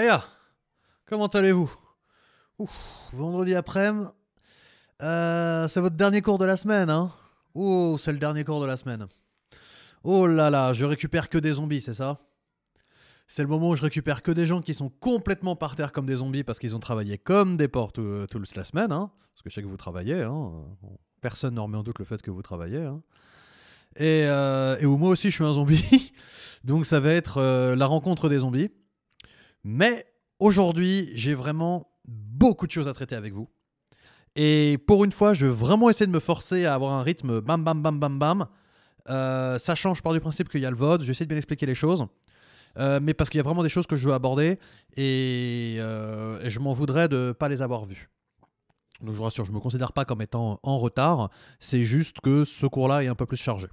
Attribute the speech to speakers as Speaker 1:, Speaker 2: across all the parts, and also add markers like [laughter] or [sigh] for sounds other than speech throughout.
Speaker 1: Eh ah, comment allez-vous vendredi après-midi. Euh, c'est votre dernier cours de la semaine, hein Oh, c'est le dernier cours de la semaine. Oh là là, je récupère que des zombies, c'est ça C'est le moment où je récupère que des gens qui sont complètement par terre comme des zombies parce qu'ils ont travaillé comme des porcs euh, toute la semaine, hein Parce que je sais que vous travaillez, hein Personne n'en remet en doute le fait que vous travaillez, hein et, euh, où moi aussi je suis un zombie. [laughs] Donc ça va être la rencontre des zombies. Mais aujourd'hui, j'ai vraiment beaucoup de choses à traiter avec vous. Et pour une fois, je vais vraiment essayer de me forcer à avoir un rythme bam bam bam bam bam. Euh, sachant, je pars du principe qu'il y a le vote, j'essaie de bien expliquer les choses. Euh, mais parce qu'il y a vraiment des choses que je veux aborder et, euh, je m'en voudrais de ne pas les avoir vues. Donc je vous rassure, je ne me considère pas comme étant en retard, c'est juste que ce cours-là est un peu plus chargé.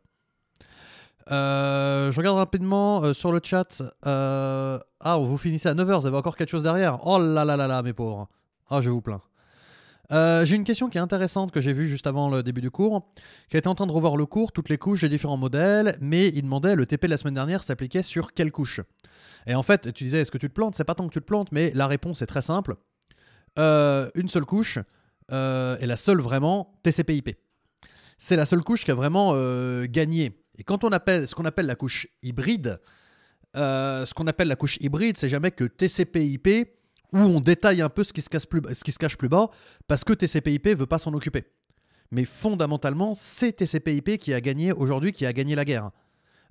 Speaker 1: Euh, je regarde rapidement euh, sur le chat. Euh, ah, vous finissez à 9h, vous avez encore quelque chose derrière. Oh là là là là, mes pauvres. Ah, je vous plains. j'ai une question qui est intéressante que j'ai vue juste avant le début du cours, qui était en train de revoir le cours, toutes les couches, les différents modèles, mais il demandait le TP de la semaine dernière s'appliquait sur quelle couche Et en fait, tu disais est-ce que tu te plantes C'est pas tant que tu te plantes, mais la réponse est très simple. une seule couche, et la seule vraiment, TCP/IP. C'est la seule couche qui a vraiment gagné et quand on appelle ce qu'on appelle la couche hybride, euh, ce qu'on appelle la couche hybride, c'est jamais que TCP/IP où on détaille un peu ce qui se, plus, ce qui se cache plus bas parce que TCP/IP veut pas s'en occuper. Mais fondamentalement, c'est TCP/IP qui a gagné aujourd'hui, qui a gagné la guerre.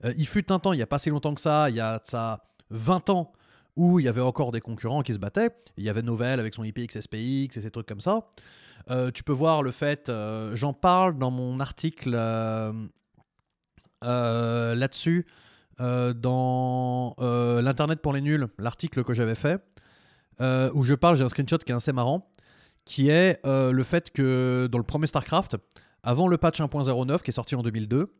Speaker 1: Euh, il fut un temps, il y a pas si longtemps que ça, il y a ça 20 ans où il y avait encore des concurrents qui se battaient. Il y avait Novell avec son IPX, SPX et ces trucs comme ça. Euh, tu peux voir le fait, j'en parle dans mon article euh, là-dessus, euh, dans euh, l'Internet pour les nuls, l'article que j'avais fait, où je parle, j'ai un screenshot qui est assez marrant, qui est le fait que dans le premier StarCraft, avant le patch 1.09 qui est sorti en 2002,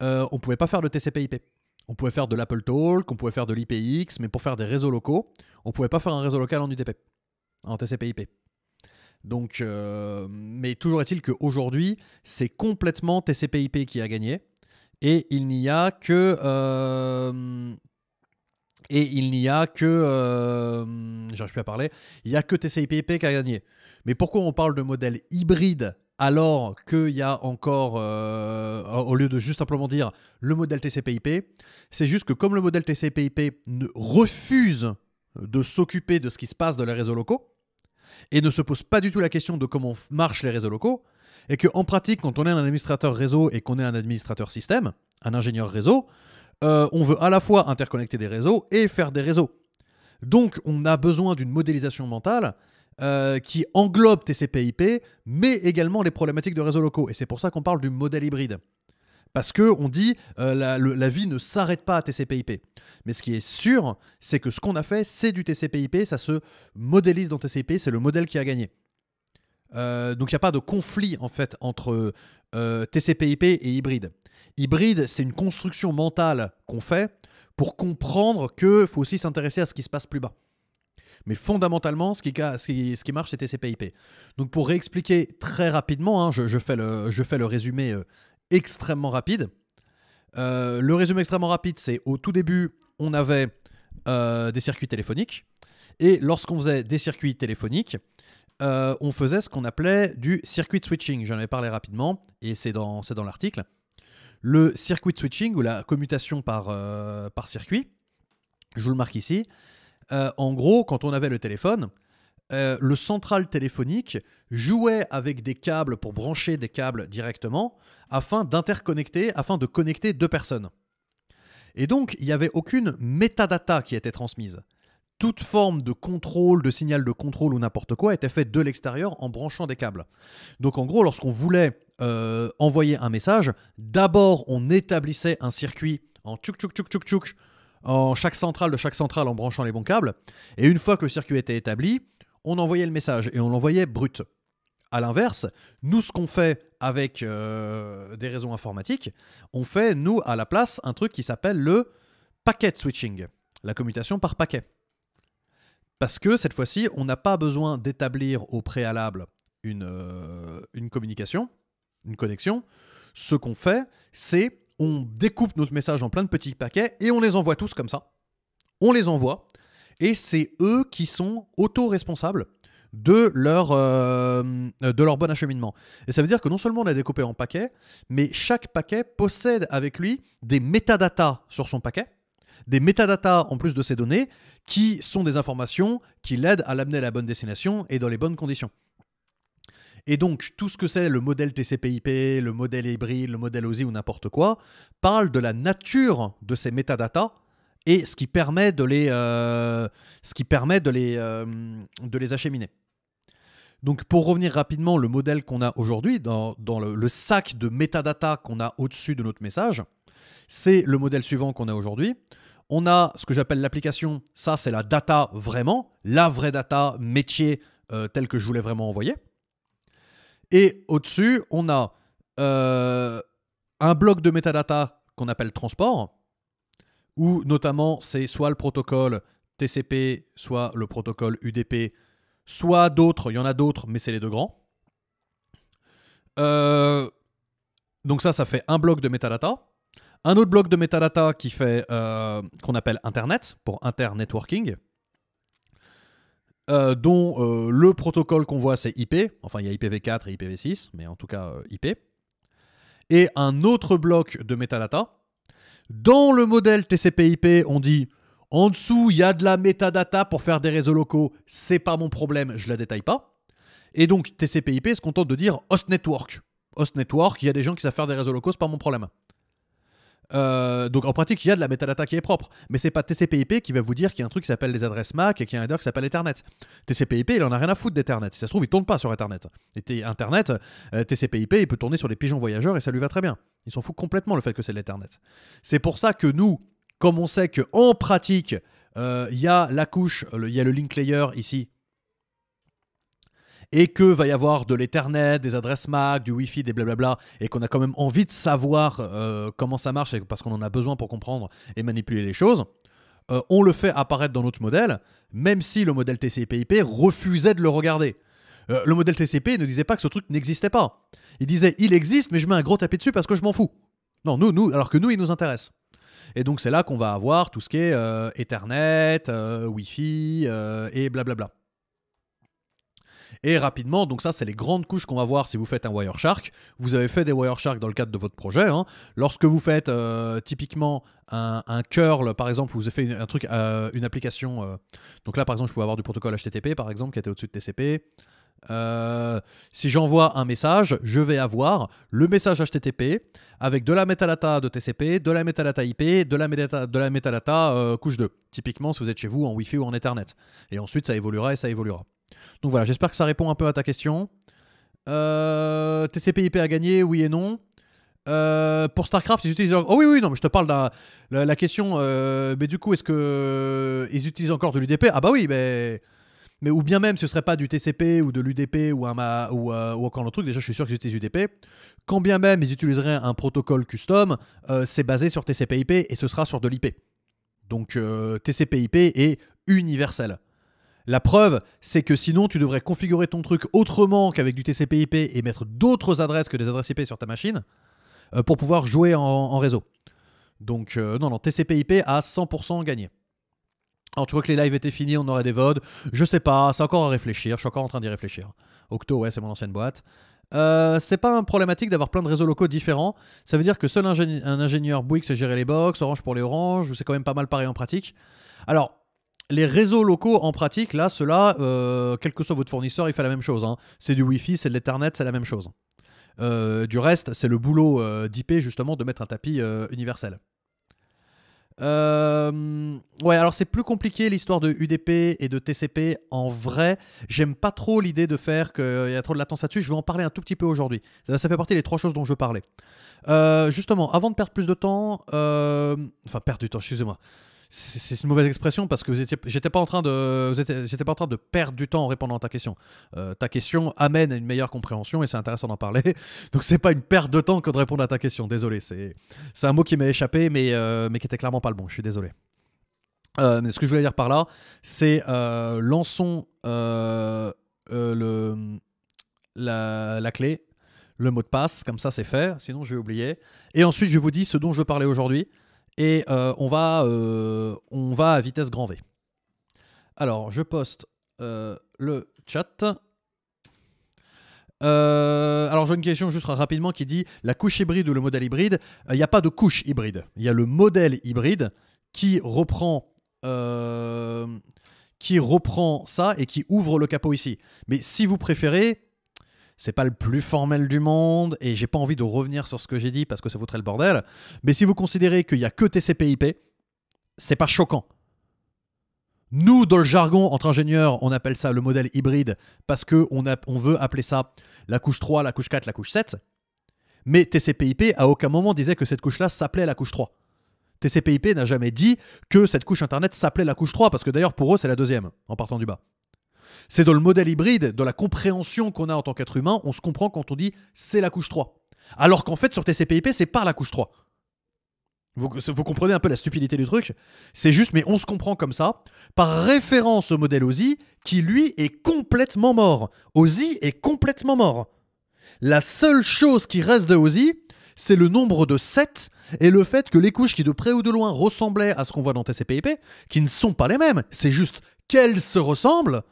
Speaker 1: on pouvait pas faire de TCP/IP. On pouvait faire de l'Apple Talk, on pouvait faire de l'IPX, mais pour faire des réseaux locaux, on pouvait pas faire un réseau local en UTP, en TCP/IP. Donc, mais toujours est-il qu'aujourd'hui, c'est complètement TCP/IP qui a gagné et il n'y a que euh, et il n'y a que euh, j'arrive plus à parler il n'y a que tcp qui a gagné mais pourquoi on parle de modèle hybride alors qu'il y a encore, euh, au lieu de juste simplement dire le modèle tcp c'est juste que comme le modèle TCP/IP refuse de s'occuper de ce qui se passe dans les réseaux locaux et ne se pose pas du tout la question de comment marchent les réseaux locaux, et qu'en pratique, quand on est un administrateur réseau et qu'on est un administrateur système, un ingénieur réseau, euh, on veut à la fois interconnecter des réseaux et faire des réseaux. Donc on a besoin d'une modélisation mentale euh, qui englobe TCP/IP, mais également les problématiques de réseaux locaux. Et c'est pour ça qu'on parle du modèle hybride. Parce qu'on dit euh, la, vie ne s'arrête pas à TCP/IP. Mais ce qui est sûr, c'est que ce qu'on a fait, c'est du TCP/IP, ça se modélise dans TCP, c'est le modèle qui a gagné. Euh, donc il n'y a pas de conflit en fait entre euh, TCP/IP et hybride. Hybride, c'est une construction mentale qu'on fait pour comprendre que faut aussi s'intéresser à ce qui se passe plus bas. Mais fondamentalement, ce qui, ce ce qui marche, c'est TCP/IP. Donc pour réexpliquer très rapidement, hein, je, fais le, je, fais le, résumé euh, extrêmement rapide. Euh, le résumé extrêmement rapide, c'est au tout début, on avait des circuits téléphoniques. Et lorsqu'on faisait des circuits téléphoniques, euh, on faisait ce qu'on appelait du circuit switching. J'en avais parlé rapidement et c'est dans, l'article. Le circuit switching ou la commutation par, euh, circuit, je vous le marque ici. Euh, en gros, quand on avait le téléphone, le central téléphonique jouait avec des câbles pour brancher des câbles directement afin d'interconnecter, afin de connecter deux personnes. Et donc, il n'y avait aucune métadata qui était transmise toute forme de contrôle, de signal de contrôle ou n'importe quoi était faite de l'extérieur en branchant des câbles. Donc en gros, lorsqu'on voulait euh, envoyer un message, d'abord on établissait un circuit en tchouk tchouk tchouk tchouk tchouk en chaque centrale de chaque centrale en branchant les bons câbles. Et une fois que le circuit était établi, on envoyait le message et on l'envoyait brut. À l'inverse, nous, ce qu'on fait avec euh, des réseaux informatiques, on fait, nous, à la place, un truc qui s'appelle le packet switching, la commutation par paquet. Parce que cette fois-ci, on n'a pas besoin d'établir au préalable euh, une, communication, une connexion. Ce qu'on fait, c'est on découpe notre message en plein de petits paquets et on les envoie tous comme ça. On les envoie et c'est eux qui sont auto-responsables de leur, euh, de leur bon acheminement. Et ça veut dire que non seulement on a découpé en paquets, mais chaque paquet possède avec lui des métadatas sur son paquet des métadatas en plus de ces données qui sont des informations qui l'aident à l'amener à la bonne destination et dans les bonnes conditions. Et donc, tout ce que c'est le modèle TCP/IP, le modèle hybride, le modèle OSI ou n'importe quoi, parle de la nature de ces métadatas et ce qui permet de les, euh, ce qui permet euh, de les, acheminer. Donc, pour revenir rapidement, le modèle qu'on a aujourd'hui dans, le, le, sac de métadatas qu'on a au-dessus de notre message, c'est le modèle suivant qu'on a aujourd'hui. On a ce que j'appelle l'application, ça c'est la data vraiment, la vraie data métier tel euh, telle que je voulais vraiment envoyer. Et au-dessus, on a euh, un bloc de metadata qu'on appelle transport, où notamment c'est soit le protocole TCP, soit le protocole UDP, soit d'autres, il y en a d'autres, mais c'est les deux grands. Euh, donc ça, ça fait un bloc de metadata. Un autre bloc de metadata qui fait euh, qu'on appelle Internet pour internetworking. networking euh, dont euh, le protocole qu'on voit c'est IP, enfin il y a IPv4 et IPv6, mais en tout cas IP, et un autre bloc de metadata. Dans le modèle TCP/IP, on dit en dessous il y a de la metadata pour faire des réseaux locaux, c'est pas mon problème, je la détaille pas. Et donc TCP/IP se contente de dire host network, host network, il y a des gens qui savent faire des réseaux locaux, c'est pas mon problème. Euh, donc en pratique, il y a de la metadata qui est propre, mais c'est pas tcp qui va vous dire qu'il y a un truc qui s'appelle les adresses MAC et qu'il y a un header qui s'appelle Ethernet. TCP/IP, il en a rien à foutre d'Ethernet. Si ça se trouve, il tourne pas sur Ethernet. Et Internet, euh, il peut tourner sur les pigeons voyageurs et ça lui va très bien. Il s'en fout complètement le fait que c'est l'Ethernet. C'est pour ça que nous, comme on sait que en pratique, euh, il y a la couche, il y a le link layer ici et que va y avoir de l'Ethernet, des adresses MAC, du Wi-Fi, des blablabla, et qu'on a quand même envie de savoir euh, comment ça marche, parce qu'on en a besoin pour comprendre et manipuler les choses, euh, on le fait apparaître dans notre modèle, même si le modèle TCP/IP refusait de le regarder. Euh, le modèle TCP ne disait pas que ce truc n'existait pas. Il disait il existe, mais je mets un gros tapis dessus parce que je m'en fous. Non, nous, nous, alors que nous, il nous intéresse. Et donc c'est là qu'on va avoir tout ce qui est Ethernet, Wi-Fi et blablabla. Et rapidement, donc ça, c'est les grandes couches qu'on va voir si vous faites un Wireshark. Vous avez fait des Wireshark dans le cadre de votre projet. Hein. Lorsque vous faites euh, typiquement un, curl, par exemple, vous avez fait un truc, euh, une application. Euh, donc là, par exemple, je pouvais avoir du protocole HTTP, par exemple, qui était au-dessus de TCP. si j'envoie un message, je vais avoir le message HTTP avec de la metadata de TCP, de la metadata IP, de la metadata, de la couche 2. Typiquement, si vous êtes chez vous en Wi-Fi ou en Ethernet. Et ensuite, ça évoluera et ça évoluera. Donc voilà, j'espère que ça répond un peu à ta question. Euh, TCP/IP a gagné, oui et non. Euh, pour StarCraft, ils utilisent. Oh oui, oui, non, mais je te parle de la, question. Euh, mais du coup, est-ce que euh, ils utilisent encore de l'UDP Ah bah oui, mais. Mais ou bien même, ce serait pas du TCP ou de l'UDP ou, un, ou, ou encore un truc. Déjà, je suis sûr qu'ils utilisent UDP. Quand bien même ils utiliseraient un protocole custom, c'est basé sur TCP/IP et ce sera sur de l'IP. Donc TCP/IP est universel. La preuve, c'est que sinon, tu devrais configurer ton truc autrement qu'avec du TCP/IP et mettre d'autres adresses que des adresses IP sur ta machine euh, pour pouvoir jouer en, réseau. Donc, euh, non, non, TCP/IP a 100% gagné. Alors, tu vois que les lives étaient finis, on aurait des votes. Je sais pas, c'est encore à réfléchir. Je suis encore en train d'y réfléchir. Octo, ouais, c'est mon ancienne boîte. Euh, c'est pas un problématique d'avoir plein de réseaux locaux différents. Ça veut dire que seul un ingénieur Bouygues sait gérer les box, Orange pour les Orange, c'est quand même pas mal pareil en pratique. Alors, les réseaux locaux en pratique, là, cela, là euh, quel que soit votre fournisseur, il fait la même chose. Hein. C'est du Wi-Fi, c'est de l'Ethernet, c'est la même chose. Euh, du reste, c'est le boulot euh, d'IP justement de mettre un tapis universel. ouais, alors c'est plus compliqué l'histoire de UDP et de TCP en vrai. J'aime pas trop l'idée de faire qu'il y a trop de latence là-dessus. Je vais en parler un tout petit peu aujourd'hui. Ça, ça, fait partie des trois choses dont je parlais. justement, avant de perdre plus de temps, enfin perdre du temps, excusez-moi c'est une mauvaise expression parce que j'étais pas en train de, pas en train de perdre du temps en répondant à ta question. Euh, ta question amène à une meilleure compréhension et c'est intéressant d'en parler. [laughs] Donc c'est pas une perte de temps que de répondre à ta question. Désolé, c'est, un mot qui m'est échappé, mais euh, mais qui était clairement pas le bon. Je suis désolé. Euh, mais ce que je voulais dire par là, c'est lançons le, la, la clé, le mot de passe, comme ça c'est fait. Sinon je vais oublier. Et ensuite je vous dis ce dont je parlais aujourd'hui. Et euh, on, va, euh, on va à vitesse grand V. Alors, je poste euh, le chat. alors j'ai une question juste rapidement qui dit la couche hybride ou le modèle hybride. Il n'y a pas de couche hybride. Il y a le modèle hybride qui reprend, qui reprend ça et qui ouvre le capot ici. Mais si vous préférez, c'est pas le plus formel du monde, et j'ai pas envie de revenir sur ce que j'ai dit parce que ça voudrait le bordel. Mais si vous considérez qu'il y a que TCP/IP, c'est pas choquant. Nous, dans le jargon entre ingénieurs, on appelle ça le modèle hybride parce que on, veut appeler ça la couche 3, la couche 4, la couche 7. Mais TCPIP, ip à aucun moment disait que cette couche-là s'appelait la couche 3. TCPIP n'a jamais dit que cette couche Internet s'appelait la couche 3 parce que d'ailleurs pour eux c'est la deuxième en partant du bas. C'est dans le modèle hybride, dans la compréhension qu'on a en tant qu'être humain, on se comprend quand on dit c'est la couche 3. Alors qu'en fait, sur TCP/IP, c'est pas la couche 3. Vous, comprenez un peu la stupidité du truc C'est juste, mais on se comprend comme ça, par référence au modèle OSI, qui lui est complètement mort. OSI est complètement mort. La seule chose qui reste de OSI, c'est le nombre de 7 et le fait que les couches qui de près ou de loin ressemblaient à ce qu'on voit dans TCP/IP, qui ne sont pas les mêmes, c'est juste qu'elles se ressemblent,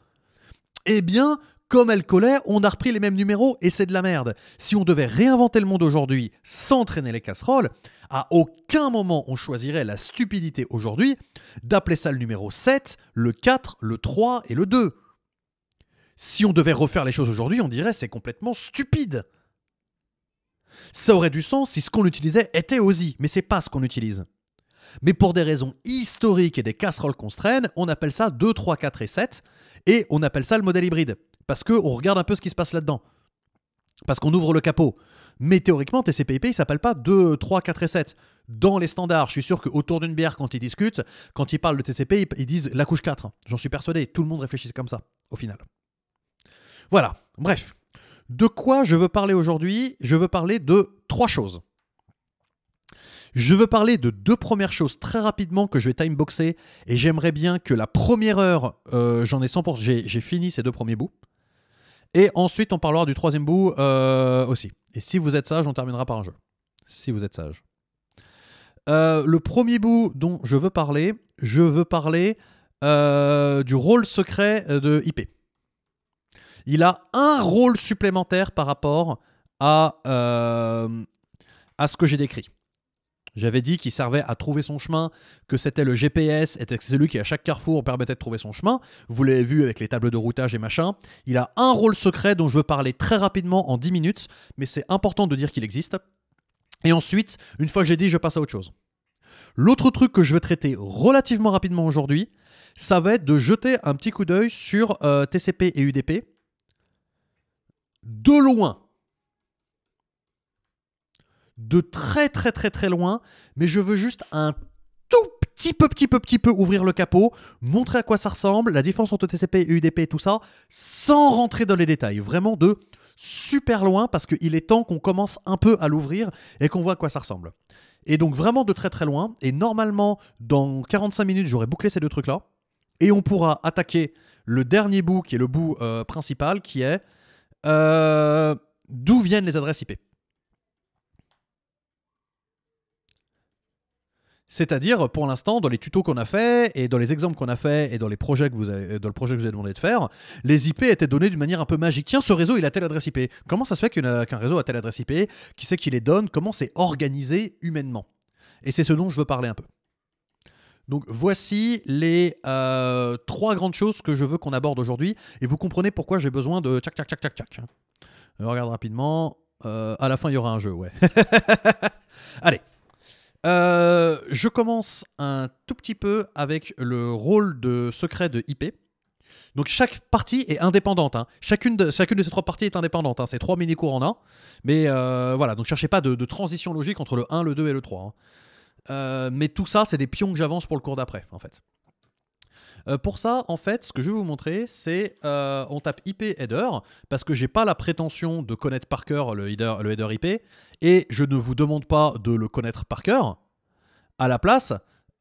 Speaker 1: eh bien, comme elle collait, on a repris les mêmes numéros et c'est de la merde. Si on devait réinventer le monde aujourd'hui sans traîner les casseroles, à aucun moment on choisirait la stupidité aujourd'hui d'appeler ça le numéro 7, le 4, le 3 et le 2. Si on devait refaire les choses aujourd'hui, on dirait c'est complètement stupide. Ça aurait du sens si ce qu'on utilisait était OSI, mais c'est pas ce qu'on utilise. Mais pour des raisons historiques et des casseroles qu'on se on appelle ça 2, 3, 4 et 7, et on appelle ça le modèle hybride. Parce qu'on regarde un peu ce qui se passe là-dedans. Parce qu'on ouvre le capot. Mais théoriquement, TCPIP, il s'appelle pas 2, 3, 4 et 7. Dans les standards, je suis sûr qu'autour d'une bière, quand ils discutent, quand ils parlent de TCP, ils disent la couche 4. J'en suis persuadé, tout le monde réfléchit comme ça, au final. Voilà, bref. De quoi je veux parler aujourd'hui Je veux parler de trois choses. Je veux parler de deux premières choses très rapidement que je vais timeboxer et j'aimerais bien que la première heure, euh, j'en ai 100%, j'ai, j'ai fini ces deux premiers bouts. Et ensuite, on parlera du troisième bout euh, aussi. Et si vous êtes sage, on terminera par un jeu. Si vous êtes sage. Euh, le premier bout dont je veux parler, je veux parler du rôle secret de IP. Il a un rôle supplémentaire par rapport à, à ce que j'ai décrit. J'avais dit qu'il servait à trouver son chemin, que c'était le GPS, et c'est celui qui à chaque carrefour permettait de trouver son chemin. Vous l'avez vu avec les tables de routage et machin. Il a un rôle secret dont je veux parler très rapidement en 10 minutes, mais c'est important de dire qu'il existe. Et ensuite, une fois que j'ai dit, je passe à autre chose. L'autre truc que je veux traiter relativement rapidement aujourd'hui, ça va être de jeter un petit coup d'œil sur euh, TCP et UDP. De loin, de très très très très loin, mais je veux juste un tout petit peu, petit peu, petit peu ouvrir le capot, montrer à quoi ça ressemble, la différence entre TCP et UDP et tout ça, sans rentrer dans les détails. Vraiment de super loin parce qu'il est temps qu'on commence un peu à l'ouvrir et qu'on voit à quoi ça ressemble. Et donc vraiment de très très loin. Et normalement, dans 45 minutes, j'aurai bouclé ces deux trucs-là. Et on pourra attaquer le dernier bout qui est le bout euh, principal qui est euh, d'où viennent les adresses IP. C'est-à-dire, pour l'instant, dans les tutos qu'on a fait, et dans les exemples qu'on a fait, et dans, les projets que vous avez, dans le projet que vous avez demandé de faire, les IP étaient donnés d'une manière un peu magique. Tiens, ce réseau, il a telle adresse IP. Comment ça se fait qu'un réseau a telle adresse IP Qui sait qui les donne Comment c'est organisé humainement Et c'est ce dont je veux parler un peu. Donc voici les euh, trois grandes choses que je veux qu'on aborde aujourd'hui, et vous comprenez pourquoi j'ai besoin de tchac tchac tchac tchac tchac. regarde rapidement. Euh, à la fin, il y aura un jeu, ouais. [laughs] Allez, euh, je commence un tout petit peu avec le rôle de secret de IP. Donc chaque partie est indépendante. Hein. Chacune, de, ces trois parties est indépendante. Hein. C'est trois mini-cours en un. Mais euh, voilà, donc cherchez pas de, transition logique entre le 1, le 2 et le 3. Hein. Euh, mais tout ça, c'est des pions que j'avance pour le cours d'après, en fait. Euh, pour ça, en fait, ce que je vais vous montrer, c'est euh, on tape IP header, parce que j'ai pas la prétention de connaître par cœur le header, le IP, et je ne vous demande pas de le connaître par cœur. À la place,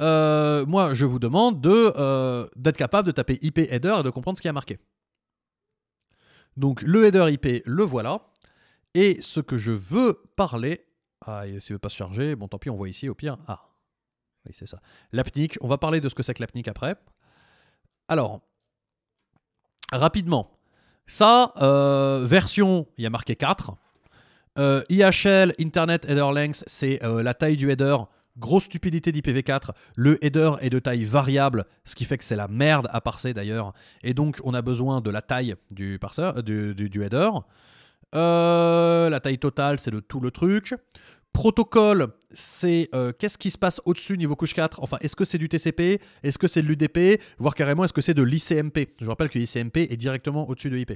Speaker 1: euh, moi, je vous demande d'être capable de taper IP header et de comprendre ce qui a marqué. Donc le header IP, le voilà. Et ce que je veux parler... Ah, s'il ne veut pas se charger, bon tant pis, on voit ici au pire. Ah, oui, c'est ça. L'apnic, on va parler de ce que c'est que l'apnic après. Alors, rapidement, ça, euh, version, il y a marqué 4. Euh, IHL, Internet Header Length, c'est euh, la taille du header. Grosse stupidité d'IPv4. Le header est de taille variable, ce qui fait que c'est la merde à parser d'ailleurs. Et donc, on a besoin de la taille du, du header. la taille totale, c'est de tout le truc. Protocole, c'est euh, qu'est-ce qui se passe au-dessus niveau couche 4 Enfin, est-ce que c'est du TCP Est-ce que c'est de l'UDP Voire carrément, est-ce que c'est de l'ICMP Je vous rappelle que l'ICMP est directement au-dessus de IP.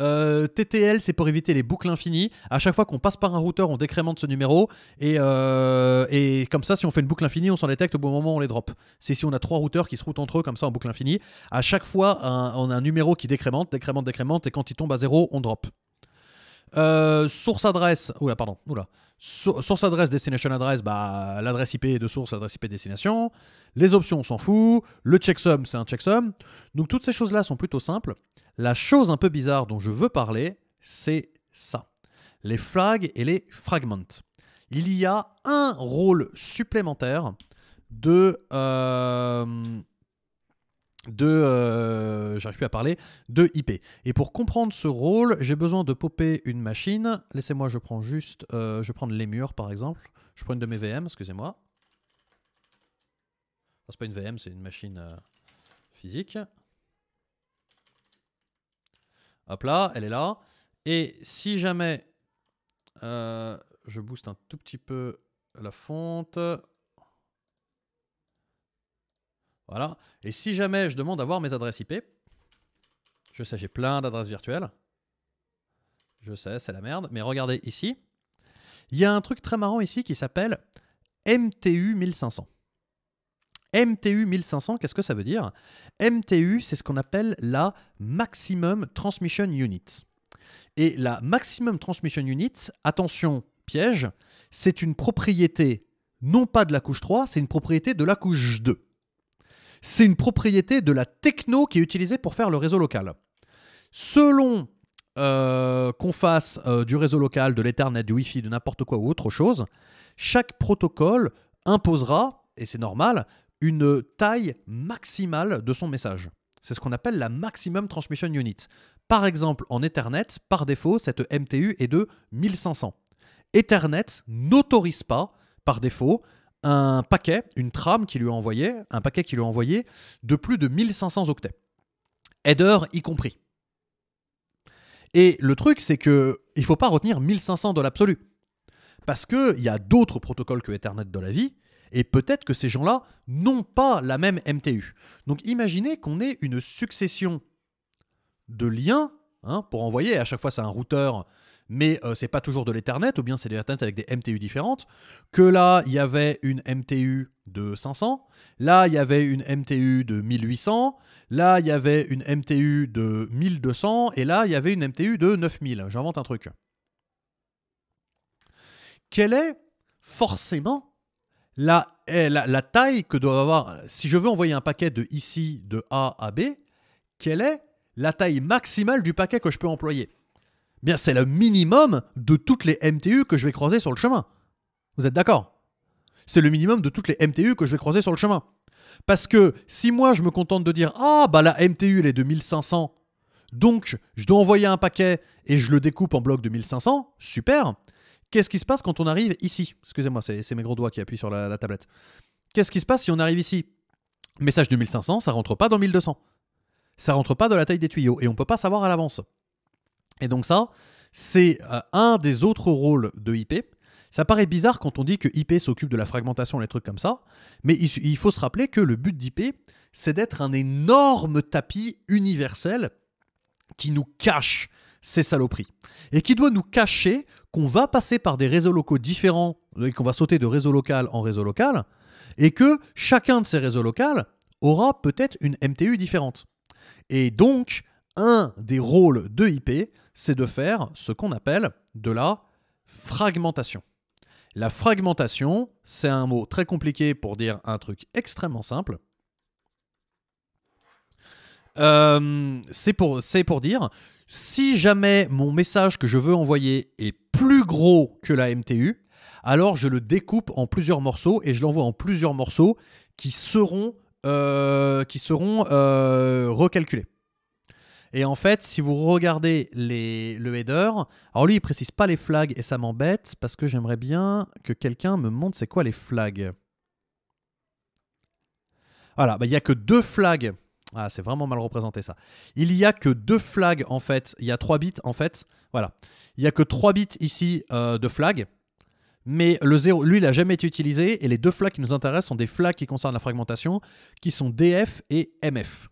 Speaker 1: Euh, TTL, c'est pour éviter les boucles infinies. À chaque fois qu'on passe par un routeur, on décrémente ce numéro. Euh, et, comme ça, si on fait une boucle infinie, on s'en détecte au bon moment, on les drop. C'est si on a trois routeurs qui se routent entre eux, comme ça, en boucle infinie. À chaque fois, on a un numéro qui décrémente, décrémente, décrémente. Et quand il tombe à zéro, on drop. Euh, source adresse. pardon. Source adresse, destination adresse, bah, l'adresse IP de source, l'adresse IP destination. Les options, on s'en fout. Le checksum, c'est un checksum. Donc toutes ces choses-là sont plutôt simples. La chose un peu bizarre dont je veux parler, c'est ça. Les flags et les fragments. Il y a un rôle supplémentaire de... Euh, de, euh, j'arrive plus à parler, de IP. Et pour comprendre ce rôle, j'ai besoin de popper une machine. Laissez-moi, je prends juste, euh, je prends les murs par exemple. Je prends une de mes VM, excusez-moi. Ce c'est pas une VM, c'est une machine euh, physique. Hop là, elle est là. Et si jamais je booste un tout petit peu la fonte, voilà. Et si jamais je demande à voir mes adresses IP, je sais, j'ai plein d'adresses virtuelles. Je sais, c'est la merde. Mais regardez ici. Il y a un truc très marrant ici qui s'appelle MTU 1500. MTU 1500, qu'est-ce que ça veut dire MTU, c'est ce qu'on appelle la Maximum Transmission Unit. Et la Maximum Transmission Unit, attention, piège, c'est une propriété non pas de la couche 3, c'est une propriété de la couche 2 c'est une propriété de la techno qui est utilisée pour faire le réseau local. Selon euh, qu'on fasse euh, du réseau local, de l'Ethernet, du Wi-Fi, de n'importe quoi ou autre chose, chaque protocole imposera, et c'est normal, une taille maximale de son message. C'est ce qu'on appelle la Maximum Transmission Unit. Par exemple, en Ethernet, par défaut, cette MTU est de 1500. Ethernet n'autorise pas, par défaut, un paquet, une trame qui lui a envoyé, un paquet qui lui a envoyé de plus de 1500 octets. Header y compris. Et le truc, c'est que il faut pas retenir 1500 de l'absolu. Parce qu'il y a d'autres protocoles que Ethernet dans la vie, et peut-être que ces gens-là n'ont pas la même MTU. Donc imaginez qu'on ait une succession de liens, hein, pour envoyer, à chaque fois c'est un routeur mais euh, c'est pas toujours de l'Ethernet, ou bien c'est des l'Ethernet avec des MTU différentes, que là, il y avait une MTU de 500, là, il y avait une MTU de 1800, là, il y avait une MTU de 1200, et là, il y avait une MTU de 9000. J'invente un truc. Quelle est forcément la eh, taille que doit avoir, si je veux envoyer un paquet de ici, de A à B, quelle est la taille maximale du paquet que je peux employer bien c'est le minimum de toutes les MTU que je vais croiser sur le chemin. Vous êtes d'accord C'est le minimum de toutes les MTU que je vais croiser sur le chemin. Parce que si moi je me contente de dire Ah bah la MTU elle est de 1500, donc je dois envoyer un paquet et je le découpe en bloc de 1500, super. Qu'est-ce qui se passe quand on arrive ici Excusez-moi, c'est mes gros doigts qui appuient sur la, tablette. Qu'est-ce qui se passe si on arrive ici Message de 1500, ça rentre pas dans 1200. Ça rentre pas dans la taille des tuyaux et on peut pas savoir à l'avance. Et donc ça, c'est euh, un des autres rôles de IP. Ça paraît bizarre quand on dit que IP s'occupe de la fragmentation, les trucs comme ça, mais il, faut se rappeler que le but d'IP, c'est d'être un énorme tapis universel qui nous cache ces saloperies. Et qui doit nous cacher qu'on va passer par des réseaux locaux différents et qu'on va sauter de réseau local en réseau local, et que chacun de ces réseaux locaux aura peut-être une MTU différente. Et donc, un des rôles de IP, c'est de faire ce qu'on appelle de la fragmentation. La fragmentation, c'est un mot très compliqué pour dire un truc extrêmement simple. Euh, c'est pour, dire, si jamais mon message que je veux envoyer est plus gros que la MTU, alors je le découpe en plusieurs morceaux et je l'envoie en plusieurs morceaux qui seront, euh, euh, recalculés. Et en fait, si vous regardez le header, alors lui, il précise pas les flags et ça m'embête parce que j'aimerais bien que quelqu'un me montre c'est quoi les flags. Voilà, bah, il n'y a que deux flags. Ah, c'est vraiment mal représenté ça. Il n'y a que deux flags en fait. Il y a trois bits en fait. Voilà. Il n'y a que trois bits ici euh, de flags. Mais le 0, lui, il n'a jamais été utilisé. Et les deux flags qui nous intéressent sont des flags qui concernent la fragmentation, qui sont DF et MF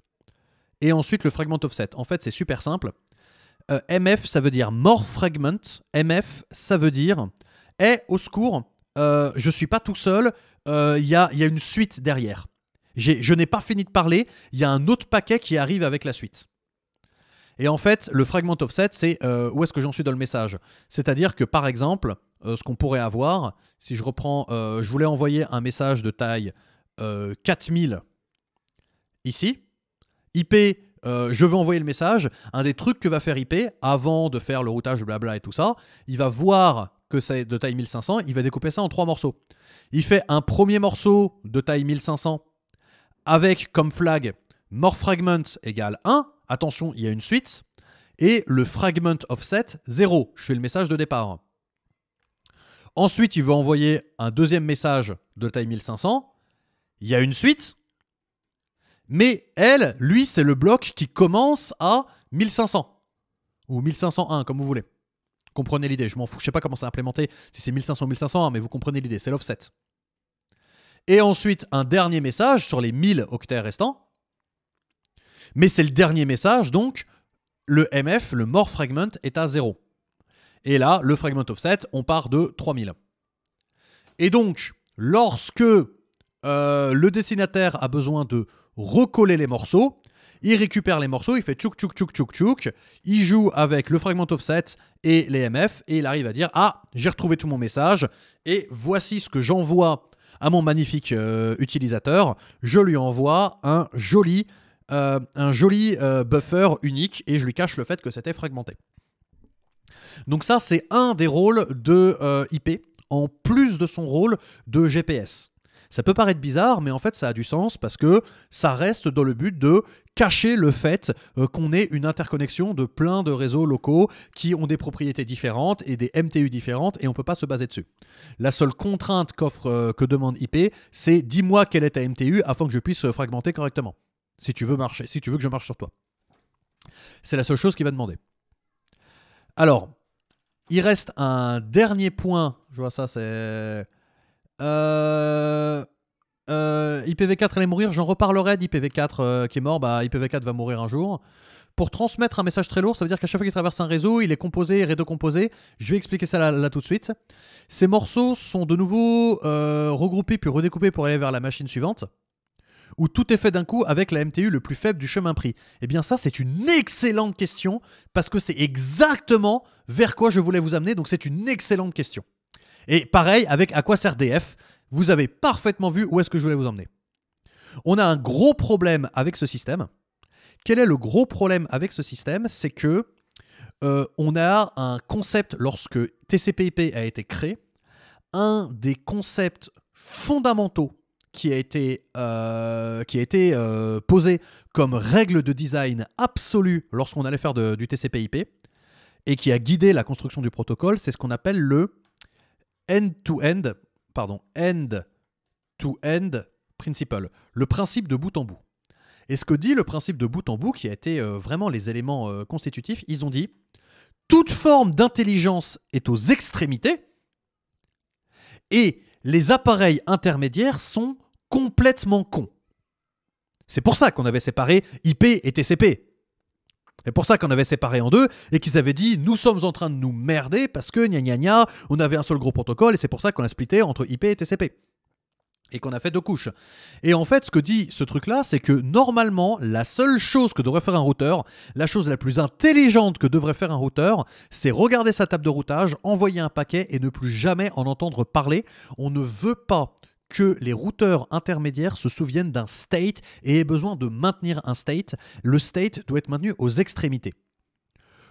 Speaker 1: et ensuite le fragment offset. En fait, c'est super simple. Euh, MF, ça veut dire more fragment. MF, ça veut dire Eh, au secours, je euh, je suis pas tout seul, euh, il y, a, y, a, une suite derrière. Je n'ai pas fini de parler, il y a un autre paquet qui arrive avec la suite. Et en fait, le fragment offset, c'est où est-ce que j'en suis dans le message C'est-à-dire que par exemple, ce qu'on pourrait avoir, si je reprends, je voulais envoyer un message de taille 4000 ici, IP, euh, je veux envoyer le message. Un des trucs que va faire IP, avant de faire le routage, blabla et tout ça, il va voir que c'est de taille 1500, il va découper ça en trois morceaux. Il fait un premier morceau de taille 1500 avec comme flag more fragment égale 1. Attention, il y a une suite. Et le fragment offset 0. Je fais le message de départ. Ensuite, il va envoyer un deuxième message de taille 1500. Il y a une suite. Mais elle, lui, c'est le bloc qui commence à 1500 ou 1501, comme vous voulez. Comprenez l'idée, je m'en fous, je sais pas comment c'est implémenté, si c'est 1500 ou 1501, mais vous comprenez l'idée, c'est l'offset. Et ensuite, un dernier message sur les 1000 octets restants. Mais c'est le dernier message, donc le MF, le more fragment, est à 0. Et là, le fragment offset, on part de 3000. Et donc, lorsque euh, le destinataire a besoin de recoller les morceaux. Il récupère les morceaux, il fait tchouk tchouk tchouk tchouk tchouk. Il joue avec le fragment offset et les MF et il arrive à dire Ah, j'ai retrouvé tout mon message et voici ce que j'envoie à mon magnifique euh, utilisateur. Je lui envoie un joli, euh, un joli euh, buffer unique et je lui cache le fait que c'était fragmenté. Donc, ça, c'est un des rôles de IP en plus de son rôle de GPS. Ça peut paraître bizarre, mais en fait ça a du sens parce que ça reste dans le but de cacher le fait euh, qu'on ait une interconnexion de plein de réseaux locaux qui ont des propriétés différentes et des MTU différentes et on ne peut pas se baser dessus. La seule contrainte qu'offre euh, que demande IP, c'est dis-moi quelle est ta MTU afin que je puisse euh, fragmenter correctement. Si tu veux marcher, si tu veux que je marche sur toi. C'est la seule chose qu'il va demander. Alors, il reste un dernier point. Je vois ça, c'est euh, euh, IPv4 allait mourir, j'en reparlerai d'IPv4 euh, qui est mort, bah IPv4 va mourir un jour. Pour transmettre un message très lourd, ça veut dire qu'à chaque fois qu'il traverse un réseau, il est composé et rédecomposé, Je vais expliquer ça là, tout de suite. Ces morceaux sont de nouveau regroupés puis redécoupés pour aller vers la machine suivante, où tout est fait d'un coup avec la MTU le plus faible du chemin pris. Eh bien ça, c'est une excellente question, parce que c'est exactement vers quoi je voulais vous amener, donc c'est une excellente question. Et pareil avec à quoi sert DF, vous avez parfaitement vu où est-ce que je voulais vous emmener. On a un gros problème avec ce système. Quel est le gros problème avec ce système C'est que euh, on a un concept, lorsque TCPIP a été créé, un des concepts fondamentaux qui a été, euh, qui a été euh, posé comme règle de design absolue lorsqu'on allait faire du TCP/IP et qui a guidé la construction du protocole, c'est ce qu'on appelle le end-to-end, pardon, end-to-end principal. principle, le principe de bout en bout. Et ce que dit le principe de bout en bout, qui a été euh, vraiment les éléments euh, constitutifs, ils ont dit toute forme d'intelligence est aux extrémités et les appareils intermédiaires sont complètement cons. C'est pour ça qu'on avait séparé IP et TCP. C'est pour ça qu'on avait séparé en deux et qu'ils avaient dit nous sommes en train de nous merder parce que gna gna gna, on avait un seul gros protocole et c'est pour ça qu'on a splitté entre IP et TCP. Et qu'on a fait deux couches. Et en fait, ce que dit ce truc-là, c'est que normalement, la seule chose que devrait faire un routeur, la chose la plus intelligente que devrait faire un routeur, c'est regarder sa table de routage, envoyer un paquet et ne plus jamais en entendre parler. On ne veut pas que les routeurs intermédiaires se souviennent d'un state et aient besoin de maintenir un state. Le state doit être maintenu aux extrémités.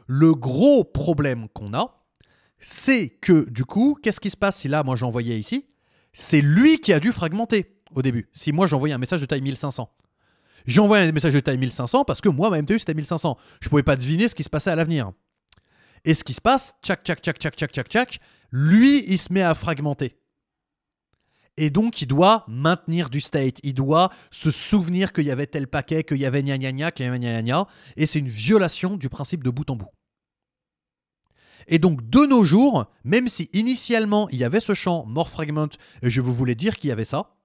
Speaker 1: Le gros problème qu'on a, c'est que du coup, qu'est-ce qui se passe si là, moi j'envoyais ici C'est lui qui a dû fragmenter au début. Si moi j'envoyais un message de taille 1500. J'envoyais un message de taille 1500 parce que moi, ma MTU, c'était 1500. Je ne pouvais pas deviner ce qui se passait à l'avenir. Et ce qui se passe, tchac, tchac, tchac, tchac, tchac, tchac, tchac, lui, il se met à fragmenter. Et donc, il doit maintenir du state. Il doit se souvenir qu'il y avait tel paquet, qu'il y avait gna gna gna, y avait Et c'est une violation du principe de bout en bout. Et donc, de nos jours, même si initialement il y avait ce champ more fragment, et je vous voulais dire qu'il y avait ça,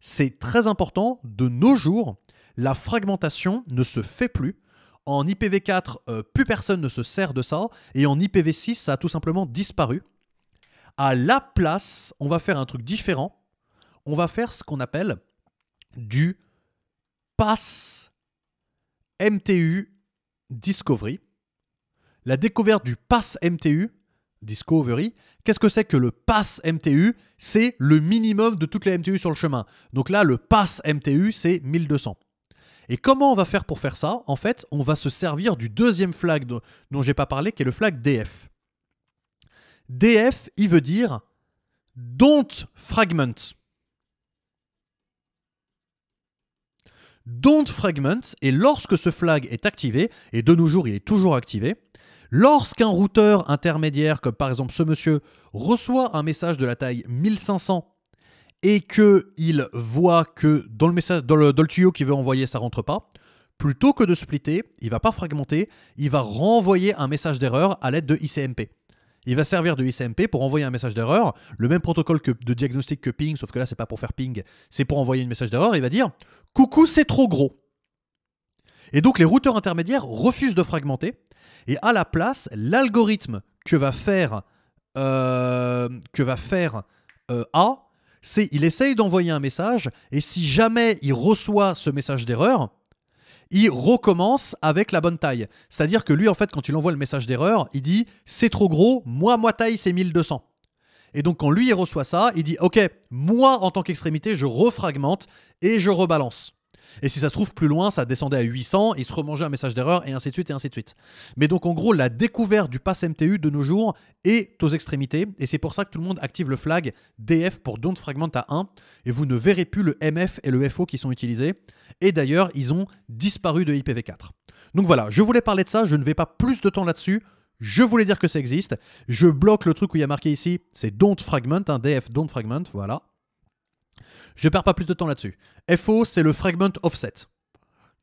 Speaker 1: c'est très important, de nos jours, la fragmentation ne se fait plus. En IPv4, euh, plus personne ne se sert de ça, et en IPv6, ça a tout simplement disparu. À la place, on va faire un truc différent. On va faire ce qu'on appelle du pass MTU Discovery. La découverte du pass MTU Discovery. Qu'est-ce que c'est que le pass MTU C'est le minimum de toutes les MTU sur le chemin. Donc là, le pass MTU, c'est 1200. Et comment on va faire pour faire ça En fait, on va se servir du deuxième flag dont j'ai pas parlé, qui est le flag DF. DF, il veut dire don't fragment. Don't fragment, et lorsque ce flag est activé, et de nos jours il est toujours activé, lorsqu'un routeur intermédiaire, comme par exemple ce monsieur, reçoit un message de la taille 1500 et qu'il voit que dans le, message, dans tuyau qu'il veut envoyer, ça rentre pas, plutôt que de splitter, il va pas fragmenter, il va renvoyer un message d'erreur à l'aide de ICMP il va servir de ICMP pour envoyer un message d'erreur, le même protocole que de diagnostic que ping, sauf que là c'est pas pour faire ping, c'est pour envoyer un message d'erreur, il va dire coucou c'est trop gros. Et donc les routeurs intermédiaires refusent de fragmenter, et à la place, l'algorithme que va faire, euh, que va faire euh, A, c'est il essaye d'envoyer un message, et si jamais il reçoit ce message d'erreur, il recommence avec la bonne taille. C'est-à-dire que lui, en fait, quand il envoie le message d'erreur, il dit c'est trop gros, moi, moi taille, c'est 1200. Et donc, quand lui, il reçoit ça, il dit ok, moi, en tant qu'extrémité, je refragmente et je rebalance. Et si ça se trouve, plus loin, ça descendait à 800, il se remangeait un message d'erreur, et ainsi de suite, et ainsi de suite. Mais donc, en gros, la découverte du pass MTU de nos jours est aux extrémités, et c'est pour ça que tout le monde active le flag DF pour Don't Fragment à 1, et vous ne verrez plus le MF et le FO qui sont utilisés. Et d'ailleurs, ils ont disparu de IPv4. Donc voilà, je voulais parler de ça, je ne vais pas plus de temps là-dessus. Je voulais dire que ça existe. Je bloque le truc où il y a marqué ici, c'est don't fragment, un hein, df don't fragment, voilà. Je perds pas plus de temps là-dessus. FO, c'est le fragment offset.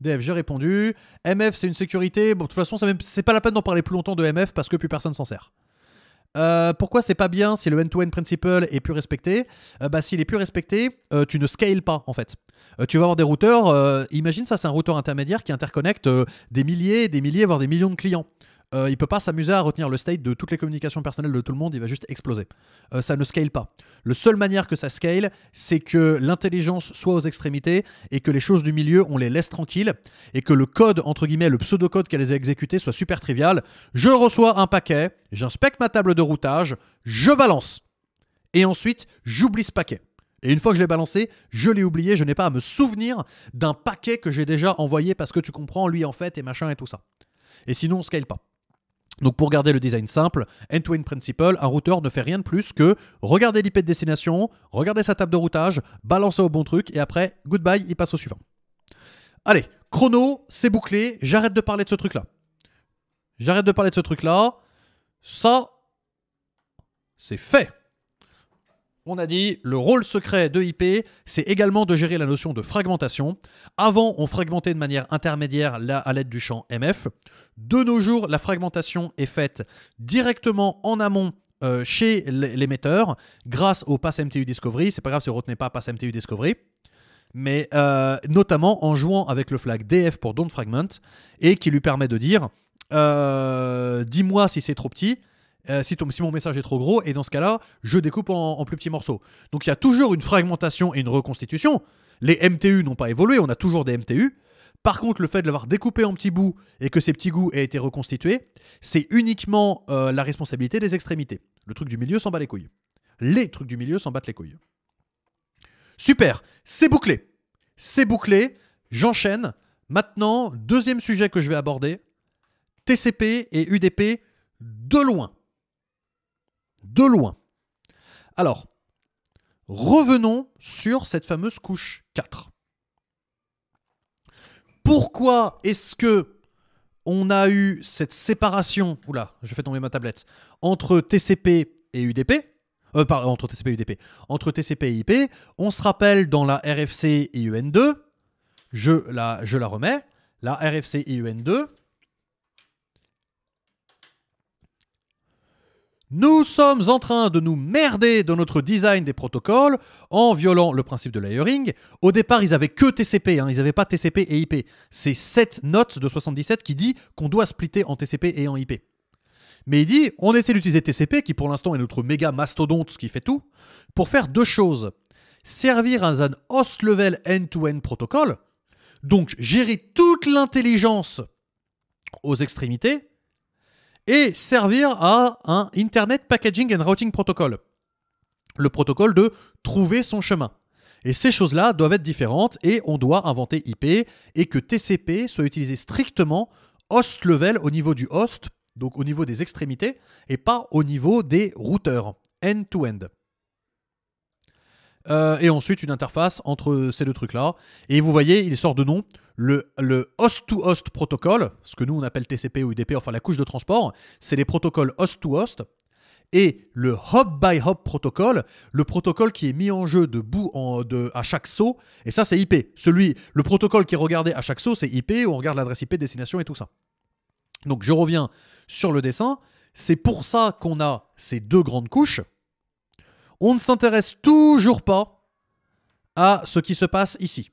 Speaker 1: DF, j'ai répondu. MF, c'est une sécurité. Bon, de toute façon, c'est pas la peine d'en parler plus longtemps de MF parce que plus personne s'en sert. Euh, pourquoi c'est pas bien si le end-to-end principle est plus respecté euh, Bah s'il est plus respecté, euh, tu ne scales pas en fait. tu vas avoir des routeurs, imagine ça c'est un routeur intermédiaire qui interconnecte des milliers, des milliers, voire des millions de clients. Euh, il peut pas s'amuser à retenir le state de toutes les communications personnelles de tout le monde, il va juste exploser. Euh, ça ne scale pas. La seule manière que ça scale, c'est que l'intelligence soit aux extrémités et que les choses du milieu, on les laisse tranquilles et que le code, entre guillemets, le pseudo-code qu'elle a exécuté soit super trivial. Je reçois un paquet, j'inspecte ma table de routage, je balance. Et ensuite, j'oublie ce paquet. Et une fois que je l'ai balancé, je l'ai oublié, je n'ai pas à me souvenir d'un paquet que j'ai déjà envoyé parce que tu comprends, lui en fait, et machin et tout ça. Et sinon, on scale pas. Donc pour garder le design simple, end-to-end principle, un routeur ne fait rien de plus que regarder l'IP de destination, regarder sa table de routage, balancer au bon truc et après, goodbye, il passe au suivant. Allez, chrono, c'est bouclé, j'arrête de parler de ce truc-là. J'arrête de parler de ce truc-là. Ça, c'est fait. On a dit, le rôle secret de IP, c'est également de gérer la notion de fragmentation. Avant, on fragmentait de manière intermédiaire à l'aide du champ MF. De nos jours, la fragmentation est faite directement en amont euh, chez l'émetteur grâce au Pass MTU Discovery. C'est pas grave si vous retenez pas Pass MTU Discovery. Mais euh, notamment en jouant avec le flag DF pour Don't Fragment et qui lui permet de dire euh, dis-moi si c'est trop petit euh, si, mon message est trop gros, et dans ce cas-là, je découpe en, plus petits morceaux. Donc il y a toujours une fragmentation et une reconstitution. Les MTU n'ont pas évolué, on a toujours des MTU. Par contre, le fait de l'avoir découpé en petits bouts et que ces petits goûts aient été reconstitués, c'est uniquement euh, la responsabilité des extrémités. Le truc du milieu s'en bat les couilles. Les trucs du milieu s'en battent les couilles. Super, c'est bouclé. C'est bouclé, j'enchaîne. Maintenant, deuxième sujet que je vais aborder, TCP et UDP de loin de loin. Alors, revenons sur cette fameuse couche 4. Pourquoi est-ce que on a eu cette séparation Oula, je fais tomber ma tablette. Entre TCP et UDP, euh, entre TCP et UDP, entre TCP et IP, on se rappelle dans la RFC IUN2, je la, je la remets, la RFC IUN2, Nous sommes en train de nous merder dans notre design des protocoles en violant le principe de layering. Au départ, ils n'avaient que TCP, hein. ils n'avaient pas TCP et IP. C'est cette note de 77 qui dit qu'on doit splitter en TCP et en IP. Mais il dit, on essaie d'utiliser TCP, qui pour l'instant est notre méga mastodonte qui fait tout, pour faire deux choses. Servir à un host level end-to-end protocole, donc gérer toute l'intelligence aux extrémités, et servir à un Internet Packaging and Routing Protocol, le protocole de trouver son chemin. Et ces choses-là doivent être différentes et on doit inventer IP et que TCP soit utilisé strictement host level au niveau du host, donc au niveau des extrémités, et pas au niveau des routeurs end-to-end. end to end euh, et ensuite une interface entre ces deux trucs-là. Et vous voyez, il sort de nom le, host-to-host protocole, ce que nous on appelle TCP ou UDP, enfin la couche de transport, c'est les protocoles host-to-host. et le hop-by-hop protocole, le protocole qui est mis en jeu de bout à chaque saut, et ça c'est IP. Celui, le protocole qui est regardé à chaque saut, c'est IP, où on regarde l'adresse IP, destination et tout ça. Donc je reviens sur le dessin. C'est pour ça qu'on a ces deux grandes couches on ne s'intéresse toujours pas à ce qui se passe ici.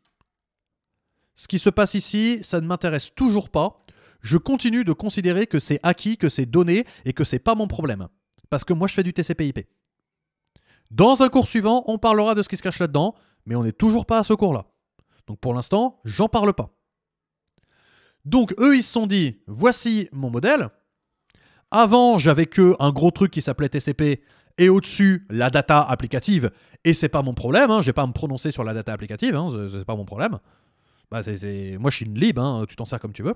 Speaker 1: Ce qui se passe ici, ça ne m'intéresse toujours pas. Je continue de considérer que c'est acquis, que c'est donné et que c'est pas mon problème. Parce que moi, je fais du TCP/IP. Dans un cours suivant, on parlera de ce qui se cache là-dedans, mais on n'est toujours pas à ce cours-là. Donc pour l'instant, j'en parle pas. Donc eux, ils se sont dit, voici mon modèle. Avant, j'avais que un gros truc qui s'appelait TCP et au-dessus la data applicative. Et c'est pas mon problème, hein, je vais pas à me prononcer sur la data applicative, hein, c'est pas mon problème. Bah, moi je suis une libre, hein, tu t'en sers comme tu veux.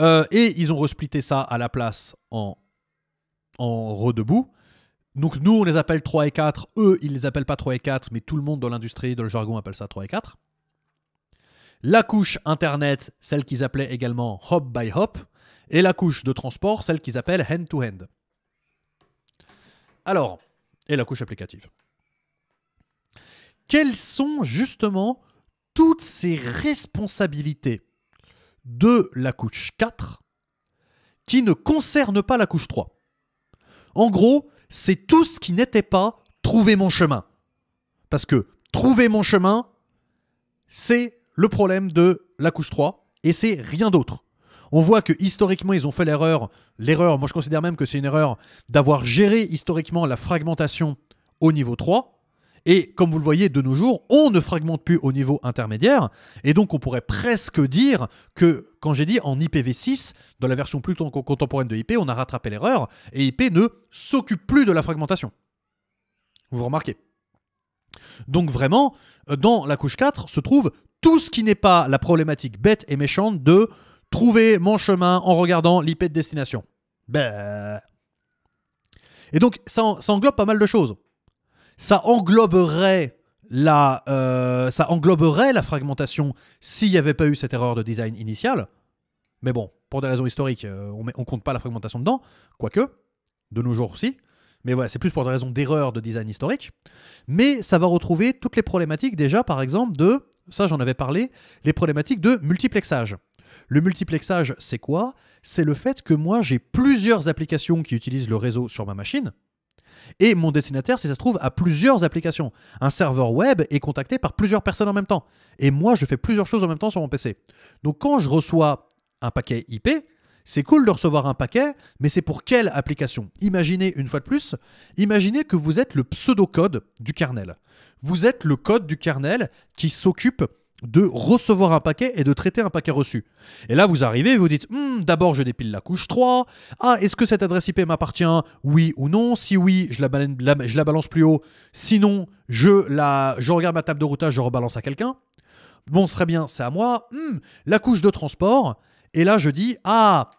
Speaker 1: Euh, et ils ont resplité ça à la place en, en redebout. Donc nous on les appelle 3 et 4, eux ils les appellent pas 3 et 4, mais tout le monde dans l'industrie, dans le jargon appelle ça 3 et 4. La couche Internet, celle qu'ils appelaient également hop by hop, et la couche de transport, celle qu'ils appellent hand to hand. Alors, et la couche applicative. Quelles sont justement toutes ces responsabilités de la couche 4 qui ne concernent pas la couche 3 En gros, c'est tout ce qui n'était pas trouver mon chemin. Parce que trouver mon chemin, c'est le problème de la couche 3 et c'est rien d'autre. On voit que historiquement, ils ont fait l'erreur. L'erreur, moi je considère même que c'est une erreur d'avoir géré historiquement la fragmentation au niveau 3. Et comme vous le voyez de nos jours, on ne fragmente plus au niveau intermédiaire. Et donc on pourrait presque dire que, quand j'ai dit en IPv6, dans la version plus contemporaine de IP, on a rattrapé l'erreur et IP ne s'occupe plus de la fragmentation. Vous remarquez. Donc vraiment, euh, dans la couche 4 se trouve tout ce qui n'est pas la problématique bête et méchante de Trouver mon chemin en regardant l'IP de destination. Ben. Et donc, ça, englobe pas mal de choses. Ça engloberait la, euh, ça engloberait la fragmentation s'il n'y avait pas eu cette erreur de design initiale. Mais bon, pour des raisons historiques, euh, on ne compte pas la fragmentation dedans, quoique, de nos jours aussi. Mais voilà, c'est plus pour des raisons d'erreur de design historique. Mais ça va retrouver toutes les problématiques déjà, par exemple, de, ça j'en avais parlé, les problématiques de multiplexage. Le multiplexage, c'est quoi C'est le fait que moi, j'ai plusieurs applications qui utilisent le réseau sur ma machine. Et mon destinataire, si ça se trouve, a plusieurs applications. Un serveur web est contacté par plusieurs personnes en même temps. Et moi, je fais plusieurs choses en même temps sur mon PC. Donc quand je reçois un paquet IP, c'est cool de recevoir un paquet, mais c'est pour quelle application Imaginez une fois de plus, imaginez que vous êtes le pseudo code du kernel. Vous êtes le code du kernel qui s'occupe de recevoir un paquet et de traiter un paquet reçu. Et là, vous arrivez vous dites, hmm, d'abord je dépile la couche 3, ah, est-ce que cette adresse IP m'appartient Oui ou non Si oui, je la, balance plus haut, sinon je, je regarde ma table de routage, je rebalance à quelqu'un. Bon, ce serait bien, c'est à moi. Hmm, la couche de transport, et là je dis, ah,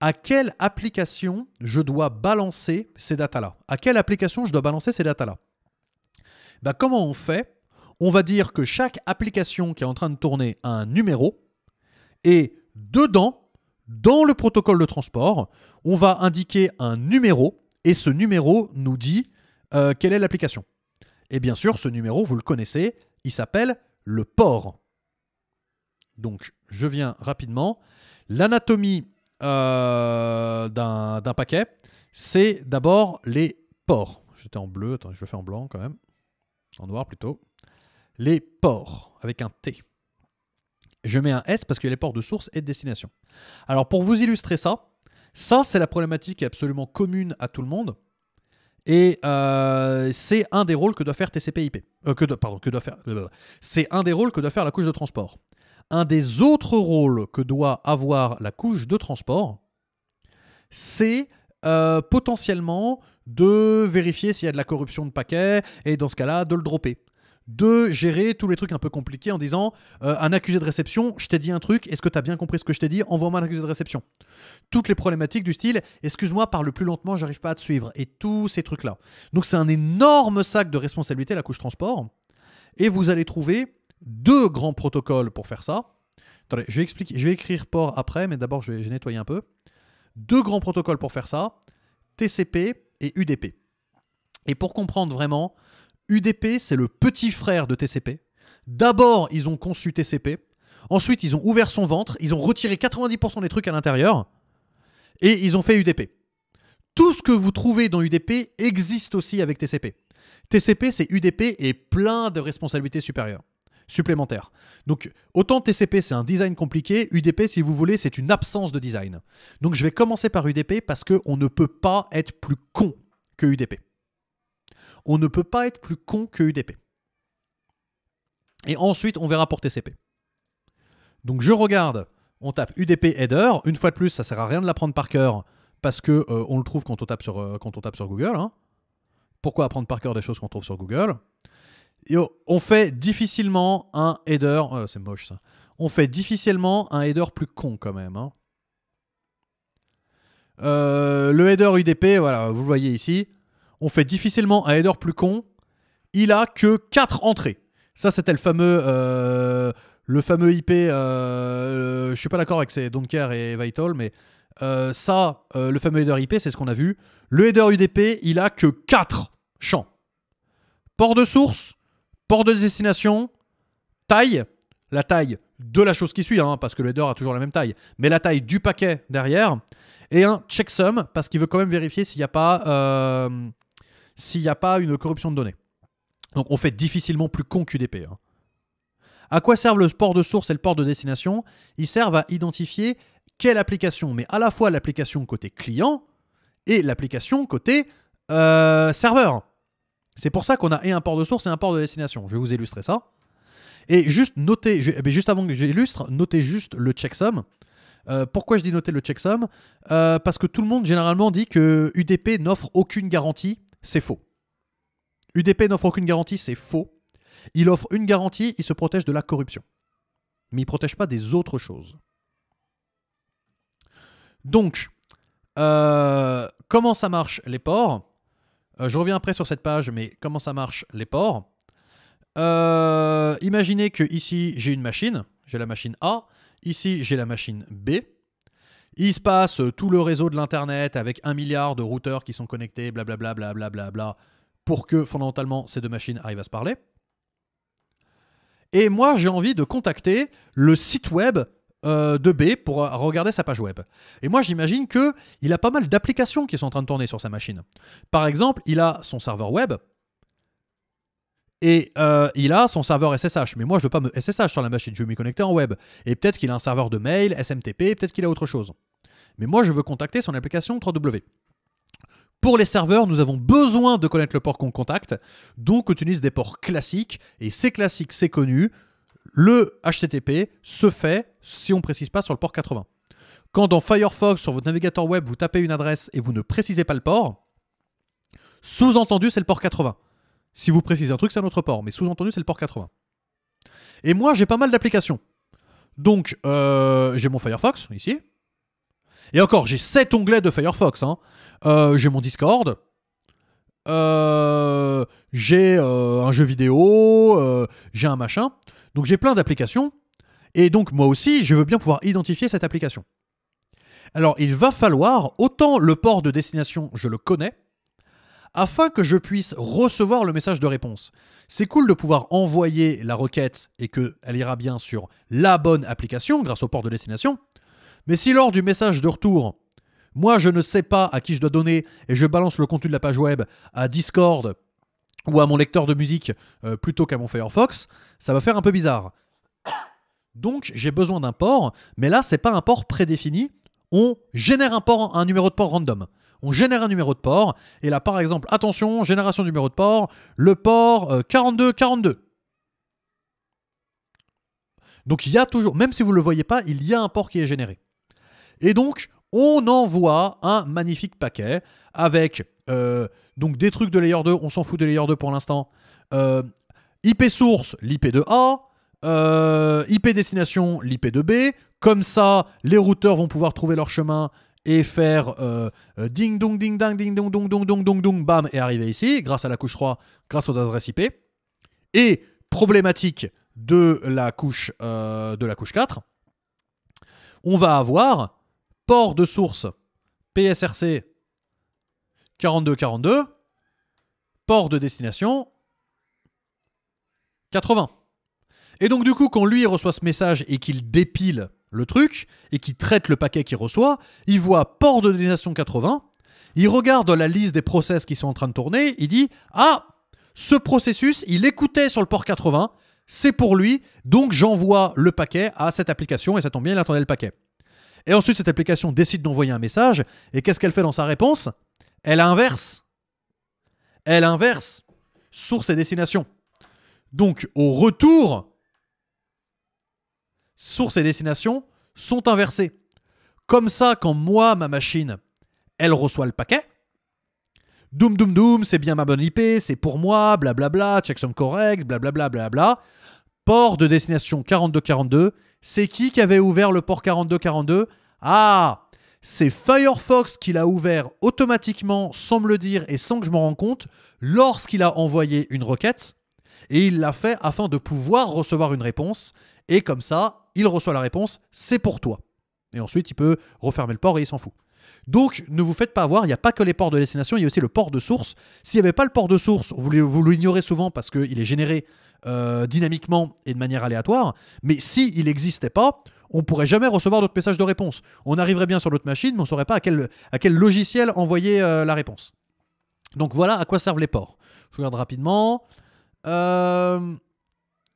Speaker 1: à quelle application je dois balancer ces datas-là À quelle application je dois balancer ces datas-là bah, Comment on fait on va dire que chaque application qui est en train de tourner a un numéro et dedans, dans le protocole de transport, on va indiquer un numéro et ce numéro nous dit euh, quelle est l'application. Et bien sûr, ce numéro, vous le connaissez, il s'appelle le port. Donc, je viens rapidement. L'anatomie euh, d'un paquet, c'est d'abord les ports. J'étais en bleu, attends, je le fais en blanc quand même. En noir plutôt les ports, avec un T. Je mets un S parce a les ports de source et de destination. Alors pour vous illustrer ça, ça c'est la problématique absolument commune à tout le monde. Et euh, c'est un des rôles que doit faire TCP/IP. Euh, que pardon, doit faire. Euh, c'est un des rôles que doit faire la couche de transport. Un des autres rôles que doit avoir la couche de transport, c'est potentiellement de vérifier s'il y a de la corruption de paquets et dans ce cas-là de le dropper de gérer tous les trucs un peu compliqués en disant euh, un accusé de réception, je t'ai dit un truc, est-ce que tu as bien compris ce que je t'ai dit Envoie-moi un accusé de réception. Toutes les problématiques du style, excuse-moi, parle plus lentement, j'arrive pas à te suivre, et tous ces trucs-là. Donc c'est un énorme sac de responsabilité, la couche transport, et vous allez trouver deux grands protocoles pour faire ça. Attendez, je vais, expliquer, je vais écrire port après, mais d'abord je je vais nettoyer un peu. Deux grands protocoles pour faire ça, TCP et UDP. Et pour comprendre vraiment UDP, c'est le petit frère de TCP. D'abord, ils ont conçu TCP. Ensuite, ils ont ouvert son ventre. Ils ont retiré 90% des trucs à l'intérieur. Et ils ont fait UDP. Tout ce que vous trouvez dans UDP existe aussi avec TCP. TCP, c'est UDP et plein de responsabilités supérieures, supplémentaires. Donc, autant TCP, c'est un design compliqué, UDP, si vous voulez, c'est une absence de design. Donc, je vais commencer par UDP parce qu'on ne peut pas être plus con que UDP on ne peut pas être plus con que UDP. Et ensuite, on verra pour TCP. Donc je regarde, on tape UDP header. Une fois de plus, ça sert à rien de l'apprendre par cœur parce que euh, on le trouve quand on tape sur, euh, quand on tape sur Google. Hein. Pourquoi apprendre par cœur des choses qu'on trouve sur Google on fait difficilement un header. Euh, c'est moche ça. On fait difficilement un header plus con quand même. Hein. le header UDP, voilà, vous le voyez ici on fait difficilement un header plus con. Il a que 4 entrées. Ça, c'était le fameux. Euh, le fameux IP, Je euh, je suis pas d'accord avec ces Donker et Vital, mais euh, ça, le fameux header IP, c'est ce qu'on a vu. Le header UDP, il a que 4 champs. Port de source, port de destination, taille, la taille de la chose qui suit, hein, parce que le header a toujours la même taille, mais la taille du paquet derrière, et un checksum, parce qu'il veut quand même vérifier s'il n'y a pas s'il n'y a pas une corruption de données. Donc on fait difficilement plus con qu'UDP. Hein. À quoi servent le port de source et le port de destination Ils servent à identifier quelle application, mais à la fois l'application côté client et l'application côté euh, serveur. C'est pour ça qu'on a et un port de source et un port de destination. Je vais vous illustrer ça. Et juste noter, eh juste avant que j'illustre, notez juste le checksum. Euh, pourquoi je dis noter le checksum euh, Parce que tout le monde généralement dit que UDP n'offre aucune garantie c'est faux. UDP n'offre aucune garantie, c'est faux. Il offre une garantie, il se protège de la corruption. Mais il ne protège pas des autres choses. Donc, euh, comment ça marche les ports euh, Je reviens après sur cette page, mais comment ça marche les ports euh, Imaginez que ici j'ai une machine, j'ai la machine A, ici j'ai la machine B. Il se passe euh, tout le réseau de l'Internet avec un milliard de routeurs qui sont connectés, blablabla, blablabla, pour que fondamentalement ces deux machines arrivent à se parler. Et moi, j'ai envie de contacter le site web euh, de B pour euh, regarder sa page web. Et moi, j'imagine qu'il a pas mal d'applications qui sont en train de tourner sur sa machine. Par exemple, il a son serveur web et euh, il a son serveur SSH. Mais moi, je veux pas me SSH sur la machine. Je veux m'y connecter en web. Et peut-être qu'il a un serveur de mail, SMTP, peut-être qu'il a autre chose. Mais moi, je veux contacter son application 3W. Pour les serveurs, nous avons besoin de connaître le port qu'on contacte, donc utilise des ports classiques, et c'est classique, c'est connu. Le HTTP se fait si on ne précise pas sur le port 80. Quand dans Firefox, sur votre navigateur web, vous tapez une adresse et vous ne précisez pas le port, sous-entendu, c'est le port 80. Si vous précisez un truc, c'est un autre port, mais sous-entendu, c'est le port 80. Et moi, j'ai pas mal d'applications. Donc, euh, j'ai mon Firefox, ici. Et encore, j'ai sept onglets de Firefox. Hein. Euh, j'ai mon Discord. Euh, j'ai un jeu vidéo. j'ai un machin. Donc, j'ai plein d'applications. Et donc, moi aussi, je veux bien pouvoir identifier cette application. Alors, il va falloir, autant le port de destination, je le connais, afin que je puisse recevoir le message de réponse. C'est cool de pouvoir envoyer la requête et qu'elle ira bien sur la bonne application grâce au port de destination. Mais si lors du message de retour, moi je ne sais pas à qui je dois donner et je balance le contenu de la page web à Discord ou à mon lecteur de musique euh, plutôt qu'à mon Firefox, ça va faire un peu bizarre. Donc j'ai besoin d'un port, mais là c'est pas un port prédéfini, on génère un port, un numéro de port random on génère un numéro de port. Et là, par exemple, attention, génération numéro de port, le port 42, 4242. 42. Donc il y a toujours, même si vous ne le voyez pas, il y a un port qui est généré. Et donc, on envoie un magnifique paquet avec euh, donc des trucs de layer 2, on s'en fout de layer 2 pour l'instant. Euh, IP source, l'IP de A, euh, IP destination, l'IP de B. Comme ça, les routeurs vont pouvoir trouver leur chemin et faire euh, euh, ding dong ding dang ding dong dong dong dong dong dong bam et arriver ici grâce à la couche 3, grâce aux adresses IP. Et problématique de la couche, euh, de la couche 4, on va avoir port de source PSRC 4242, port de destination 80. Et donc du coup, quand lui reçoit ce message et qu'il dépile le truc et qui traite le paquet qu'il reçoit, il voit port de destination 80, il regarde la liste des process qui sont en train de tourner, il dit Ah, ce processus, il écoutait sur le port 80, c'est pour lui, donc j'envoie le paquet à cette application et ça tombe bien, il attendait le paquet. Et ensuite, cette application décide d'envoyer un message et qu'est-ce qu'elle fait dans sa réponse Elle inverse. Elle inverse source et destination. Donc, au retour, source et destination sont inversées. Comme ça, quand moi, ma machine, elle reçoit le paquet, doum doum doum, c'est bien ma bonne IP, c'est pour moi, blablabla, checksum correct, blablabla, blabla. Port de destination 4242, c'est qui qui avait ouvert le port 4242 Ah C'est Firefox qui l'a ouvert automatiquement, sans me le dire et sans que je m'en rende compte, lorsqu'il a envoyé une requête. Et il l'a fait afin de pouvoir recevoir une réponse et comme ça, il reçoit la réponse, c'est pour toi. Et ensuite, il peut refermer le port et il s'en fout. Donc, ne vous faites pas avoir, il n'y a pas que les ports de destination, il y a aussi le port de source. S'il n'y avait pas le port de source, vous l'ignorez souvent parce qu'il est généré euh, dynamiquement et de manière aléatoire, mais s'il il n'existait pas, on ne pourrait jamais recevoir d'autres messages de réponse. On arriverait bien sur l'autre machine, mais on ne saurait pas à quel, logiciel envoyer euh, la réponse. Donc voilà à quoi servent les ports. Je regarde rapidement. Euh,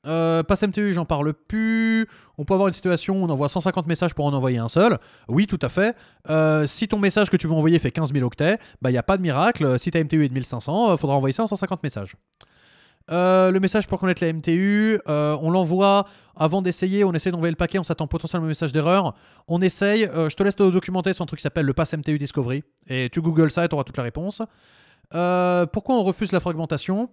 Speaker 1: euh, passe MTU, j'en parle plus. On peut avoir une situation où on envoie 150 messages pour en envoyer un seul. Oui, tout à fait. Euh, si ton message que tu veux envoyer fait 15 000 octets, bah, il bah, n'y a pas de miracle. Euh, si ta MTU est de 1500, il euh, faudra envoyer ça en 150 messages. le message pour connaître la MTU, on l'envoie avant d'essayer, on essaie d'envoyer le paquet, on s'attend potentiellement au message d'erreur. On essaye, je te laisse te documenter sur un truc qui s'appelle le pass MTU Discovery, et tu googles ça et tu auras toute la réponse. pourquoi on refuse la fragmentation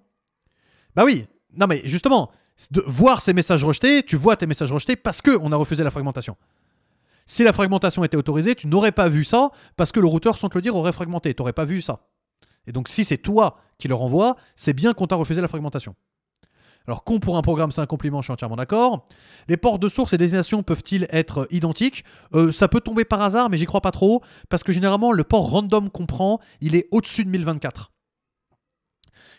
Speaker 1: Bah oui, non mais justement, de voir ces messages rejetés, tu vois tes messages rejetés parce qu'on a refusé la fragmentation. Si la fragmentation était autorisée, tu n'aurais pas vu ça parce que le routeur, sans te le dire, aurait fragmenté. Tu n'aurais pas vu ça. Et donc, si c'est toi qui le renvoie, c'est bien qu'on t'a refusé la fragmentation. Alors, con pour un programme, c'est un compliment, je suis entièrement d'accord. Les ports de source et destination peuvent-ils être identiques euh, Ça peut tomber par hasard, mais j'y crois pas trop, parce que généralement, le port random qu'on prend, il est au-dessus de 1024.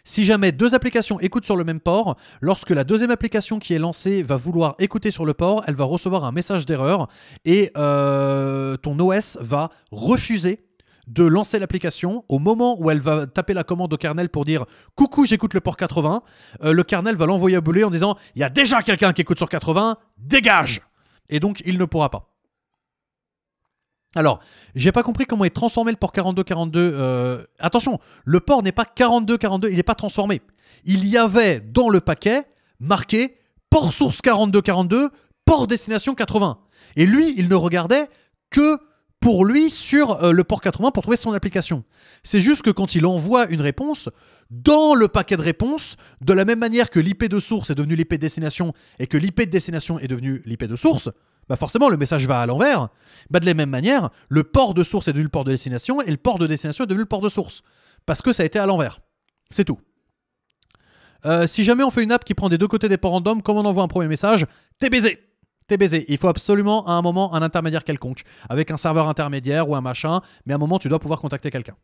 Speaker 1: Si jamais deux applications écoutent sur le même port, lorsque la deuxième application qui est lancée va vouloir écouter sur le port, elle va recevoir un message d'erreur et euh, ton OS va refuser de lancer l'application au moment où elle va taper la commande au kernel pour dire coucou j'écoute le port 80 euh, le kernel va l'envoyer à bouler en disant il y a déjà quelqu'un qui écoute sur 80 dégage et donc il ne pourra pas alors, j'ai pas compris comment est transformé le port 4242. Euh, attention, le port n'est pas 4242, il n'est pas transformé. Il y avait dans le paquet marqué port source 4242, port destination 80. Et lui, il ne regardait que pour lui sur euh, le port 80 pour trouver son application. C'est juste que quand il envoie une réponse, dans le paquet de réponse, de la même manière que l'IP de source est devenu l'IP de destination et que l'IP de destination est devenu l'IP de source, bah forcément le message va à l'envers. Bah de la même manière, le port de source est devenu le port de destination et le port de destination est devenu le port de source. Parce que ça a été à l'envers. C'est tout. Euh, si jamais on fait une app qui prend des deux côtés des ports random, comme on envoie un premier message, t'es baisé T'es baisé. Il faut absolument à un moment un intermédiaire quelconque, avec un serveur intermédiaire ou un machin, mais à un moment tu dois pouvoir contacter quelqu'un.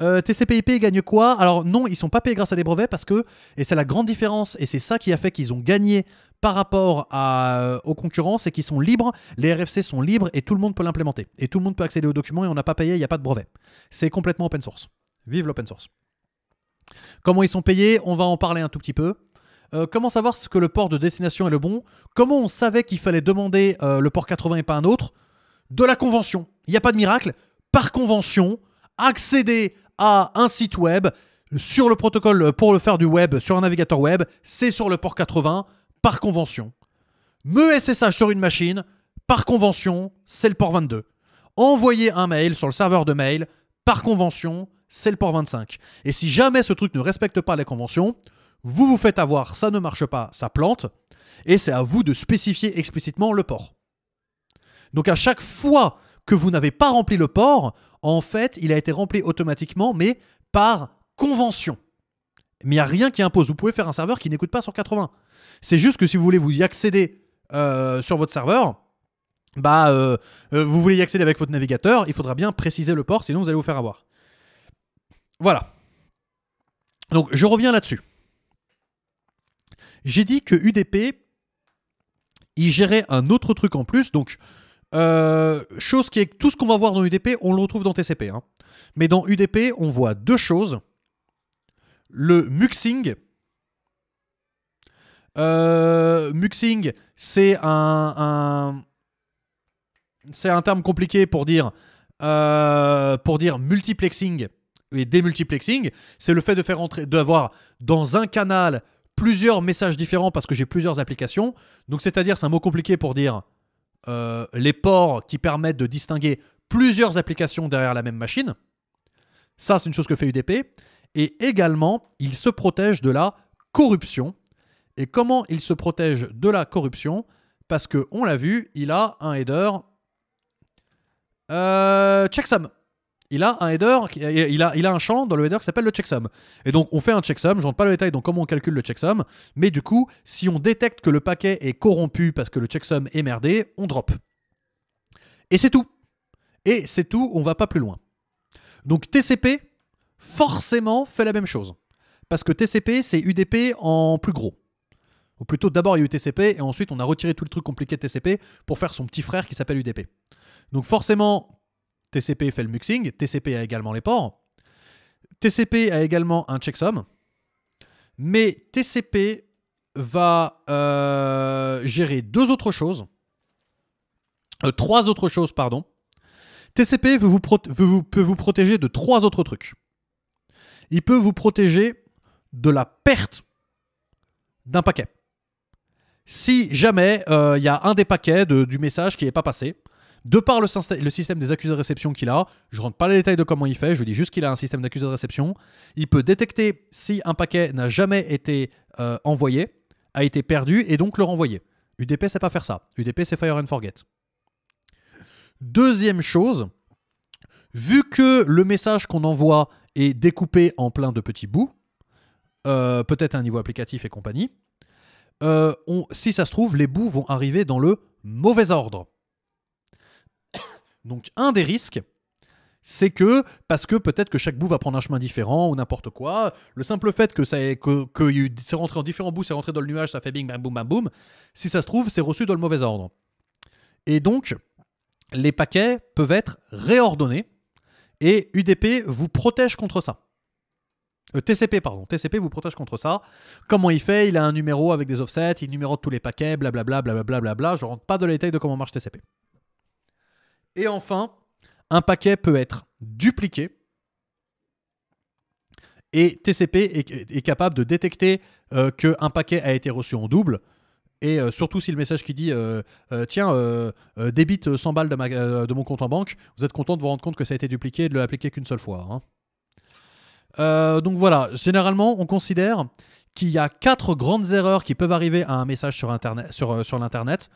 Speaker 1: Euh, TCPIP gagne quoi Alors non, ils sont pas payés grâce à des brevets parce que, et c'est la grande différence, et c'est ça qui a fait qu'ils ont gagné par rapport euh, aux concurrents, et qui sont libres, les RFC sont libres et tout le monde peut l'implémenter. Et tout le monde peut accéder aux documents et on n'a pas payé, il n'y a pas de brevet. C'est complètement open source. Vive l'open source. Comment ils sont payés On va en parler un tout petit peu. Euh, comment savoir ce que le port de destination est le bon Comment on savait qu'il fallait demander euh, le port 80 et pas un autre De la convention. Il n'y a pas de miracle. Par convention, accéder à un site web sur le protocole pour le faire du web, sur un navigateur web, c'est sur le port 80 par convention, me SSH sur une machine, par convention, c'est le port 22. Envoyer un mail sur le serveur de mail, par convention, c'est le port 25. Et si jamais ce truc ne respecte pas les conventions, vous vous faites avoir, ça ne marche pas, ça plante, et c'est à vous de spécifier explicitement le port. Donc à chaque fois que vous n'avez pas rempli le port, en fait, il a été rempli automatiquement, mais par convention. Mais il n'y a rien qui impose. Vous pouvez faire un serveur qui n'écoute pas sur 80. C'est juste que si vous voulez vous y accéder euh, sur votre serveur, bah, euh, euh, vous voulez y accéder avec votre navigateur, il faudra bien préciser le port, sinon vous allez vous faire avoir. Voilà. Donc je reviens là-dessus. J'ai dit que UDP, il gérait un autre truc en plus, donc chose qui est tout ce qu'on va voir dans UDP, on le retrouve dans TCP. Hein. Mais dans UDP, on voit deux choses. Le muxing, euh, muxing, c'est un, c'est un terme compliqué pour dire euh, pour dire multiplexing et démultiplexing. C'est le fait de faire entrer, d'avoir dans un canal plusieurs messages différents parce que j'ai plusieurs applications. Donc c'est-à-dire, c'est un mot compliqué pour dire euh, les ports qui permettent de distinguer plusieurs applications derrière la même machine. Ça, c'est une chose que fait UDP. Et également, il se protège de la corruption et comment il se protège de la corruption Parce que on l'a vu, il a un header. Euh, checksum. Il a un header, il a, un champ dans le header qui s'appelle le checksum. Et donc on fait un checksum, je rentre pas le détail de comment on calcule le checksum, mais du coup, si on détecte que le paquet est corrompu parce que le checksum est merdé, on drop. Et c'est tout. Et c'est tout, on va pas plus loin. Donc TCP, forcément, fait la même chose. Parce que TCP, c'est UDP en plus gros plutôt d'abord il y a eu TCP et ensuite on a retiré tout le truc compliqué de TCP pour faire son petit frère qui s'appelle UDP. Donc forcément, TCP fait le muxing, TCP a également les ports, TCP a également un checksum, mais TCP va euh, gérer deux autres choses, euh, trois autres choses, pardon. TCP vous, peut vous protéger de trois autres trucs. Il peut vous protéger de la perte d'un paquet si jamais euh, il y a un des paquets du message qui n'est pas passé, de par le, système des accusés de réception qu'il a, je rentre pas les détails de comment il fait, je dis juste qu'il a un système d'accusés de réception, il peut détecter si un paquet n'a jamais été euh, envoyé, a été perdu et donc le renvoyer. UDP, sait pas faire ça. UDP, c'est Fire and Forget. Deuxième chose, vu que le message qu'on envoie est découpé en plein de petits bouts, euh, peut-être un niveau applicatif et compagnie, euh, si ça se trouve, les bouts vont arriver dans le mauvais ordre. [coughs] Donc un des risques, c'est que, parce que peut-être que chaque bout va prendre un chemin différent ou n'importe quoi, le simple fait que c'est que, rentré en différents bouts, c'est rentré dans le nuage, ça fait bing, bam, boum, bam, boum, si ça se trouve, c'est reçu dans le mauvais ordre. Et donc, les paquets peuvent être réordonnés et UDP vous protège contre ça. Euh, TCP, pardon. TCP vous protège contre ça. Comment il fait Il a un numéro avec des offsets, il numérote tous les paquets, blablabla, blablabla, blablabla. Je rentre pas dans les détails de comment marche TCP. Et enfin, un paquet peut être dupliqué. Et TCP est, capable de détecter euh, qu'un paquet a été reçu en double. Et euh, surtout si le message qui dit Tiens, débite 100 balles de, mon compte en banque, vous êtes content de vous rendre compte que ça a été dupliqué et de l'appliquer qu'une seule fois. Hein. Euh, donc voilà, généralement, on considère qu'il y a quatre grandes erreurs qui peuvent arriver à un message sur, Internet, sur, euh, sur l'Internet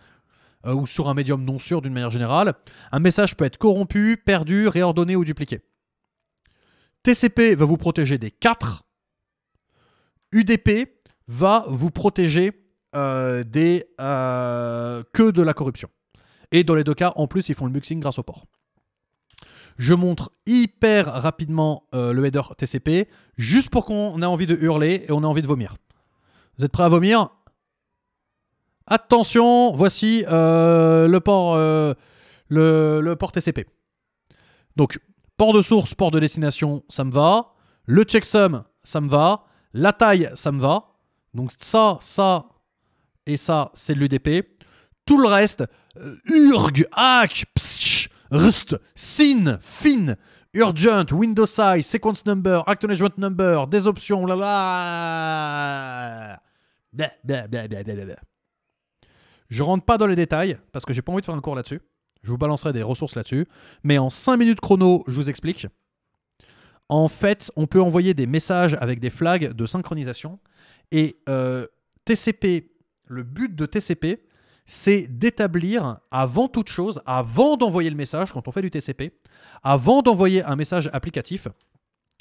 Speaker 1: euh, ou sur un médium non sûr d'une manière générale. Un message peut être corrompu, perdu, réordonné ou dupliqué. TCP va vous protéger des quatre. UDP va vous protéger des, que de la corruption. Et dans les deux cas, en plus, ils font le mixing grâce au port. Je montre hyper rapidement euh, le header TCP, juste pour qu'on ait envie de hurler et on ait envie de vomir. Vous êtes prêts à vomir Attention, voici euh, le, port, euh, TCP. Donc, port de source, port de destination, ça me va. Le checksum, ça me va. La taille, ça me va. Donc ça, ça et ça, c'est de l'UDP. Tout le reste, euh, URG, hack, Rust, sin, fin, urgent, window size, sequence number, acknowledgement number, des options, blablabla. Je rentre pas dans les détails parce que j'ai pas envie de faire un cours là-dessus. Je vous balancerai des ressources là-dessus. Mais en 5 minutes chrono, je vous explique. En fait, on peut envoyer des messages avec des flags de synchronisation. Et euh, TCP, le but de TCP, c'est d'établir avant toute chose, avant d'envoyer le message, quand on fait du TCP, avant d'envoyer un message applicatif,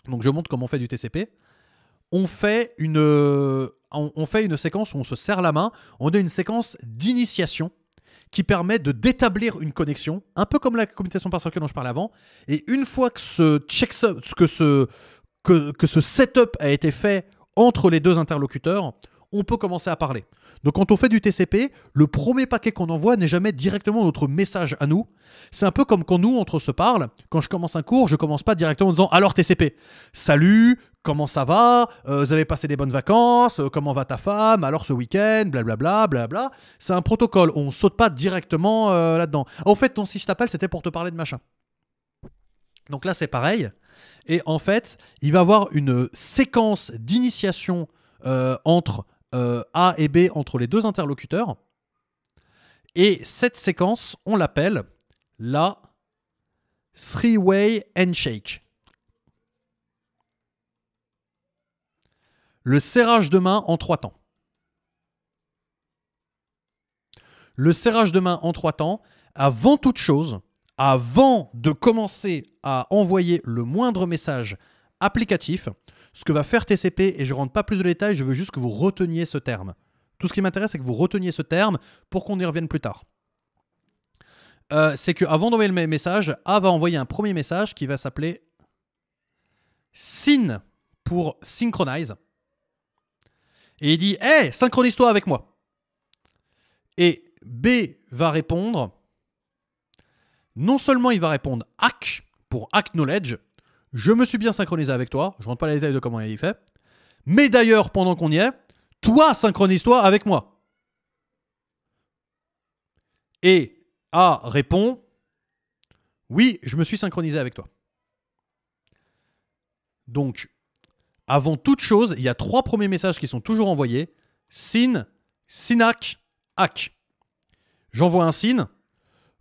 Speaker 1: donc je montre comment on fait du TCP, on fait une, euh, on fait une séquence où on se serre la main, on a une séquence d'initiation qui permet de d'établir une connexion, un peu comme la communication par circuit dont je parlais avant. Et une fois que ce ce que ce, que, que ce setup a été fait entre les deux interlocuteurs, on peut commencer à parler. Donc quand on fait du TCP, le premier paquet qu'on envoie n'est jamais directement notre message à nous. C'est un peu comme quand nous, entre se parle, quand je commence un cours, je commence pas directement en disant alors TCP, salut, comment ça va, euh, vous avez passé des bonnes vacances, euh, comment va ta femme, alors ce week-end, blablabla, blablabla. C'est un protocole, on saute pas directement euh, là-dedans. En fait, ton si je t'appelle, c'était pour te parler de machin. Donc là, c'est pareil. Et en fait, il va y avoir une séquence d'initiation entre euh, A et B entre les deux interlocuteurs. Et cette séquence, on l'appelle la three-way handshake. Le serrage de main en trois temps. Le serrage de main en trois temps, avant toute chose, avant de commencer à envoyer le moindre message applicatif, ce que va faire TCP, et je rentre pas plus de détails, je veux juste que vous reteniez ce terme. Tout ce qui m'intéresse, c'est que vous reteniez ce terme pour qu'on y revienne plus tard. Euh, c'est qu'avant d'envoyer le message, A va envoyer un premier message qui va s'appeler SYN pour synchronize. Et il dit Hey, synchronise-toi avec moi. Et B va répondre Non seulement il va répondre hack pour acknowledge, je me suis bien synchronisé avec toi. Je rentre pas dans les détails de comment il fait. Mais d'ailleurs, pendant qu'on y est, toi, synchronise-toi avec moi. Et A répond Oui, je me suis synchronisé avec toi. Donc, avant toute chose, il y a trois premiers messages qui sont toujours envoyés Sin, Sinac, Hack. J'envoie un Sin.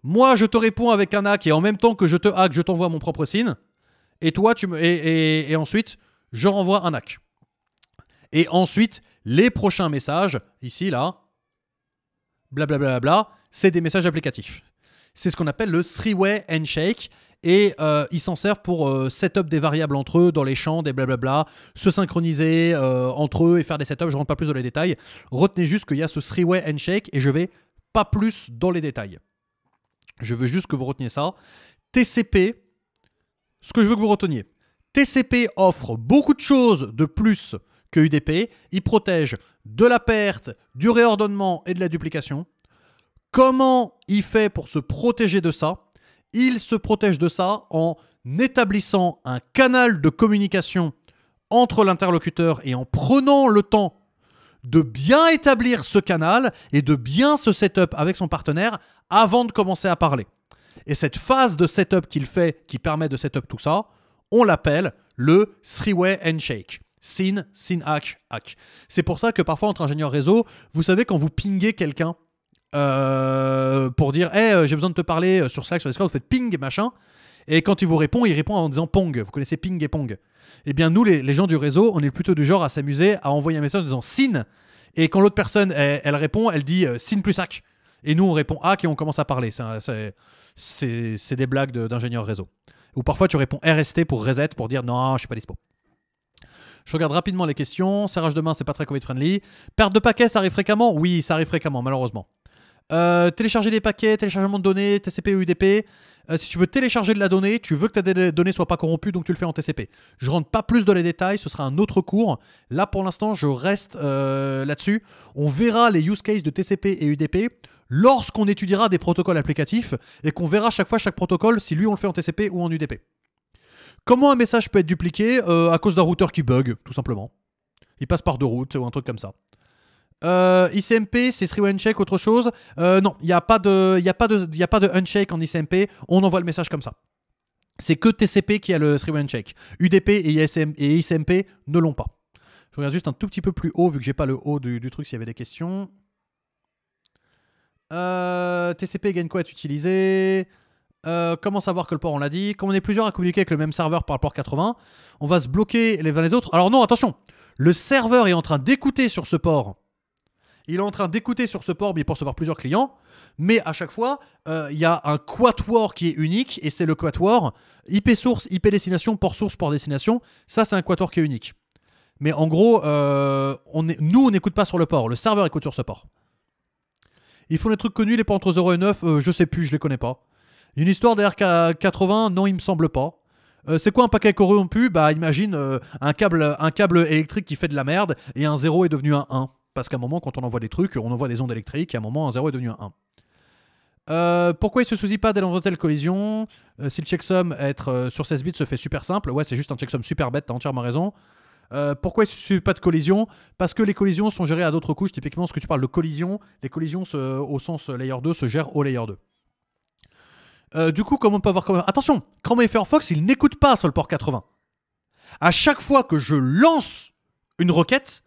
Speaker 1: Moi, je te réponds avec un hack et en même temps que je te hack, je t'envoie mon propre Sin et toi, tu me. Et, ensuite, je renvoie un hack. Et ensuite, les prochains messages, ici, là, blablabla, bla, bla, bla, c'est des messages applicatifs. C'est ce qu'on appelle le three-way handshake. Et euh, ils s'en servent pour euh, setup des variables entre eux dans les champs, des blablabla, se synchroniser euh, entre eux et faire des setups. Je rentre pas plus dans les détails. Retenez juste qu'il y a ce three-way handshake et je vais pas plus dans les détails. Je veux juste que vous reteniez ça. TCP, ce que je veux que vous reteniez. TCP offre beaucoup de choses de plus que UDP. Il protège de la perte, du réordonnement et de la duplication. Comment il fait pour se protéger de ça Il se protège de ça en établissant un canal de communication entre l'interlocuteur et en prenant le temps de bien établir ce canal et de bien se setup avec son partenaire avant de commencer à parler. Et cette phase de setup qu'il fait, qui permet de setup tout ça, on l'appelle le three-way handshake. Sin, sin, hack, hack. C'est pour ça que parfois, entre ingénieurs réseau, vous savez, quand vous pinguez quelqu'un euh, pour dire Hey, euh, j'ai besoin de te parler euh, sur Slack, sur Discord, vous faites ping, machin. Et quand il vous répond, il répond en disant pong. Vous connaissez ping et pong. Eh bien, nous, les, gens du réseau, on est plutôt du genre à s'amuser à envoyer un message en disant sin. Et quand l'autre personne, elle, répond, elle dit sin plus hack. Et nous, on répond hack et on commence à parler. C'est c'est des blagues d'ingénieurs réseau. Ou parfois, tu réponds RST pour reset pour dire non, je ne suis pas dispo. Je regarde rapidement les questions. Serrage de main, c'est pas très Covid-friendly. Perte de paquets, ça arrive fréquemment Oui, ça arrive fréquemment, malheureusement. Euh, télécharger des paquets, téléchargement de données, TCP ou UDP. Euh, si tu veux télécharger de la donnée, tu veux que ta donnée soit pas corrompue, donc tu le fais en TCP. Je rentre pas plus dans les détails, ce sera un autre cours. Là, pour l'instant, je reste euh, là-dessus. On verra les use cases de TCP et UDP lorsqu'on étudiera des protocoles applicatifs et qu'on verra chaque fois chaque protocole si lui on le fait en TCP ou en UDP. Comment un message peut être dupliqué euh, à cause d'un routeur qui bug, tout simplement. Il passe par deux routes ou un truc comme ça. Euh, ICMP, c'est 3-way check, autre chose. Euh, non, il n'y a, pas de, y a, pas de, a pas de uncheck en ICMP, on envoie le message comme ça. C'est que TCP qui a le 3-way check UDP et, ISM, et ICMP ne l'ont pas. Je regarde juste un tout petit peu plus haut, vu que j'ai pas le haut du, du truc s'il y avait des questions. Euh, TCP gagne quoi être utilisé. Euh, comment savoir que le port, on l'a dit. Comme on est plusieurs à communiquer avec le même serveur par le port 80, on va se bloquer les uns les autres. Alors non, attention, le serveur est en train d'écouter sur ce port. Il est en train d'écouter sur ce port, mais il recevoir plusieurs clients. Mais à chaque fois, euh, il y a un quatuor qui est unique, et c'est le quatuor IP source, IP destination, port source, port destination. Ça, c'est un quatuor qui est unique. Mais en gros, nous, on n'écoute pas sur le port. Le serveur écoute sur ce port. Ils font des trucs connus, les pas entre 0 et 9, euh, je sais plus, je les connais pas. Une histoire derrière 80 non, il me semble pas. Euh, c'est quoi un paquet corrompu Bah imagine euh, un, câble, un câble électrique qui fait de la merde et un 0 est devenu un 1. Parce qu'à un moment, quand on envoie des trucs, on envoie des ondes électriques et à un moment, un 0 est devenu un 1. pourquoi il se soucie pas d'aller dans telle collision Si le checksum être sur 16 bits se fait super simple, ouais, c'est juste un checksum super bête, t'as entièrement raison. Euh, pourquoi il ne suffit pas de collision Parce que les collisions sont gérées à d'autres couches. Typiquement, ce que tu parles de collision, les collisions au sens layer 2 se gèrent au layer 2. Euh, du coup, comment on peut avoir. quand Attention, Chrome Firefox, il n'écoute pas sur le port 80. À chaque fois que je lance une requête,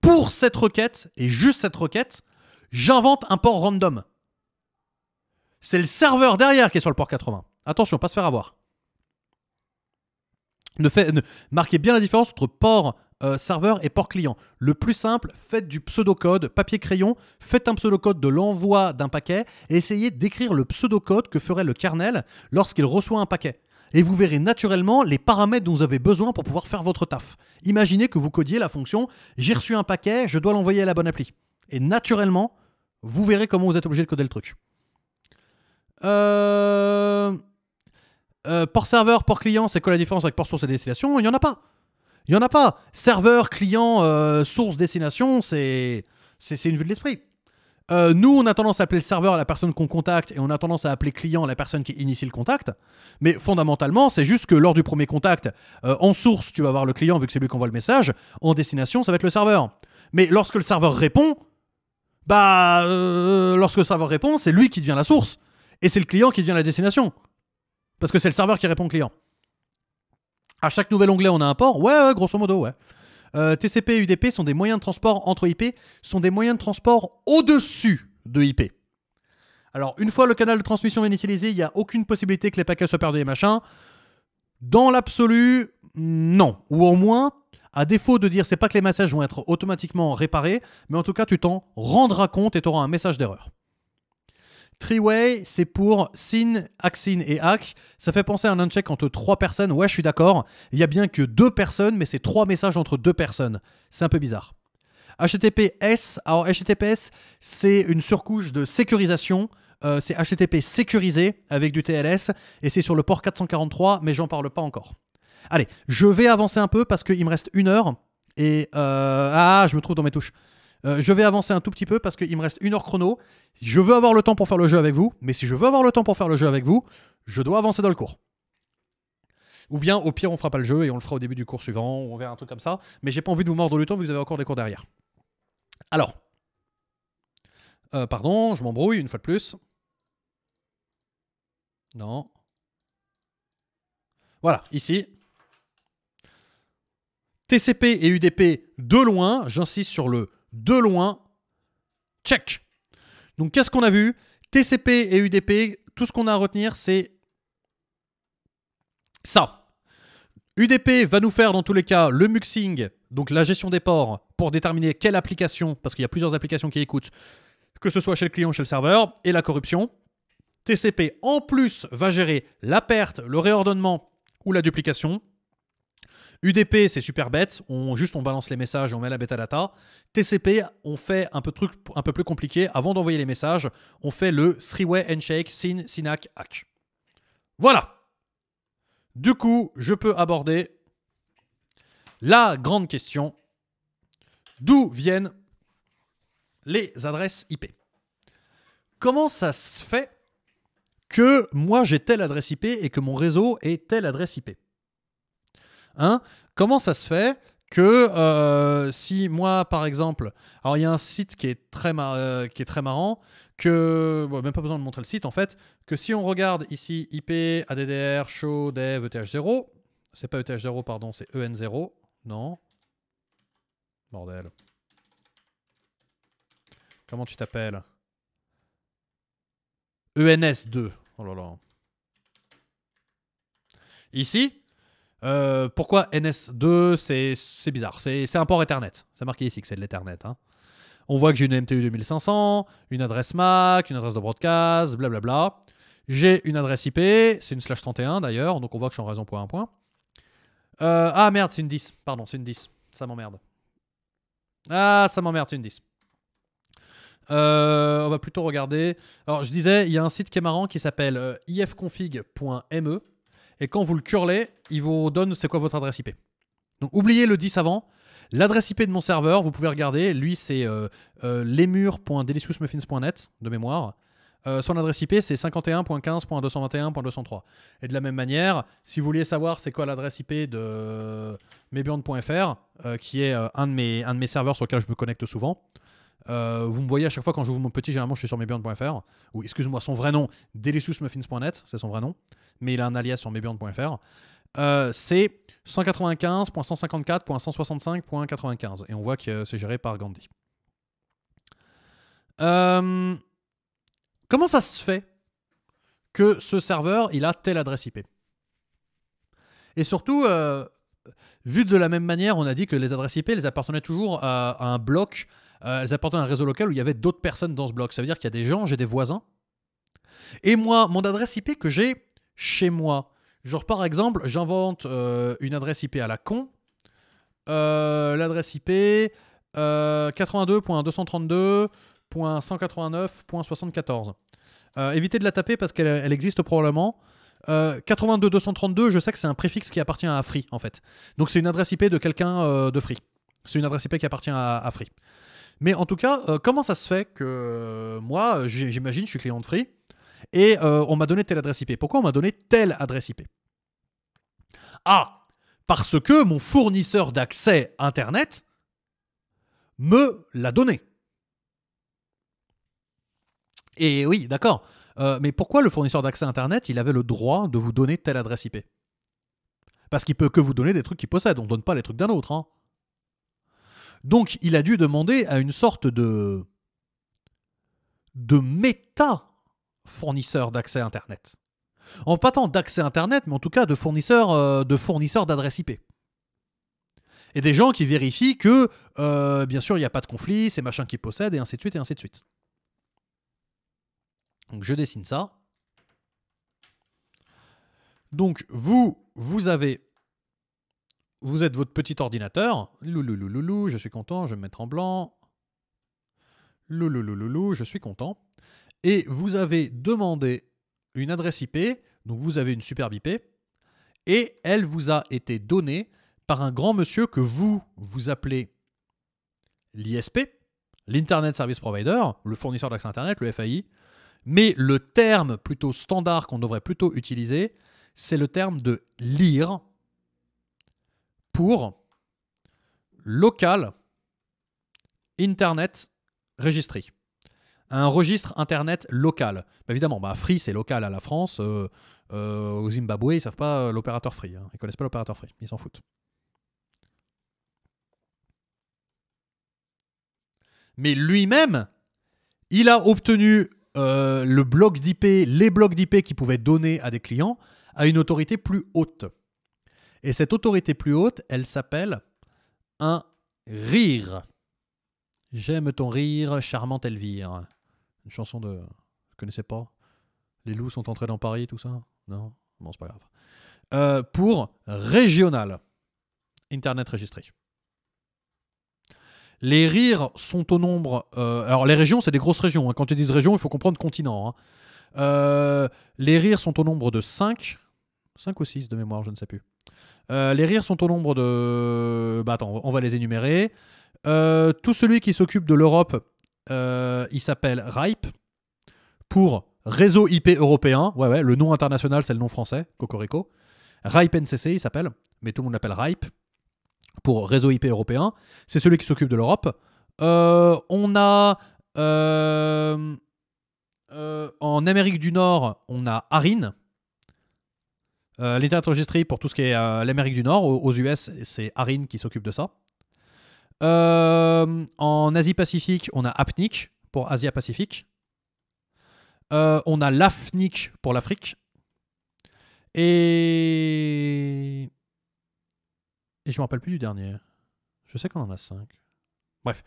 Speaker 1: pour cette requête et juste cette requête, j'invente un port random. C'est le serveur derrière qui est sur le port 80. Attention, pas se faire avoir. Ne marquez bien la différence entre port euh, serveur et port client. Le plus simple, faites du pseudocode, papier-crayon, faites un pseudocode de l'envoi d'un paquet et essayez d'écrire le pseudocode que ferait le kernel lorsqu'il reçoit un paquet. Et vous verrez naturellement les paramètres dont vous avez besoin pour pouvoir faire votre taf. Imaginez que vous codiez la fonction j'ai reçu un paquet, je dois l'envoyer à la bonne appli. Et naturellement, vous verrez comment vous êtes obligé de coder le truc. Euh. Euh, port serveur, port client, c'est quoi la différence avec port source et destination Il n'y en a pas. Il n'y en a pas. Serveur, client, euh, source, destination, c'est une vue de l'esprit. Euh, nous, on a tendance à appeler le serveur la personne qu'on contacte et on a tendance à appeler client la personne qui initie le contact. Mais fondamentalement, c'est juste que lors du premier contact, en source, tu vas voir le client vu que c'est lui qui envoie le message. En destination, ça va être le serveur. Mais lorsque le serveur répond, bah, lorsque le serveur répond, c'est lui qui devient la source et c'est le client qui devient la destination. Parce que c'est le serveur qui répond au client. À chaque nouvel onglet, on a un port Ouais, grosso modo, ouais. Euh, TCP et UDP sont des moyens de transport entre IP, sont des moyens de transport au-dessus de IP. Alors, une fois le canal de transmission initialisé, il n'y a aucune possibilité que les paquets soient perdus et machin. Dans l'absolu, non. Ou au moins, à défaut de dire c'est pas que les messages vont être automatiquement réparés, mais en tout cas, tu t'en rendras compte et tu auras un message d'erreur. Three-way, c'est pour Sin, Axin et Hack. Ça fait penser à un uncheck entre trois personnes. Ouais, je suis d'accord. Il y a bien que deux personnes, mais c'est trois messages entre deux personnes. C'est un peu bizarre. HTTPS, alors HTTPS, c'est une surcouche de sécurisation. Euh, c'est HTTP sécurisé avec du TLS et c'est sur le port 443, mais j'en parle pas encore. Allez, je vais avancer un peu parce qu'il me reste une heure et euh, ah, je me trouve dans mes touches. Euh, je vais avancer un tout petit peu parce qu'il me reste une heure chrono. Je veux avoir le temps pour faire le jeu avec vous, mais si je veux avoir le temps pour faire le jeu avec vous, je dois avancer dans le cours. Ou bien, au pire, on fera pas le jeu et on le fera au début du cours suivant, ou on verra un truc comme ça. Mais j'ai pas envie de vous mordre le temps vous avez encore des cours derrière. Alors. Euh, pardon, je m'embrouille une fois de plus. Non. Voilà, ici. TCP et UDP de loin, j'insiste sur le de loin. Check. Donc qu'est-ce qu'on a vu TCP et UDP, tout ce qu'on a à retenir, c'est ça. UDP va nous faire dans tous les cas le muxing, donc la gestion des ports, pour déterminer quelle application, parce qu'il y a plusieurs applications qui écoutent, que ce soit chez le client, chez le serveur, et la corruption. TCP en plus va gérer la perte, le réordonnement ou la duplication. UDP, c'est super bête, on juste on balance les messages, on met la bêta data. TCP, on fait un peu truc un peu plus compliqué. Avant d'envoyer les messages, on fait le three-way handshake, SYN, SYNAC, hack. Voilà. Du coup, je peux aborder la grande question d'où viennent les adresses IP. Comment ça se fait que moi j'ai telle adresse IP et que mon réseau est telle adresse IP Hein Comment ça se fait que euh, si moi, par exemple, alors il y a un site qui est très, euh, qui est très marrant, que, même pas besoin de montrer le site en fait, que si on regarde ici IP, ADDR, show, dev, ETH0, c'est pas ETH0, pardon, c'est EN0, non, bordel. Comment tu t'appelles ENS2, oh là là. Ici, euh, pourquoi NS2 C'est bizarre. C'est un port Ethernet. C'est marqué ici que c'est de l'Ethernet. Hein. On voit que j'ai une MTU 2500, une adresse MAC, une adresse de broadcast, blablabla. J'ai une adresse IP, c'est une slash 31 d'ailleurs, donc on voit que je suis en raison pour un point. Euh, ah merde, c'est une 10. Pardon, c'est une 10. Ça m'emmerde. Ah, ça m'emmerde, c'est une 10. Euh, on va plutôt regarder. Alors, je disais, il y a un site qui est marrant qui s'appelle ifconfig.me et quand vous le curlez, il vous donne c'est quoi votre adresse IP. Donc oubliez le 10 avant. L'adresse IP de mon serveur, vous pouvez regarder. Lui, c'est euh, euh de mémoire. Euh, son adresse IP, c'est 51.15.221.203. Et de la même manière, si vous vouliez savoir c'est quoi l'adresse IP de mebiand.fr, euh, qui est un, de mes, un de mes serveurs sur lequel je me connecte souvent, euh, vous me voyez à chaque fois quand j'ouvre mon petit, généralement je suis sur mesburn.fr. Ou excuse-moi, son vrai nom, deliciousmuffins.net, c'est son vrai nom, mais il a un alias sur mesburn.fr. Euh, c'est 195.154.165.95 et on voit que c'est géré par Gandhi. Euh, comment ça se fait que ce serveur il a telle adresse IP Et surtout, vu de la même manière, on a dit que les adresses IP elles appartenaient toujours à un bloc euh, elles apportaient un réseau local où il y avait d'autres personnes dans ce bloc. Ça veut dire qu'il y a des gens, j'ai des voisins. Et moi, mon adresse IP que j'ai chez moi, genre par exemple, j'invente euh, une adresse IP à la con. Euh, l'adresse IP 82.232.189.74. évitez de la taper parce qu'elle existe probablement. 82.232, je sais que c'est un préfixe qui appartient à Free en fait. Donc c'est une adresse IP de quelqu'un de Free. C'est une adresse IP qui appartient à Free. Mais en tout cas, euh, comment ça se fait que euh, moi, euh, j'imagine, je suis client de Free et on m'a donné telle adresse IP Pourquoi on m'a donné telle adresse IP Ah, parce que mon fournisseur d'accès Internet me l'a donné. Et oui, d'accord. mais pourquoi le fournisseur d'accès Internet, il avait le droit de vous donner telle adresse IP Parce qu'il peut que vous donner des trucs qu'il possède. On ne donne pas les trucs d'un autre. Hein. Donc il a dû demander à une sorte de de méta fournisseur d'accès Internet. En pas tant d'accès Internet, mais en tout cas de fournisseur euh, de d'adresse IP. Et des gens qui vérifient que, euh, bien sûr, il n'y a pas de conflit, c'est machin qui possède, et ainsi de suite, et ainsi de suite. Donc je dessine ça. Donc vous, vous avez vous êtes votre petit ordinateur. Loulou, je suis content, je vais me mettre en blanc. Loulou, je suis content. Et vous avez demandé une adresse IP, donc vous avez une superbe IP, et elle vous a été donnée par un grand monsieur que vous, vous appelez l'ISP, l'Internet Service Provider, le fournisseur d'accès Internet, le FAI, mais le terme plutôt standard qu'on devrait plutôt utiliser, c'est le terme de lire pour local Internet Registry. Un registre Internet local. Bah, évidemment, bah, Free, c'est local à la France. Euh, euh, au Zimbabwe, ils ne savent pas euh, l'opérateur Free. Hein. Ils connaissent pas l'opérateur Free. Ils s'en foutent. Mais lui-même, il a obtenu le bloc d'IP, les blocs d'IP qu'il pouvait donner à des clients, à une autorité plus haute. Et cette autorité plus haute, elle s'appelle un rire. J'aime ton rire, charmante Elvire. Une chanson de. Vous connaissez pas Les loups sont entrés dans Paris, tout ça Non Bon, c'est pas grave. Euh, pour régional, Internet registré. Les rires sont au nombre. Euh, alors, les régions, c'est des grosses régions. Hein. Quand tu dis région, il faut comprendre continent. Hein. Euh, les rires sont au nombre de 5. 5 ou 6 de mémoire, je ne sais plus. Euh, les rires sont au nombre de. Bah attends, on va les énumérer. Euh, tout celui qui s'occupe de l'Europe, euh, il s'appelle RIPE pour Réseau IP Européen. Ouais, ouais, le nom international, c'est le nom français, Cocorico. RIPE NCC, il s'appelle, mais tout le monde l'appelle RIPE pour Réseau IP Européen. C'est celui qui s'occupe de l'Europe. on a. en Amérique du Nord, on a ARIN, euh, l'internet Registry pour tout ce qui est euh, l'Amérique du Nord, aux, US, c'est arin qui s'occupe de ça. Euh, en Asie-Pacifique, on a APNIC pour Asia-Pacifique. on a l'AFNIC pour l'Afrique. Et... Et je ne me rappelle plus du dernier. Je sais qu'on en a cinq. Bref.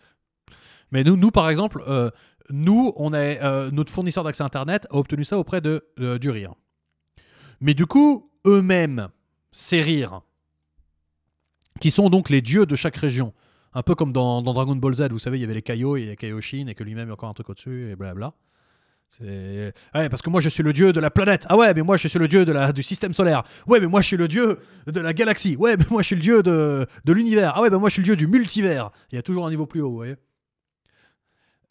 Speaker 1: Mais nous, nous par exemple, nous, on est, notre fournisseur d'accès Internet a obtenu ça auprès de, du RIR. Mais du coup, eux-mêmes ces rires, qui sont donc les dieux de chaque région. Un peu comme dans, Dragon Ball Z, vous savez, il y avait les Kaio et les Kaioshin, et que lui-même, il y a encore un truc au-dessus, et blabla. Ouais, parce que moi je suis le dieu de la planète. Ah ouais, mais moi je suis le dieu du système solaire. Ouais, mais moi je suis le dieu de la galaxie. Ouais, mais moi je suis le dieu de, l'univers. Ah ouais, mais moi je suis le dieu du multivers. Il y a toujours un niveau plus haut, vous voyez.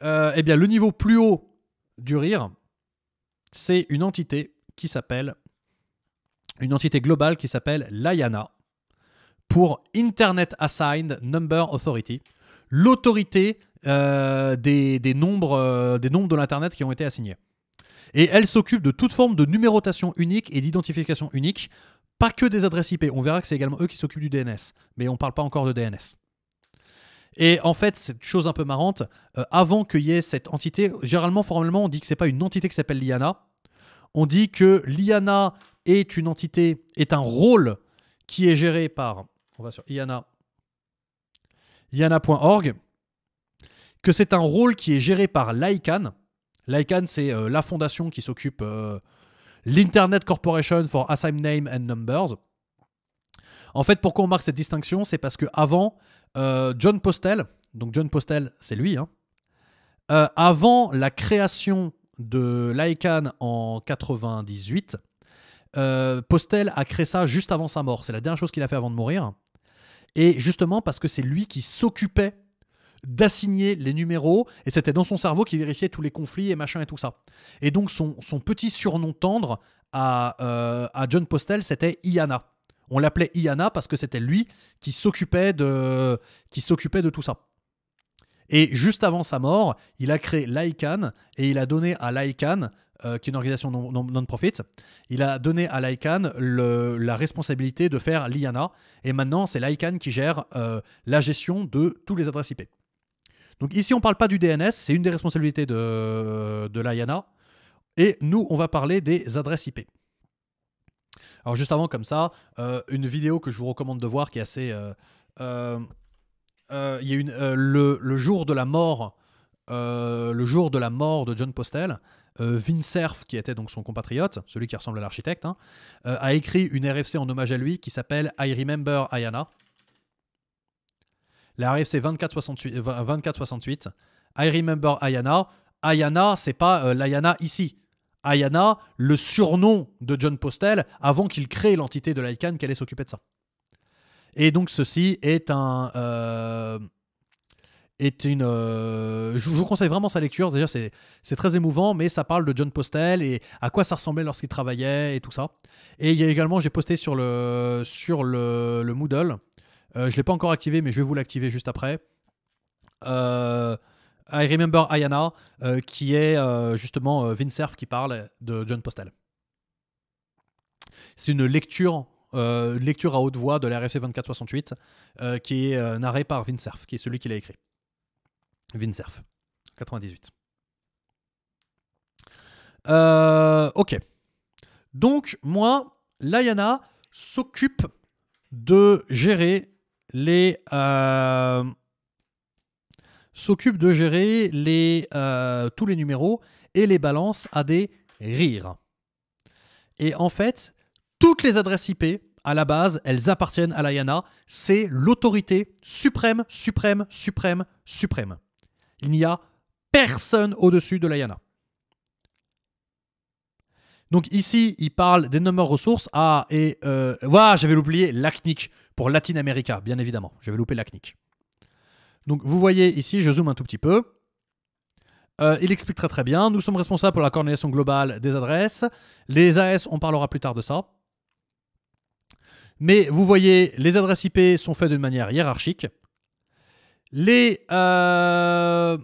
Speaker 1: Euh, eh bien, le niveau plus haut du rire, c'est une entité qui s'appelle une entité globale qui s'appelle l'IANA pour Internet Assigned Number Authority, l'autorité euh, des, nombres, euh, des de l'Internet qui ont été assignés. Et elle s'occupe de toute forme de numérotation unique et d'identification unique, pas que des adresses IP. On verra que c'est également eux qui s'occupent du DNS, mais on ne parle pas encore de DNS. Et en fait, c'est une chose un peu marrante, euh, avant qu'il y ait cette entité, généralement, formellement, on dit que c'est pas une entité qui s'appelle l'IANA. On dit que l'IANA est une entité, est un rôle qui est géré par, on va sur Iana, iana.org, que c'est un rôle qui est géré par l'ICANN. L'ICANN, c'est euh, la fondation qui s'occupe euh, l'Internet Corporation for Assigned Name and Numbers. En fait, pourquoi on marque cette distinction C'est parce que avant, euh, John Postel, donc John Postel, c'est lui, hein, avant la création de l'ICANN en 98, euh, Postel a créé ça juste avant sa mort. C'est la dernière chose qu'il a fait avant de mourir. Et justement parce que c'est lui qui s'occupait d'assigner les numéros, et c'était dans son cerveau qui vérifiait tous les conflits et machin et tout ça. Et donc son, petit surnom tendre euh, à, John Postel, c'était Iana. On l'appelait Iana parce que c'était lui qui s'occupait de, qui s'occupait de tout ça. Et juste avant sa mort, il a créé l'ICANN et il a donné à l'ICANN euh, qui est une organisation non-profit, il a donné à l'ICANN la responsabilité de faire l'IANA. Et maintenant, c'est l'ICANN qui gère euh, la gestion de tous les adresses IP. Donc ici, on ne parle pas du DNS, c'est une des responsabilités de, l'IANA. Et nous, on va parler des adresses IP. Alors juste avant, comme ça, euh, une vidéo que je vous recommande de voir qui est assez... il y a jour de la mort, le jour de la mort de John Postel, Vincerf, euh, qui était donc son compatriote, celui qui ressemble à l'architecte, hein, euh, a écrit une RFC en hommage à lui qui s'appelle I Remember Ayana. La RFC 2468, I Remember Ayana. Ayana, c'est pas euh, l'Ayana ici. Ayana, le surnom de John Postel avant qu'il crée l'entité de l'ICANN qui allait s'occuper de ça. Et donc ceci est un, une. Euh, je vous conseille vraiment sa lecture. D'ailleurs, c'est, très émouvant, mais ça parle de John Postel et à quoi ça ressemblait lorsqu'il travaillait et tout ça. Et il y a également, j'ai posté sur le, sur le, Moodle. Euh, je ne l'ai pas encore activé, mais je vais vous l'activer juste après. Euh, I Remember Ayana, qui est justement Vincerf qui parle de John Postel. C'est une lecture lecture à haute voix de la RFC 2468 e qui est narrée par Vincerf, qui est celui qui l'a écrit. Vinserf euh, 98. ok. Donc, moi, Layana s'occupe de gérer les. Euh, s'occupe de gérer les, euh, tous les numéros et les balances à des rires. Et en fait, toutes les adresses IP, à la base, elles appartiennent à Layana. C'est l'autorité suprême, suprême, suprême, suprême. Il n'y a personne au-dessus de l'Ayana. Donc ici, il parle des numéros ressources. Ah, et euh, voilà, j'avais oublié l'ACNIC pour Latin America, bien évidemment. J'avais loupé l'ACNIC. Donc vous voyez ici, je zoome un tout petit peu. Euh, il explique très très bien. Nous sommes responsables pour la coordination globale des adresses. Les AS, on parlera plus tard de ça. Mais vous voyez, les adresses IP sont faites d'une manière hiérarchique. Euh,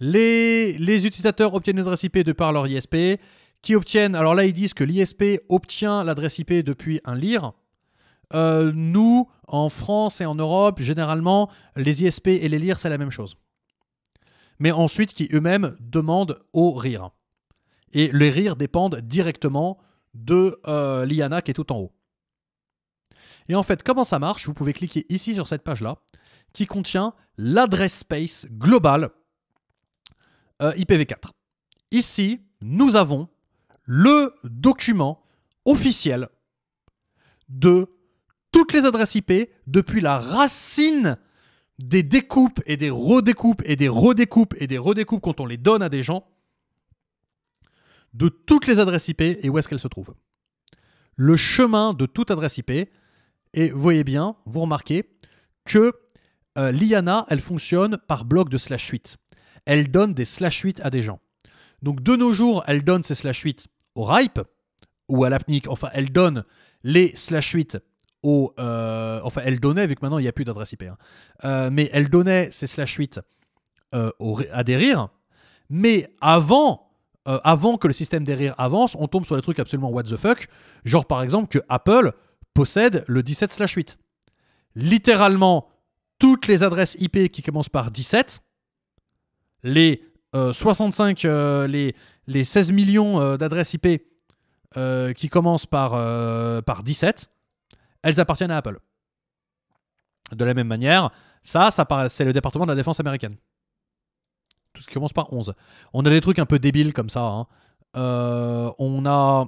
Speaker 1: les, utilisateurs obtiennent une adresse IP de par leur ISP, qui obtiennent, alors là ils disent que l'ISP obtient l'adresse IP depuis un lire. Euh, nous, en France et en Europe, généralement, les ISP et les lire, c'est la même chose. Mais ensuite, qui eux-mêmes demandent au rire. Et les rires dépendent directement de euh, l'IANA qui est tout en haut. Et en fait, comment ça marche Vous pouvez cliquer ici sur cette page-là qui contient l'adresse space globale euh, IPv4. Ici, nous avons le document officiel de toutes les adresses IP depuis la racine des découpes et des redécoupes et des redécoupes et des redécoupes quand on les donne à des gens de toutes les adresses IP et où est-ce qu'elles se trouvent. Le chemin de toute adresse IP, et vous voyez bien, vous remarquez que euh, Liana, elle fonctionne par bloc de slash 8. Elle donne des slash 8 à des gens. Donc de nos jours, elle donne ses slash 8 au RIPE ou à l'APNIC. Enfin, elle donne les slash 8 au... Euh, enfin, elle donnait, vu que maintenant il n'y a plus d'adresse IP. Hein. Euh, mais elle donnait ses slash 8 à des rires. Mais avant... avant que le système des rires avance, on tombe sur des trucs absolument what the fuck, genre par exemple que Apple possède le 17/8. Littéralement, toutes les adresses IP qui commencent par 17, les 65, euh, euh, les, les 16 millions euh, d'adresses IP qui commencent par, par 17, elles appartiennent à Apple. De la même manière, ça, ça c'est le département de la défense américaine. Tout ce qui commence par 11. On a des trucs un peu débiles comme ça. Hein. on a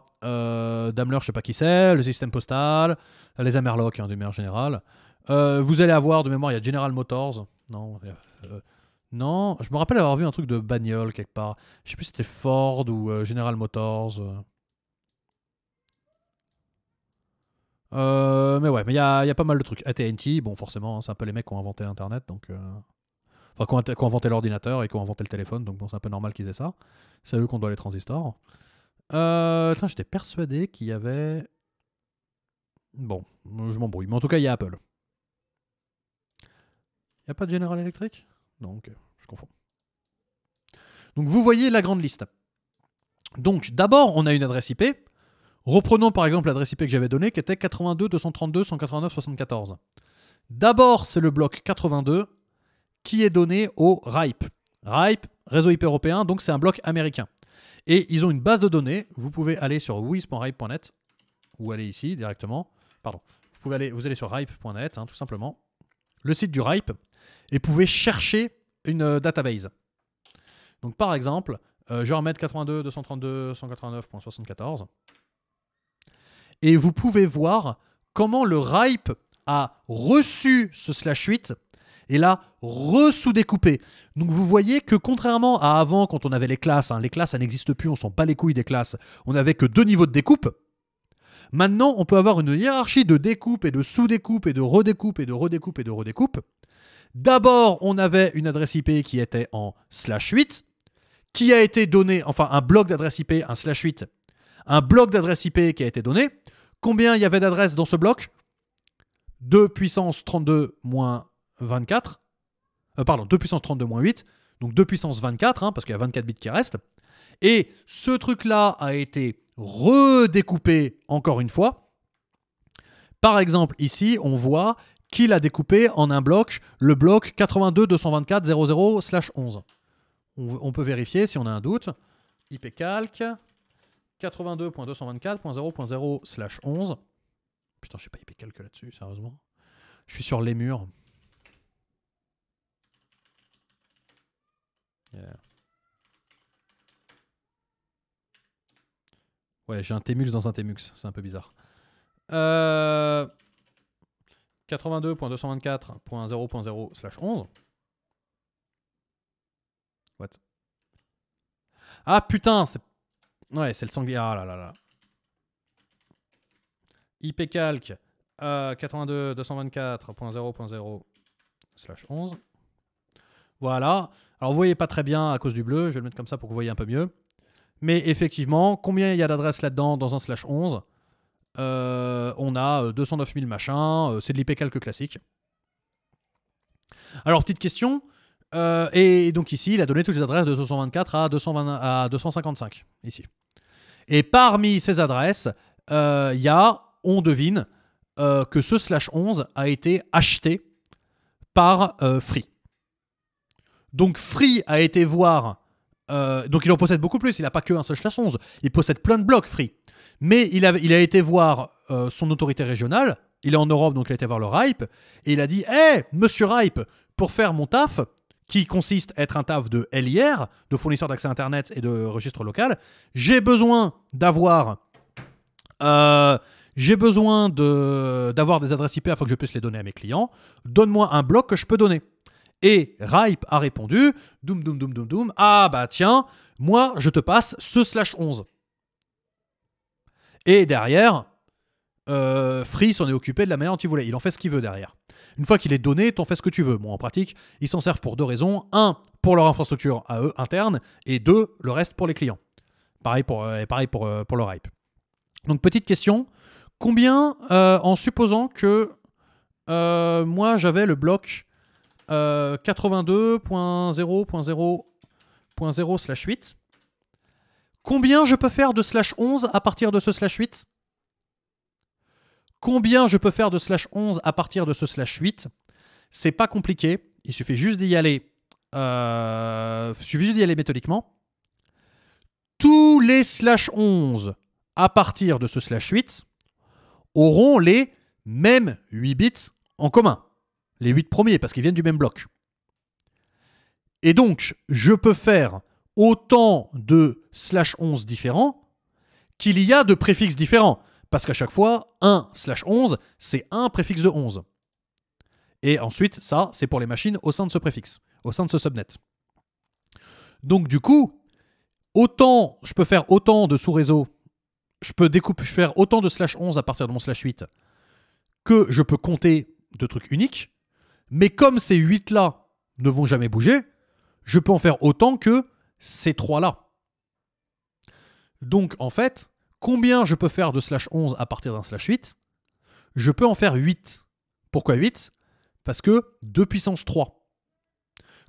Speaker 1: Daimler, je sais pas qui c'est, le système postal, les Amerlocs en hein, de manière générale. Euh, vous allez avoir de mémoire, il y a General Motors. Non, euh, euh, non, je me rappelle avoir vu un truc de bagnole quelque part. Je sais plus si c'était Ford ou General Motors. mais ouais, mais il y a, pas mal de trucs. ATT, bon, forcément, hein, c'est un peu les mecs qui ont inventé Internet, donc. Enfin, qui ont, inventé l'ordinateur et qui ont inventé le téléphone, donc c'est un peu normal qu'ils aient ça. C'est eux qu'on doit les transistors. j'étais persuadé qu'il y avait. Bon, je m'embrouille. Mais en tout cas, il y a Apple. Il a pas de général Electric Non, ok, je confonds. Donc vous voyez la grande liste. Donc d'abord, on a une adresse IP. Reprenons par exemple l'adresse IP que j'avais donnée qui était 82 232 189 74. D'abord, c'est le bloc 82 qui est donné au RIPE. RIPE, réseau IP européen, donc c'est un bloc américain. Et ils ont une base de données. Vous pouvez aller sur wis.ripe.net ou aller ici directement. Pardon. Vous, pouvez aller, vous allez sur ripe.net, hein, tout simplement le site du RIPE et pouvez chercher une euh, database. Donc par exemple, euh, je vais remettre 82, 232, Et vous pouvez voir comment le RIPE a reçu ce slash 8 et l'a re découpé Donc vous voyez que contrairement à avant quand on avait les classes, hein, les classes ça n'existe plus, on s'en pas les couilles des classes, on n'avait que deux niveaux de découpe. Maintenant, on peut avoir une hiérarchie de découpe et de sous-découpe et de redécoupe et de redécoupe et de redécoupe. D'abord, on avait une adresse IP qui était en slash 8, qui a été donnée, enfin un bloc d'adresse IP, un slash 8, un bloc d'adresse IP qui a été donné. Combien il y avait d'adresses dans ce bloc 2 puissance 32 moins 24. Euh, pardon, 2 puissance 32 moins 8. Donc 2 puissance 24, hein, parce qu'il y a 24 bits qui restent. Et ce truc-là a été redécouper encore une fois. Par exemple, ici, on voit qu'il a découpé en un bloc le bloc 8222400 11. On, peut vérifier si on a un doute. IP calc 82.224.0.0 11. Putain, je sais pas IP calc là-dessus, sérieusement. Je suis sur les murs. Yeah. Ouais, j'ai un tmux dans un tmux, c'est un peu bizarre. Euh... 82.224.0.0/11. What Ah putain, c'est Ouais, c'est le sanglier. Ah là là là. IP calc euh, 82.224.0.0/11. Voilà. Alors vous voyez pas très bien à cause du bleu, je vais le mettre comme ça pour que vous voyez un peu mieux. Mais effectivement, combien il y a d'adresses là-dedans dans un slash 11 euh, On a 209 euh, 000 machins, euh, c'est de l'IP calque classique. Alors, petite question. et donc ici, il a donné toutes les adresses de 224 à, 220, à 255, ici. Et parmi ces adresses, il y a, on devine, que ce slash 11 a été acheté par Free. Donc Free a été voir euh, donc il en possède beaucoup plus, il n'a pas que un seul Slash 11, il possède plein de blocs Free. Mais il a, été voir euh, son autorité régionale, il est en Europe donc il a été voir le RIPE, et il a dit Hé, eh, monsieur RIPE, pour faire mon taf, qui consiste à être un taf de LIR, de fournisseur d'accès Internet et de registre local, j'ai besoin d'avoir. Euh, j'ai besoin d'avoir des adresses IP afin que je puisse les donner à mes clients. Donne-moi un bloc que je peux donner. Et Ripe a répondu Doum, doum, doum, doum, doum. Ah bah tiens, moi je te passe ce slash 11. Et derrière, euh, Free s'en est occupé de la manière dont il voulait. Il en fait ce qu'il veut derrière. Une fois qu'il est donné, t'en fais ce que tu veux. Bon, en pratique, ils s'en servent pour deux raisons. Un, pour leur infrastructure à eux interne, et deux, le reste pour les clients. Pareil pour, le euh, et pareil pour, euh, pour Donc, petite question. Combien, en supposant que moi j'avais le bloc 82.0.0.0 euh, 8. Combien je peux faire de slash 11 à partir de ce slash 8 Combien je peux faire de slash 11 à partir de ce slash 8 C'est pas compliqué. Il suffit juste d'y aller. Euh, il suffit juste d'y aller méthodiquement. Tous les slash 11 à partir de ce slash 8 auront les mêmes 8 bits en commun les 8 premiers, parce qu'ils viennent du même bloc. Et donc, je peux faire autant de slash 11 différents qu'il y a de préfixes différents. Parce qu'à chaque fois, 1 slash 11, c'est un préfixe de 11. Et ensuite, ça, c'est pour les machines au sein de ce préfixe, au sein de ce subnet. Donc du coup, autant je peux faire autant de sous-réseaux, je peux découper, je peux faire autant de slash 11 à partir de mon slash 8, que je peux compter de trucs uniques, mais comme ces 8-là ne vont jamais bouger, je peux en faire autant que ces 3-là. Donc en fait, combien je peux faire de slash 11 à partir d'un slash 8 Je peux en faire 8. Pourquoi 8 Parce que 2 puissance 3.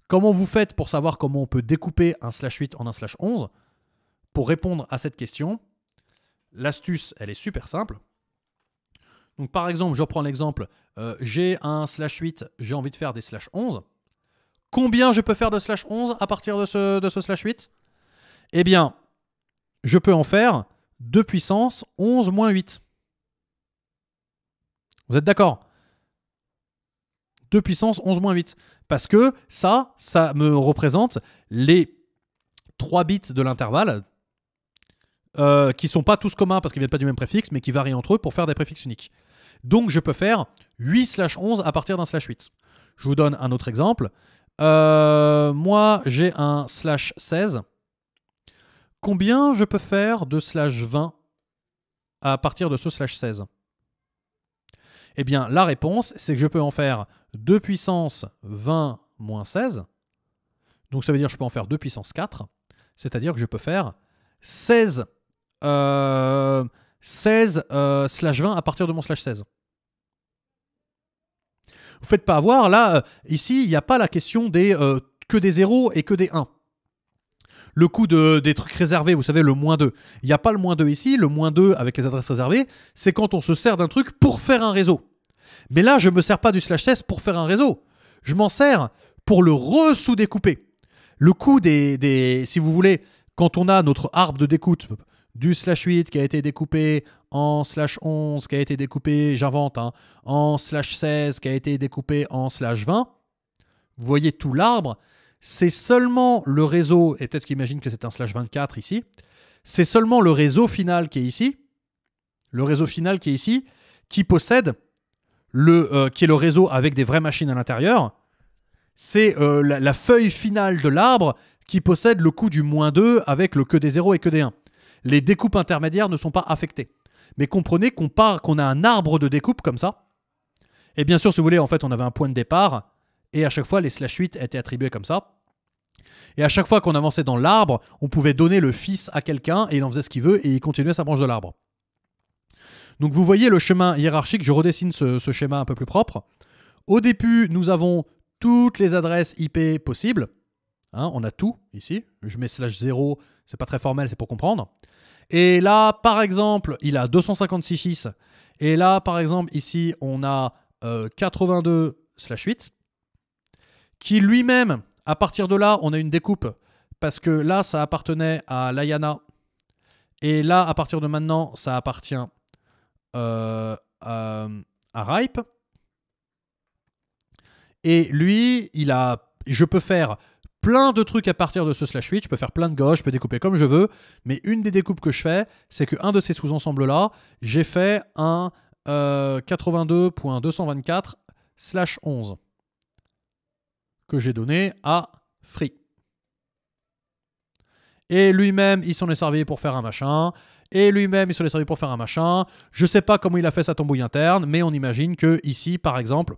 Speaker 1: Comment vous faites pour savoir comment on peut découper un slash 8 en un slash 11 Pour répondre à cette question, l'astuce, elle est super simple. Donc par exemple, je prends l'exemple, euh, j'ai un slash 8, j'ai envie de faire des slash 11. Combien je peux faire de slash 11 à partir de ce, de ce slash 8 Eh bien, je peux en faire 2 puissance 11 moins 8. Vous êtes d'accord 2 puissance 11 moins 8. Parce que ça, ça me représente les 3 bits de l'intervalle, qui euh, qui sont pas tous communs parce qu'ils ne viennent pas du même préfixe, mais qui varient entre eux pour faire des préfixes uniques. Donc je peux faire 8 slash 11 à partir d'un slash 8. Je vous donne un autre exemple. Euh, moi, j'ai un slash 16. Combien je peux faire de slash 20 à partir de ce slash 16 Eh bien, la réponse, c'est que je peux en faire 2 puissance 20 moins 16. Donc ça veut dire que je peux en faire 2 puissance 4. C'est-à-dire que je peux faire 16, euh, euh, slash 20 à partir de mon slash 16 vous faites pas avoir. Là, euh, ici, il n'y a pas la question des euh, que des zéros et que des 1. Le coût des trucs réservés, vous savez, le moins 2. Il n'y a pas le moins 2 ici. Le moins 2 avec les adresses réservées, c'est quand on se sert d'un truc pour faire un réseau. Mais là, je ne me sers pas du slash 16 pour faire un réseau. Je m'en sers pour le re découper Le coût des, si vous voulez, quand on a notre arbre de découpe du slash 8 qui a été découpé en slash 11 qui a été découpé, j'invente, hein, en slash 16 qui a été découpé en slash 20, vous voyez tout l'arbre, c'est seulement le réseau, et peut-être imagine que c'est un slash 24 ici, c'est seulement le réseau final qui est ici, le réseau final qui est ici, qui possède, le, euh, qui est le réseau avec des vraies machines à l'intérieur, c'est euh, la, feuille finale de l'arbre qui possède le coût du moins 2 avec le que des 0 et que des 1. Les découpes intermédiaires ne sont pas affectées mais comprenez qu'on part, qu'on a un arbre de découpe comme ça. Et bien sûr, si vous voulez, en fait, on avait un point de départ, et à chaque fois, les slash 8 étaient attribués comme ça. Et à chaque fois qu'on avançait dans l'arbre, on pouvait donner le fils à quelqu'un, et il en faisait ce qu'il veut, et il continuait sa branche de l'arbre. Donc vous voyez le chemin hiérarchique, je redessine ce, schéma un peu plus propre. Au début, nous avons toutes les adresses IP possibles. Hein, on a tout ici. Je mets slash 0, c'est pas très formel, c'est pour comprendre. Et là, par exemple, il a 256 fils. Et là, par exemple, ici, on a 82 euh, slash 8 qui lui-même, à partir de là, on a une découpe, parce que là, ça appartenait à Layana. Et là, à partir de maintenant, ça appartient euh, à, à Ripe. Et lui, il a, je peux faire plein de trucs à partir de ce slash 8. Je peux faire plein de gauche, je peux découper comme je veux. Mais une des découpes que je fais, c'est que un de ces sous-ensembles-là, j'ai fait un 82.224 euh, slash 11 que j'ai donné à Free. Et lui-même, il s'en est servi pour faire un machin. Et lui-même, il s'en est servi pour faire un machin. Je sais pas comment il a fait sa tombouille interne, mais on imagine que ici, par exemple,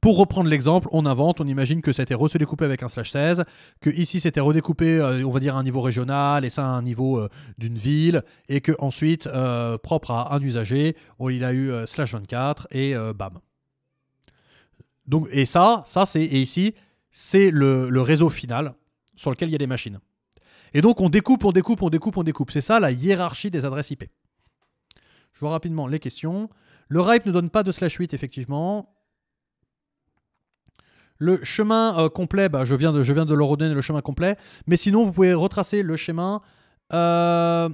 Speaker 1: pour reprendre l'exemple, on invente, on imagine que ça a été redécoupé avec un slash 16, que ici c'était redécoupé, euh, on va dire, à un niveau régional, et ça à un niveau euh, d'une ville, et que ensuite, euh, propre à un usager, il a eu slash 24, et bam. Donc, et ça, ça c'est, et ici, c'est le, le réseau final sur lequel il y a des machines. Et donc on découpe, on découpe, on découpe, on découpe. C'est ça la hiérarchie des adresses IP. Je vois rapidement les questions. Le RIPE ne donne pas de slash 8, effectivement. Le chemin euh, complet, bah, je, viens de, je leur redonner le chemin complet, mais sinon vous pouvez retracer le chemin. Euh,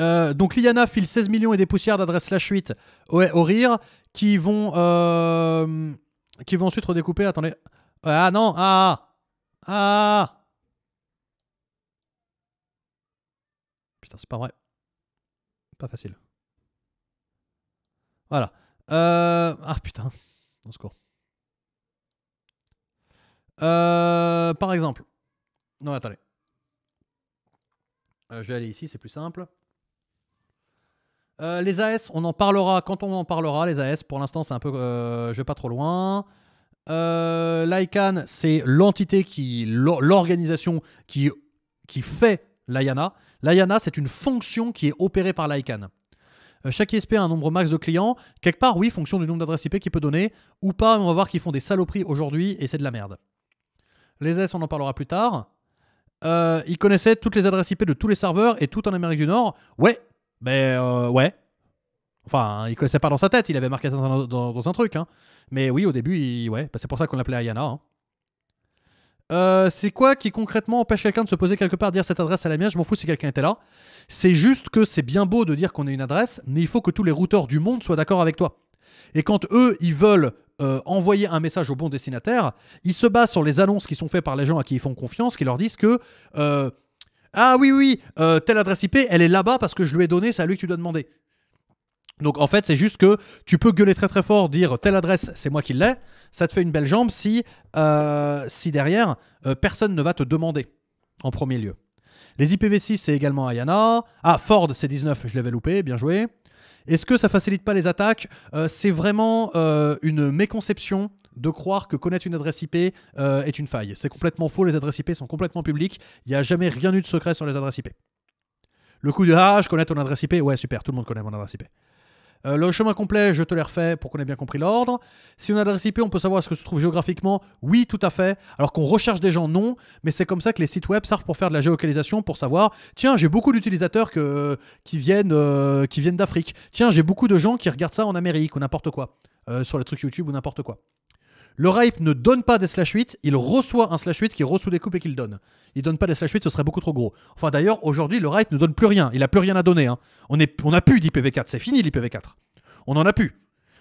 Speaker 1: euh, donc Liana file 16 millions et des poussières d'adresse slash 8 au, rire qui vont, qui vont ensuite redécouper. Attendez. Ah non Ah Ah Putain, c'est pas vrai. Pas facile. Voilà. ah putain. Au secours. Euh, par exemple. Non, attendez. Euh, je vais aller ici, c'est plus simple. Euh, les AS, on en parlera quand on en parlera. Les AS, pour l'instant, c'est un peu. je vais pas trop loin. L'ICANN, c'est l'entité qui. l'organisation qui, qui fait l'IANA. L'IANA, c'est une fonction qui est opérée par l'ICANN chaque ISP a un nombre max de clients. Quelque part, oui, fonction du nombre d'adresses IP qu'il peut donner. Ou pas, on va voir qu'ils font des saloperies aujourd'hui et c'est de la merde. Les S, on en parlera plus tard. Euh, il connaissait toutes les adresses IP de tous les serveurs et tout en Amérique du Nord. Ouais, ben euh, ouais. Enfin, il connaissait pas dans sa tête, il avait marqué ça dans, un truc. Hein. Mais oui, au début, il, ouais, ben, c'est pour ça qu'on l'appelait Ayana. Hein. Euh, c'est quoi qui concrètement empêche quelqu'un de se poser quelque part, dire cette adresse à la mienne, je m'en fous si quelqu'un était là. C'est juste que c'est bien beau de dire qu'on a une adresse, mais il faut que tous les routeurs du monde soient d'accord avec toi. Et quand eux, ils veulent euh, envoyer un message au bon destinataire, il se base sur les annonces qui sont faites par les gens à qui ils font confiance, qui leur disent que euh, ah oui oui euh, telle adresse IP elle est là-bas parce que je lui ai donné, c'est à lui que tu dois demander. Donc en fait, c'est juste que tu peux gueuler très très fort, dire telle adresse, c'est moi qui l'ai, ça te fait une belle jambe si, si derrière, personne ne va te demander en premier lieu. Les IPv6, c'est également Ayana. Ah, Ford, c'est 19, je l'avais loupé, bien joué. Est-ce que ça facilite pas les attaques euh, C'est vraiment euh, une méconception de croire que connaître une adresse IP euh, est une faille. C'est complètement faux, les adresses IP sont complètement publiques, il n'y a jamais rien eu de secret sur les adresses IP. Le coup de Ah, je connais ton adresse IP, ouais, super, tout le monde connaît mon adresse IP. Euh, le chemin complet, je te l'ai refait pour qu'on ait bien compris l'ordre. Si on a l'adresse IP, on peut savoir ce que se trouve géographiquement. Oui, tout à fait. Alors qu'on recherche des gens, non. Mais c'est comme ça que les sites web servent pour faire de la géolocalisation, pour savoir, tiens, j'ai beaucoup d'utilisateurs qui viennent, euh, viennent d'Afrique. Tiens, j'ai beaucoup de gens qui regardent ça en Amérique ou n'importe quoi. Euh, sur les trucs YouTube ou n'importe quoi. Le Ripe ne donne pas des slash 8, il reçoit un slash 8 qui des coupes et qu'il donne. Il donne pas des slash 8, ce serait beaucoup trop gros. Enfin d'ailleurs, aujourd'hui, le Ripe ne donne plus rien, il a plus rien à donner. Hein. On, n'a a plus d'IPv4, c'est fini l'IPv4. On en a plus.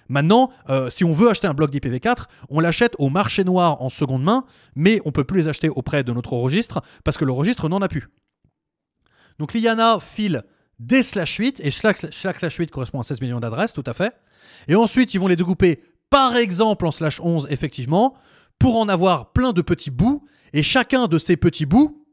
Speaker 1: Maintenant, euh, si on veut acheter un bloc d'IPv4, on l'achète au marché noir en seconde main, mais on peut plus les acheter auprès de notre registre parce que le registre n'en a plus. Donc l'IANA file des slash 8, et chaque, slash 8 correspond à 16 millions d'adresses, tout à fait. Et ensuite, ils vont les découper par exemple en slash 11, effectivement, pour en avoir plein de petits bouts. Et chacun de ces petits bouts,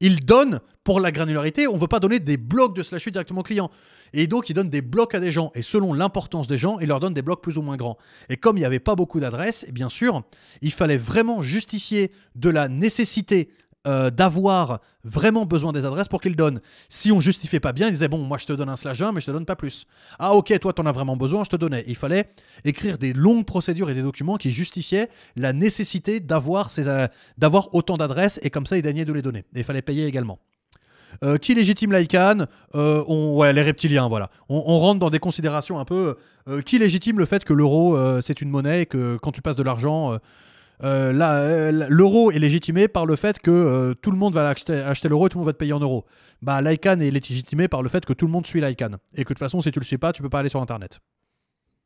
Speaker 1: il donne pour la granularité. On ne veut pas donner des blocs de slash 8 directement au client. Et donc, il donne des blocs à des gens. Et selon l'importance des gens, il leur donne des blocs plus ou moins grands. Et comme il n'y avait pas beaucoup d'adresses, bien sûr, il fallait vraiment justifier de la nécessité euh, d'avoir vraiment besoin des adresses pour qu'ils donnent. Si on justifiait pas bien, ils disaient bon, moi je te donne un slash mais je te donne pas plus. Ah ok, toi t'en as vraiment besoin, je te donnais. il fallait écrire des longues procédures et des documents qui justifiaient la nécessité d'avoir euh, d'avoir autant d'adresses et comme ça ils daignaient de les donner. il fallait payer également. Euh, qui légitime l'ICANN ouais, Les reptiliens, voilà. On, rentre dans des considérations un peu. qui légitime le fait que l'euro, c'est une monnaie et que quand tu passes de l'argent, euh, euh, l'euro est légitimé par le fait que euh, tout le monde va acheter, l'euro et tout le monde va te payer en euros. Bah, l'ICANN est légitimé par le fait que tout le monde suit l'ICANN. Et que de toute façon, si tu le suis pas, tu peux pas aller sur Internet.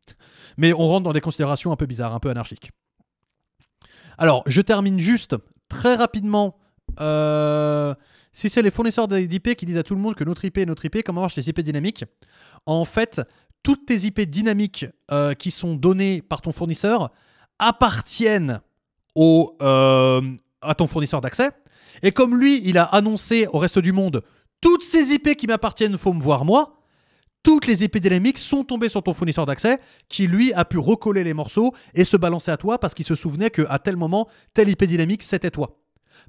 Speaker 1: [laughs] Mais on rentre dans des considérations un peu bizarres, un peu anarchiques. Alors, je termine juste très rapidement. si c'est les fournisseurs d'IP qui disent à tout le monde que notre IP est notre IP, comment marche les IP dynamiques En fait, toutes tes IP dynamiques qui sont données par ton fournisseur appartiennent euh, à ton fournisseur d'accès. Et comme lui, il a annoncé au reste du monde toutes ces IP qui m'appartiennent, faut me voir moi. Toutes les IP dynamiques sont tombées sur ton fournisseur d'accès qui, lui, a pu recoller les morceaux et se balancer à toi parce qu'il se souvenait que à tel moment, telle IP dynamique, c'était toi.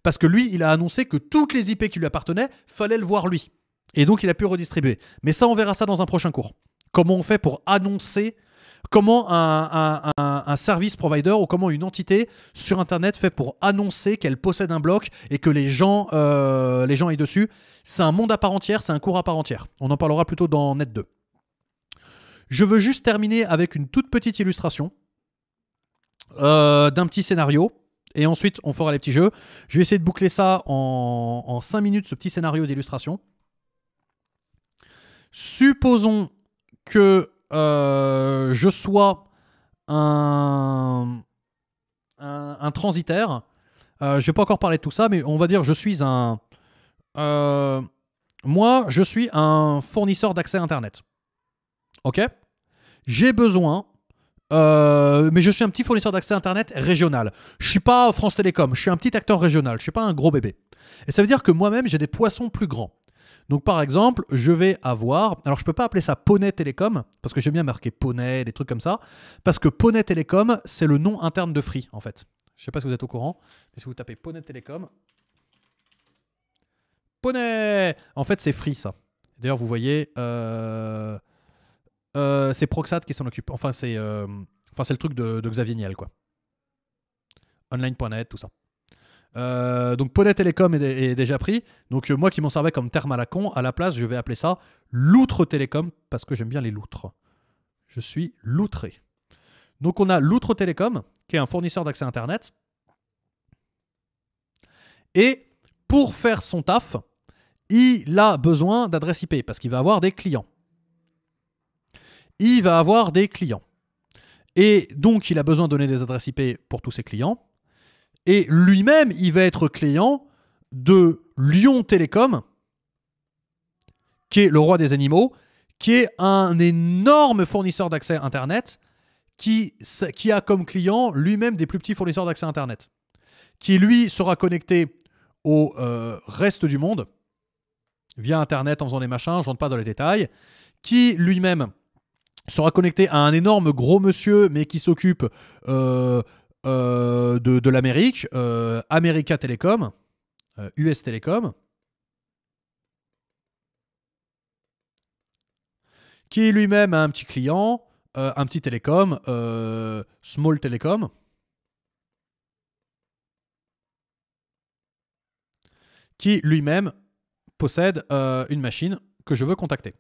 Speaker 1: Parce que lui, il a annoncé que toutes les IP qui lui appartenaient, fallait le voir lui. Et donc, il a pu redistribuer. Mais ça, on verra ça dans un prochain cours. Comment on fait pour annoncer comment un, service provider ou comment une entité sur Internet fait pour annoncer qu'elle possède un bloc et que les gens, euh, les gens aillent dessus. C'est un monde à part entière, c'est un cours à part entière. On en parlera plutôt dans Net 2. Je veux juste terminer avec une toute petite illustration euh, d'un petit scénario. Et ensuite, on fera les petits jeux. Je vais essayer de boucler ça en, cinq 5 minutes, ce petit scénario d'illustration. Supposons que euh, je sois un, un, transitaire. Euh, je vais pas encore parler de tout ça, mais on va dire je suis un. Euh, moi, je suis un fournisseur d'accès Internet. Ok J'ai besoin mais je suis un petit fournisseur d'accès Internet régional. Je suis pas France Télécom, je suis un petit acteur régional, je suis pas un gros bébé. Et ça veut dire que moi-même, j'ai des poissons plus grands. Donc par exemple, je vais avoir, alors je ne peux pas appeler ça Poney Telecom parce que j'aime bien marquer Poney, des trucs comme ça, parce que Poney Telecom c'est le nom interne de Free, en fait. Je ne sais pas si vous êtes au courant, mais si vous tapez Poney Telecom, Poney En fait, c'est Free, ça. D'ailleurs, vous voyez, euh, euh, c'est Proxat qui s'en occupe. Euh, enfin, c'est le truc de, de Xavier Niel, quoi. Online.net, tout ça. Euh, donc Poney Telecom est, déjà pris. Donc euh, moi qui m'en servais comme terme à la con, à la place, je vais appeler ça Loutre Telecom parce que j'aime bien les loutres. Je suis loutré. Donc on a Loutre Telecom qui est un fournisseur d'accès Internet. Et pour faire son taf, il a besoin d'adresse IP parce qu'il va avoir des clients. Il va avoir des clients. Et donc il a besoin de donner des adresses IP pour tous ses clients. Et lui-même, il va être client de Lyon Télécom, qui est le roi des animaux, qui est un énorme fournisseur d'accès Internet, qui, qui a comme client lui-même des plus petits fournisseurs d'accès Internet, qui lui sera connecté au euh, reste du monde via Internet en faisant des machins, je ne rentre pas dans les détails, qui lui-même sera connecté à un énorme gros monsieur, mais qui s'occupe euh, euh, de, l'Amérique, euh, America Telecom, US euh, Telecom, qui lui-même a un petit client, un petit télécom, Small Telecom, qui lui-même possède une machine que je veux contacter.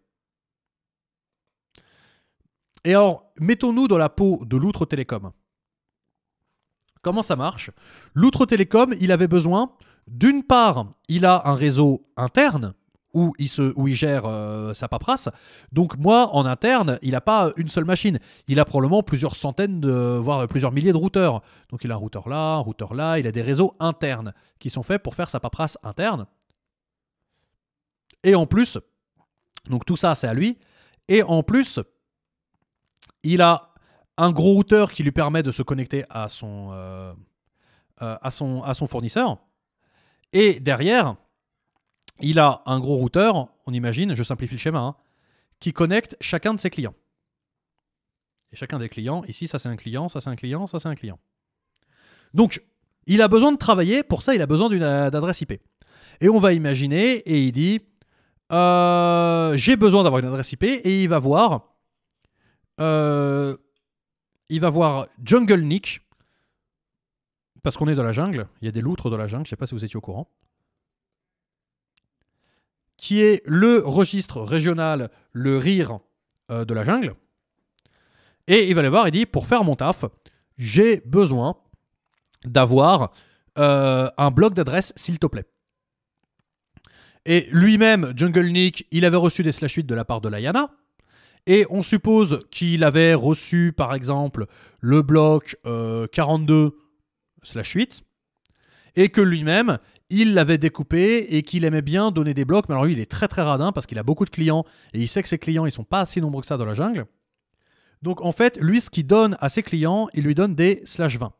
Speaker 1: Et alors, mettons-nous dans la peau de l'outre télécom. Comment ça marche L'Outre Télécom, il avait besoin, d'une part, il a un réseau interne, où il, se, où gère euh, sa paperasse. Donc moi, en interne, il n'a pas une seule machine. Il a probablement plusieurs centaines, de, voire plusieurs milliers de routeurs. Donc il a un routeur là, un routeur là, il a des réseaux internes qui sont faits pour faire sa paperasse interne. Et en plus, donc tout ça, c'est à lui. Et en plus, il a un gros routeur qui lui permet de se connecter à son, euh, euh, à son, à son fournisseur. Et derrière, il a un gros routeur, on imagine, je simplifie le schéma, hein, qui connecte chacun de ses clients. Et chacun des clients, ici, ça c'est un client, ça c'est un client, ça c'est un client. Donc, il a besoin de travailler, pour ça, il a besoin d'une euh, adresse IP. Et on va imaginer, et il dit, j'ai besoin d'avoir une adresse IP, et il va voir il va voir Jungle Nick, parce qu'on est dans la jungle, il y a des loutres dans la jungle, je ne sais pas si vous étiez au courant, qui est le registre régional, le rire euh, de la jungle. Et il va les voir, il dit, pour faire mon taf, j'ai besoin d'avoir euh, un bloc d'adresse, s'il te plaît. Et lui-même, Jungle Nick, il avait reçu des slash 8 de la part de Layana. Et on suppose qu'il avait reçu, par exemple, le bloc 42 euh, 42/8 et que lui-même, il l'avait découpé et qu'il aimait bien donner des blocs. Mais alors lui, il est très très radin parce qu'il a beaucoup de clients et il sait que ses clients, ils sont pas assez nombreux que ça dans la jungle. Donc en fait, lui, ce qu'il donne à ses clients, il lui donne des slash 20.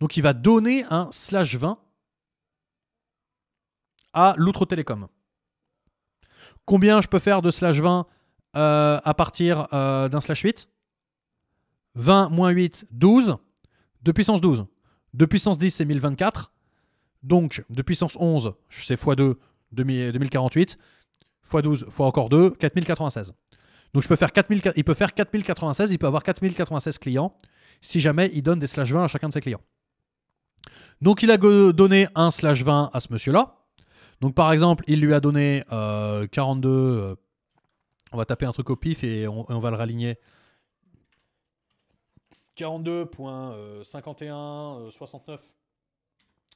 Speaker 1: Donc il va donner un slash 20 à l'outre télécom. Combien je peux faire de slash 20 euh, à partir euh, d'un slash 8. 20 moins 8, 12. 2 puissance 12. 2 puissance 10, c'est 1024. Donc, 2 puissance 11, c'est x2, 2048. x12, fois encore 2, 4096. Donc, je peux faire 4000, il peut faire 4096, il peut avoir 4096 clients si jamais il donne des slash 20 à chacun de ses clients. Donc, il a donné un slash 20 à ce monsieur-là. Donc, par exemple, il lui a donné 42 euh, on va taper un truc au pif et on, va le raligner. 42.51.69.0 euh,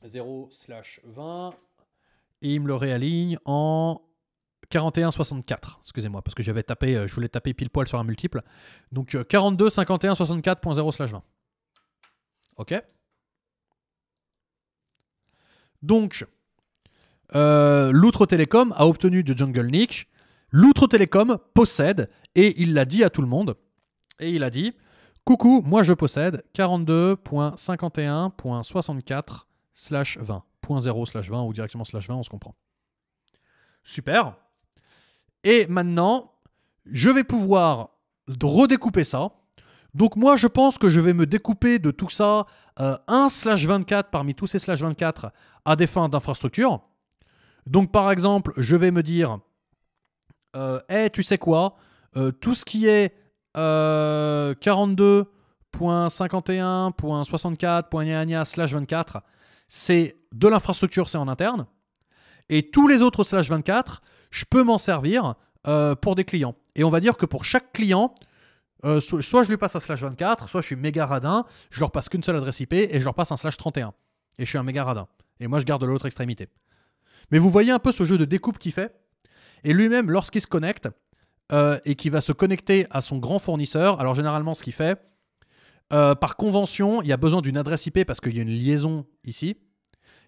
Speaker 1: euh, slash 20. Et il me le réaligne en 41.64. Excusez-moi, parce que j'avais tapé, euh, je voulais taper pile poil sur un multiple. Donc 42, 51, 64.0 slash 20. Ok Donc, l'outre télécom a obtenu de Jungle niche loutre Télécom possède, et il l'a dit à tout le monde, et il a dit Coucou, moi je possède 42.51.64 slash 20. slash ou directement slash 20, on se comprend. Super. Et maintenant, je vais pouvoir redécouper ça. Donc moi, je pense que je vais me découper de tout ça euh, un « 1 slash 24 parmi tous ces slash 24 à des fins d'infrastructure. Donc par exemple, je vais me dire, « Eh, tu sais quoi euh, Tout ce qui est slash 24 c'est de l'infrastructure, c'est en interne. Et tous les autres slash 24, je peux m'en servir euh, pour des clients. Et on va dire que pour chaque client, euh, soit je lui passe un slash 24, soit je suis méga radin, je leur passe qu'une seule adresse IP et je leur passe un slash 31. Et je suis un méga radin. Et moi, je garde l'autre extrémité. Mais vous voyez un peu ce jeu de découpe qu'il fait et lui-même, lorsqu'il se connecte euh, et qu'il va se connecter à son grand fournisseur, alors généralement, ce qu'il fait, euh, par convention, il y a besoin d'une adresse IP parce qu'il y a une liaison ici.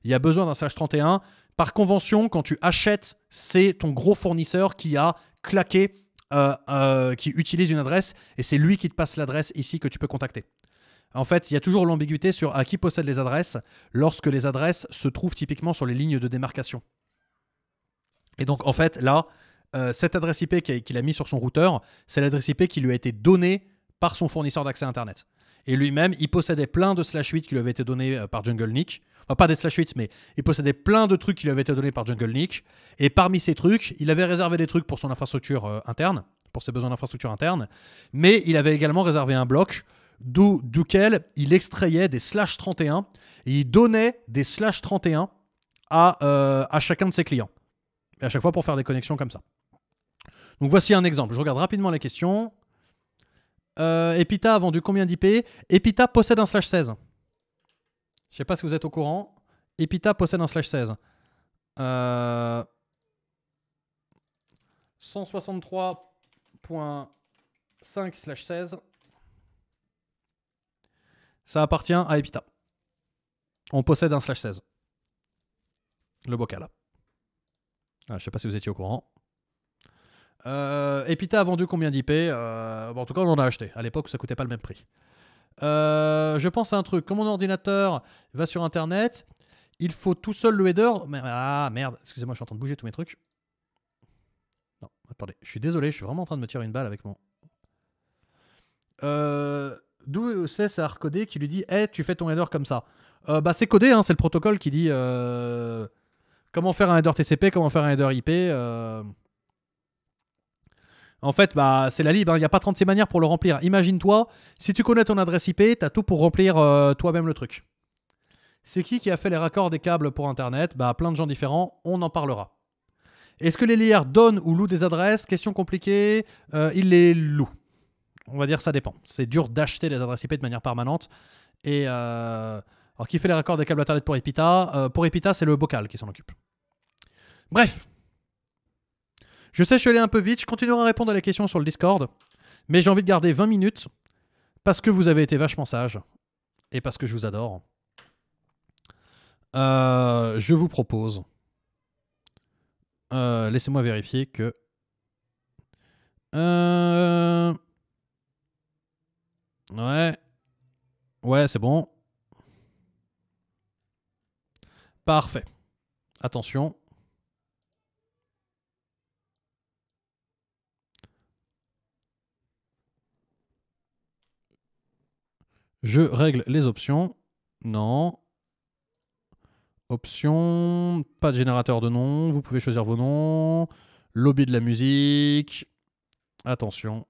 Speaker 1: Il y a besoin d'un slash 31. Par convention, quand tu achètes, c'est ton gros fournisseur qui a claqué, euh, qui utilise une adresse et c'est lui qui te passe l'adresse ici que tu peux contacter. En fait, il y a toujours l'ambiguïté sur à qui possède les adresses lorsque les adresses se trouvent typiquement sur les lignes de démarcation. Et donc, en fait, là, euh, cette adresse IP qu'il a, mis sur son routeur, c'est l'adresse IP qui lui a été donnée par son fournisseur d'accès Internet. Et lui-même, il possédait plein de slash 8 qui lui avaient été donnés euh, par Jungle Nick. Enfin, pas des slash 8, mais il possédait plein de trucs qui lui avaient été donnés par Jungle Nick. Et parmi ces trucs, il avait réservé des trucs pour son infrastructure euh, interne, pour ses besoins d'infrastructure interne. Mais il avait également réservé un bloc d'où, duquel il extrayait des slash 31 et il donnait des slash 31 à, à chacun de ses clients à chaque fois pour faire des connexions comme ça. Donc voici un exemple. Je regarde rapidement la question. Euh, Epita a vendu combien d'IP Epita possède un slash 16. Je ne sais pas si vous êtes au courant. Epita possède un slash 16. 163.5 euh, slash 16. Ça appartient à Epita. On possède un slash 16. Le bocal. Je ah, je sais pas si vous étiez au courant. Euh, Epita a vendu combien d'IP euh, En tout cas, on en a acheté. À l'époque, ça coûtait pas le même prix. Euh, je pense à un truc. Quand mon ordinateur va sur Internet, il faut tout seul le header. Ah merde, excusez-moi, je suis en train de bouger tous mes trucs. Non, attendez, je suis désolé, je suis vraiment en train de me tirer une balle avec mon. Euh, d'où c'est ça qui lui dit Eh, tu fais ton header comme ça. bah, c'est codé, hein, c'est le protocole qui dit Comment faire un header TCP, comment faire un header IP. Euh. En fait, bah, c'est la libre, hein. il n'y a pas 36 manières pour le remplir. Imagine-toi, si tu connais ton adresse IP, tu as tout pour remplir euh, toi-même le truc. C'est qui qui a fait les raccords des câbles pour Internet bah, Plein de gens différents, on en parlera. Est-ce que les liers donnent ou louent des adresses Question compliquée, Il euh, ils les louent. On va dire ça dépend. C'est dur d'acheter des adresses IP de manière permanente. Et alors, qui fait les raccords des câbles Internet pour Epita euh, Pour Epita, c'est le bocal qui s'en occupe. Bref. Je sais, je suis allé un peu vite. Je continuerai à répondre à la question sur le Discord. Mais j'ai envie de garder 20 minutes parce que vous avez été vachement sage et parce que je vous adore. Euh, je vous propose. Euh, laissez-moi vérifier que. Ouais. Ouais, c'est bon. Parfait. Attention. Je règle les options. Non. Options. Pas de générateur de noms. Vous pouvez choisir vos noms. Lobby de la musique. Attention.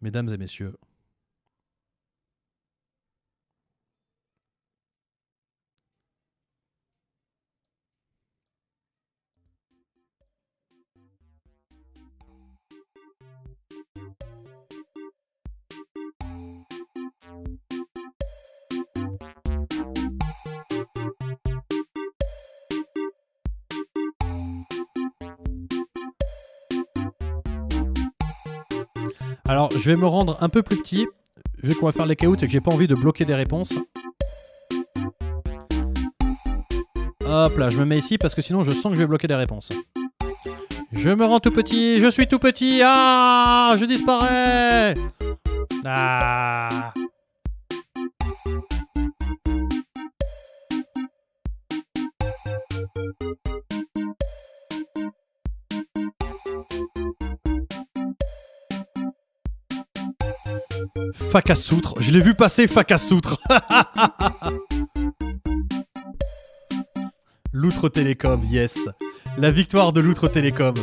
Speaker 1: Mesdames et messieurs. Alors, je vais me rendre un peu plus petit, vu qu'on va faire les caouts et que j'ai pas envie de bloquer des réponses. Hop là, je me mets ici parce que sinon je sens que je vais bloquer des réponses. Je me rends tout petit, je suis tout petit, ah, je disparais. Ah. Je l'ai vu passer fac [laughs] L'outre télécom, yes. La victoire de l'outre télécom.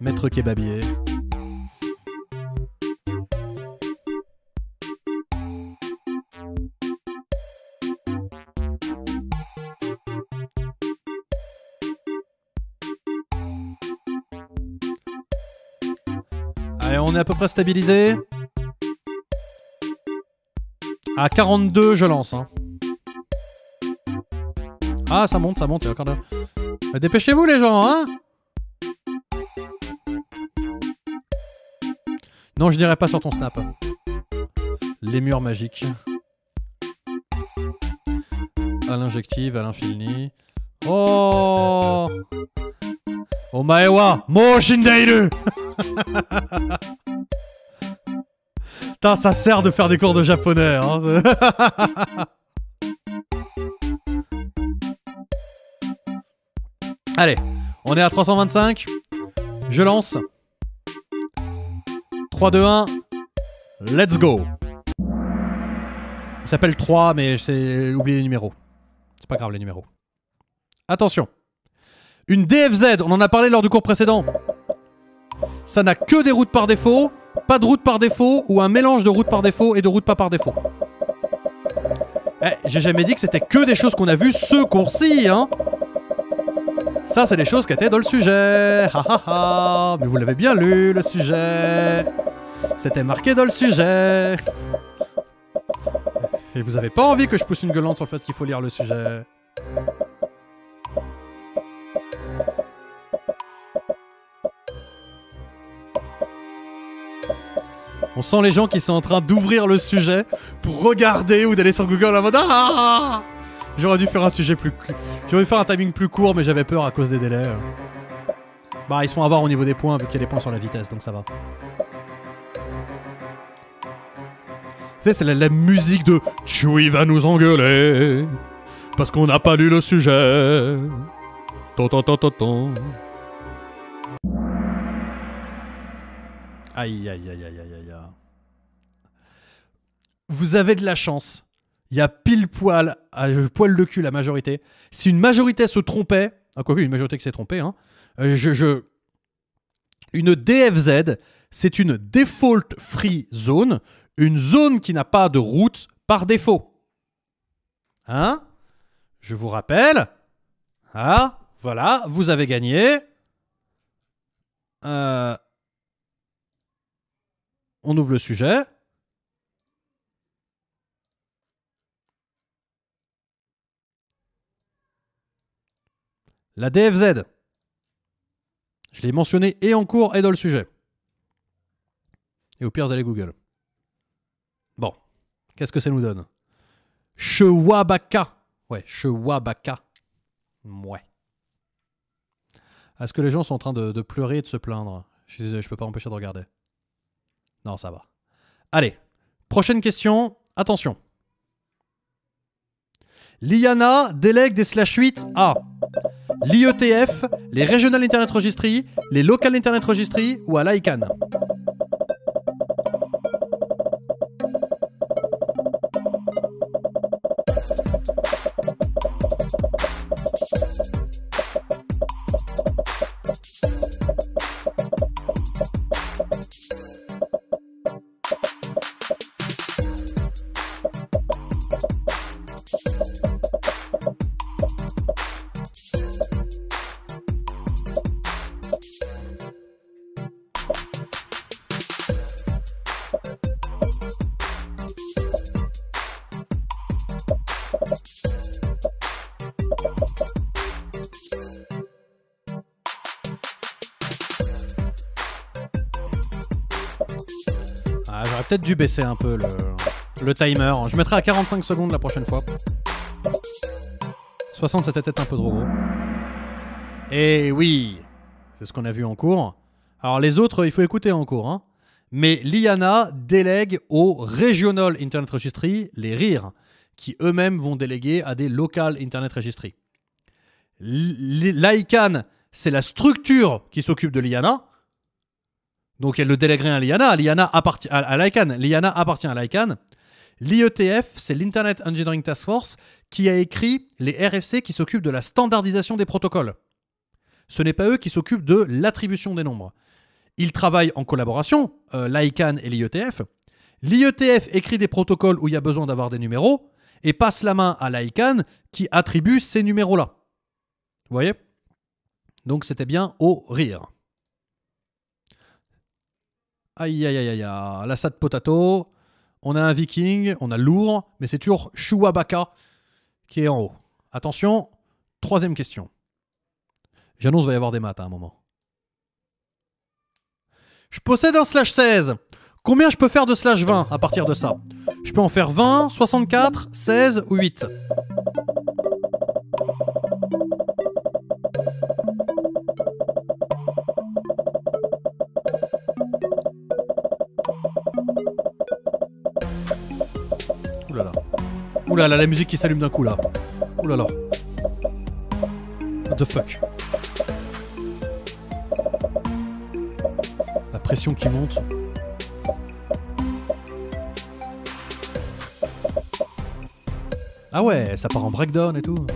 Speaker 1: Maître Kebabier. à peu près stabilisé. À 42, je lance. Hein. Ah, ça monte, ça monte, il y a encore bah, Dépêchez-vous les gens, hein. Non, je dirais pas sur ton snap. Les murs magiques. À l'injective, à l'infini. Oh Omaewa oh, Mo Shindairu [laughs] Putain, ça sert de faire des cours de japonais. Hein. [laughs] Allez, on est à 325. Je lance. 3, 2, 1. Let's go. Il s'appelle 3, mais j'ai oublié les numéros. C'est pas grave les numéros. Attention. Une DFZ, on en a parlé lors du cours précédent. Ça n'a que des routes par défaut pas de route par défaut ou un mélange de route par défaut et de route pas par défaut. Eh, j'ai jamais dit que c'était que des choses qu'on a vues, ce cours ci hein Ça, c'est des choses qui étaient dans le sujet Ha ha ha Mais vous l'avez bien lu, le sujet C'était marqué dans le sujet Et vous avez pas envie que je pousse une gueulante sur le fait qu'il faut lire le sujet On sent les gens qui sont en train d'ouvrir le sujet pour regarder ou d'aller sur Google en mode ah J'aurais dû faire un sujet plus. J'aurais dû faire un timing plus court, mais j'avais peur à cause des délais. Bah, ils sont à avoir au niveau des points, vu qu'il y a des points sur la vitesse, donc ça va. Vous savez, c'est la, musique de Chewie va nous engueuler parce qu'on n'a pas lu le sujet. Ton, Aïe, aïe, aïe, aïe, aïe, aïe vous avez de la chance. Il y a pile poil, à, euh, poil de cul la majorité. Si une majorité se trompait, hein, quoi soit, une majorité qui s'est trompée, hein, euh, je, je, une DFZ, c'est une default free zone, une zone qui n'a pas de route par défaut. Hein Je vous rappelle. Ah, voilà, vous avez gagné. Euh, on ouvre le sujet. La DFZ. Je l'ai mentionné et en cours et dans le sujet. Et au pire, vous allez Google. Bon, qu'est-ce que ça nous donne Chewabaka. Ouais, Chewabaka. Mouais. Est-ce que les gens sont en train de, pleurer et de se plaindre Je suis je peux pas empêcher de regarder. Non, ça va. Allez, prochaine question. Attention. Liana délègue des slash 8 à l'IETF, les Regional Internet Registry, les Local Internet Registry ou à l'ICANN. peut-être dû baisser un peu le, timer. Je mettrai à 45 secondes la prochaine fois. 60, c'était peut-être un peu trop gros. Et oui, c'est ce qu'on a vu en cours. Alors les autres, il faut écouter en cours. Hein. Mais l'IANA délègue au Regional Internet Registry les rires, qui eux-mêmes vont déléguer à des Local Internet Registry. L'ICANN, c'est la structure qui s'occupe de l'IANA. Donc elle le délèguerait à l'IANA. L'IANA appartient à, l'ICANN. L'IANA appartient à l'ICANN. L'IETF, c'est l'Internet Engineering Task Force qui a écrit les RFC qui s'occupent de la standardisation des protocoles. Ce n'est pas eux qui s'occupent de l'attribution des nombres. Ils travaillent en collaboration, euh, l'ICANN et l'IETF. L'IETF écrit des protocoles où il y a besoin d'avoir des numéros et passe la main à l'ICANN qui attribue ces numéros-là. Vous voyez Donc c'était bien au rire. Aïe, aïe, aïe, aïe, la sad potato. On a un viking, on a lourd, mais c'est toujours Chouabaka qui est en haut. Attention, troisième question. J'annonce, va y avoir des maths hein, à un moment. Je possède un slash 16. Combien je peux faire de slash 20 à partir de ça Je peux en faire 20, 64, 16 ou 8. là la musique qui s'allume d'un coup là. Ouh là là. What the fuck. La pression qui monte. Ah ouais, ça part en breakdown et tout.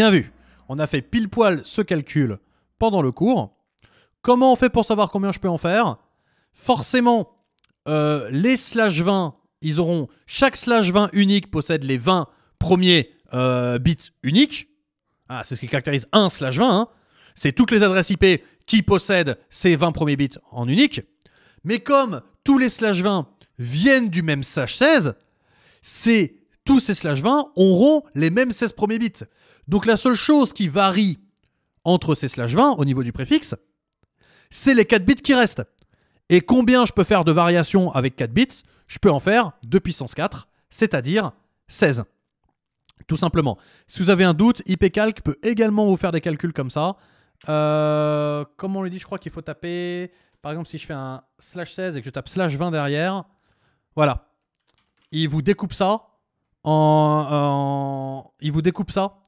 Speaker 1: bien vu. On a fait pile poil ce calcul pendant le cours. Comment on fait pour savoir combien je peux en faire Forcément, euh, les slash 20, ils auront. Chaque slash 20 unique possède les 20 premiers euh, bits uniques. Ah, c'est ce qui caractérise un slash 20. Hein. C'est toutes les adresses IP qui possèdent ces 20 premiers bits en unique. Mais comme tous les slash 20 viennent du même slash 16, tous ces slash 20 auront les mêmes 16 premiers bits. Donc la seule chose qui varie entre ces slash 20 au niveau du préfixe, c'est les 4 bits qui restent. Et combien je peux faire de variations avec 4 bits Je peux en faire 2 puissance 4, c'est-à-dire 16. Tout simplement. Si vous avez un doute, IPCalc peut également vous faire des calculs comme ça. Euh, comme on le dit, je crois qu'il faut taper. Par exemple, si je fais un slash 16 et que je tape slash 20 derrière, voilà. Il vous découpe ça en il vous découpe ça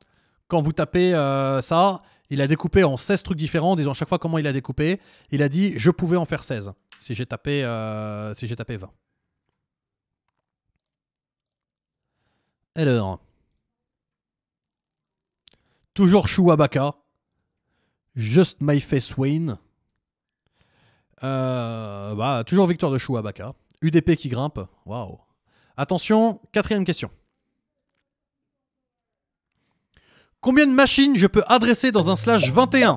Speaker 1: quand vous tapez euh, ça, il a découpé en 16 trucs différents, disons disant chaque fois comment il a découpé. Il a dit je pouvais en faire 16 si j'ai tapé, euh, si j'ai tapé 20. Alors. Toujours Abaka. Just My Face Wayne. Euh, bah, toujours victoire de Abaka. UDP qui grimpe. Waouh. Attention, quatrième question. Combien de machines je peux adresser dans un slash 21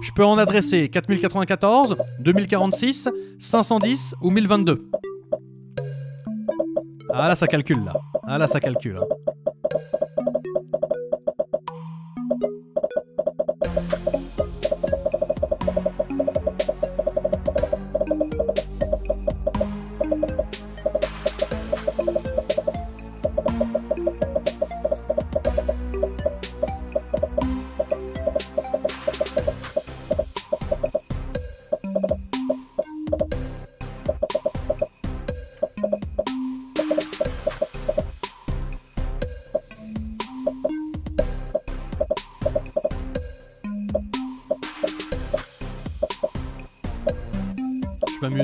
Speaker 1: Je peux en adresser 4094, 2046, 510 ou 1022. Ah là ça calcule là. Ah là ça calcule. Hein.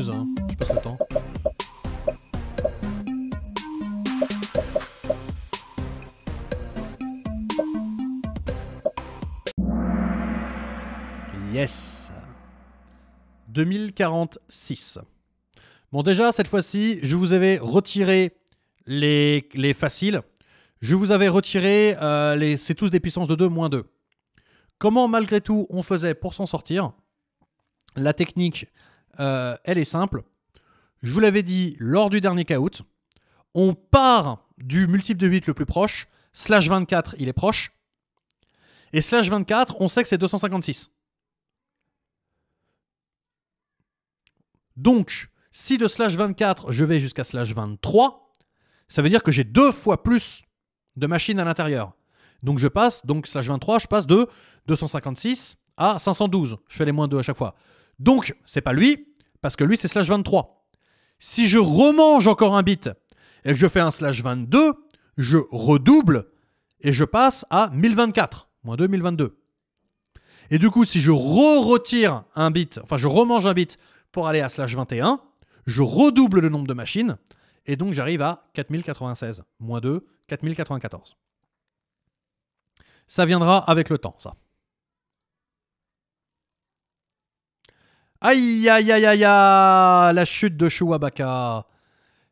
Speaker 1: Hein. je passe le temps. Yes 2046. Bon déjà, cette fois-ci, je vous avais retiré les, les, faciles. Je vous avais retiré euh, les... C'est tous des puissances de 2, moins 2. Comment malgré tout on faisait pour s'en sortir La technique, euh, elle est simple. Je vous l'avais dit lors du dernier caout, on part du multiple de 8 le plus proche, slash 24 il est proche, et slash 24 on sait que c'est 256. Donc, si de slash 24 je vais jusqu'à slash 23, ça veut dire que j'ai deux fois plus de machines à l'intérieur. Donc je passe, donc slash 23, je passe de 256 à 512. Je fais les moins 2 à chaque fois. Donc, c'est pas lui, parce que lui, c'est slash 23. Si je remange encore un bit et que je fais un slash 22, je redouble et je passe à 1024, moins 2, 1022. Et du coup, si je re-retire un bit, enfin je remange un bit pour aller à slash 21, je redouble le nombre de machines, et donc j'arrive à 4096, moins 2, 4094. Ça viendra avec le temps, ça. Aïe, aïe, aïe, aïe, aïe, la chute de Chouabaka.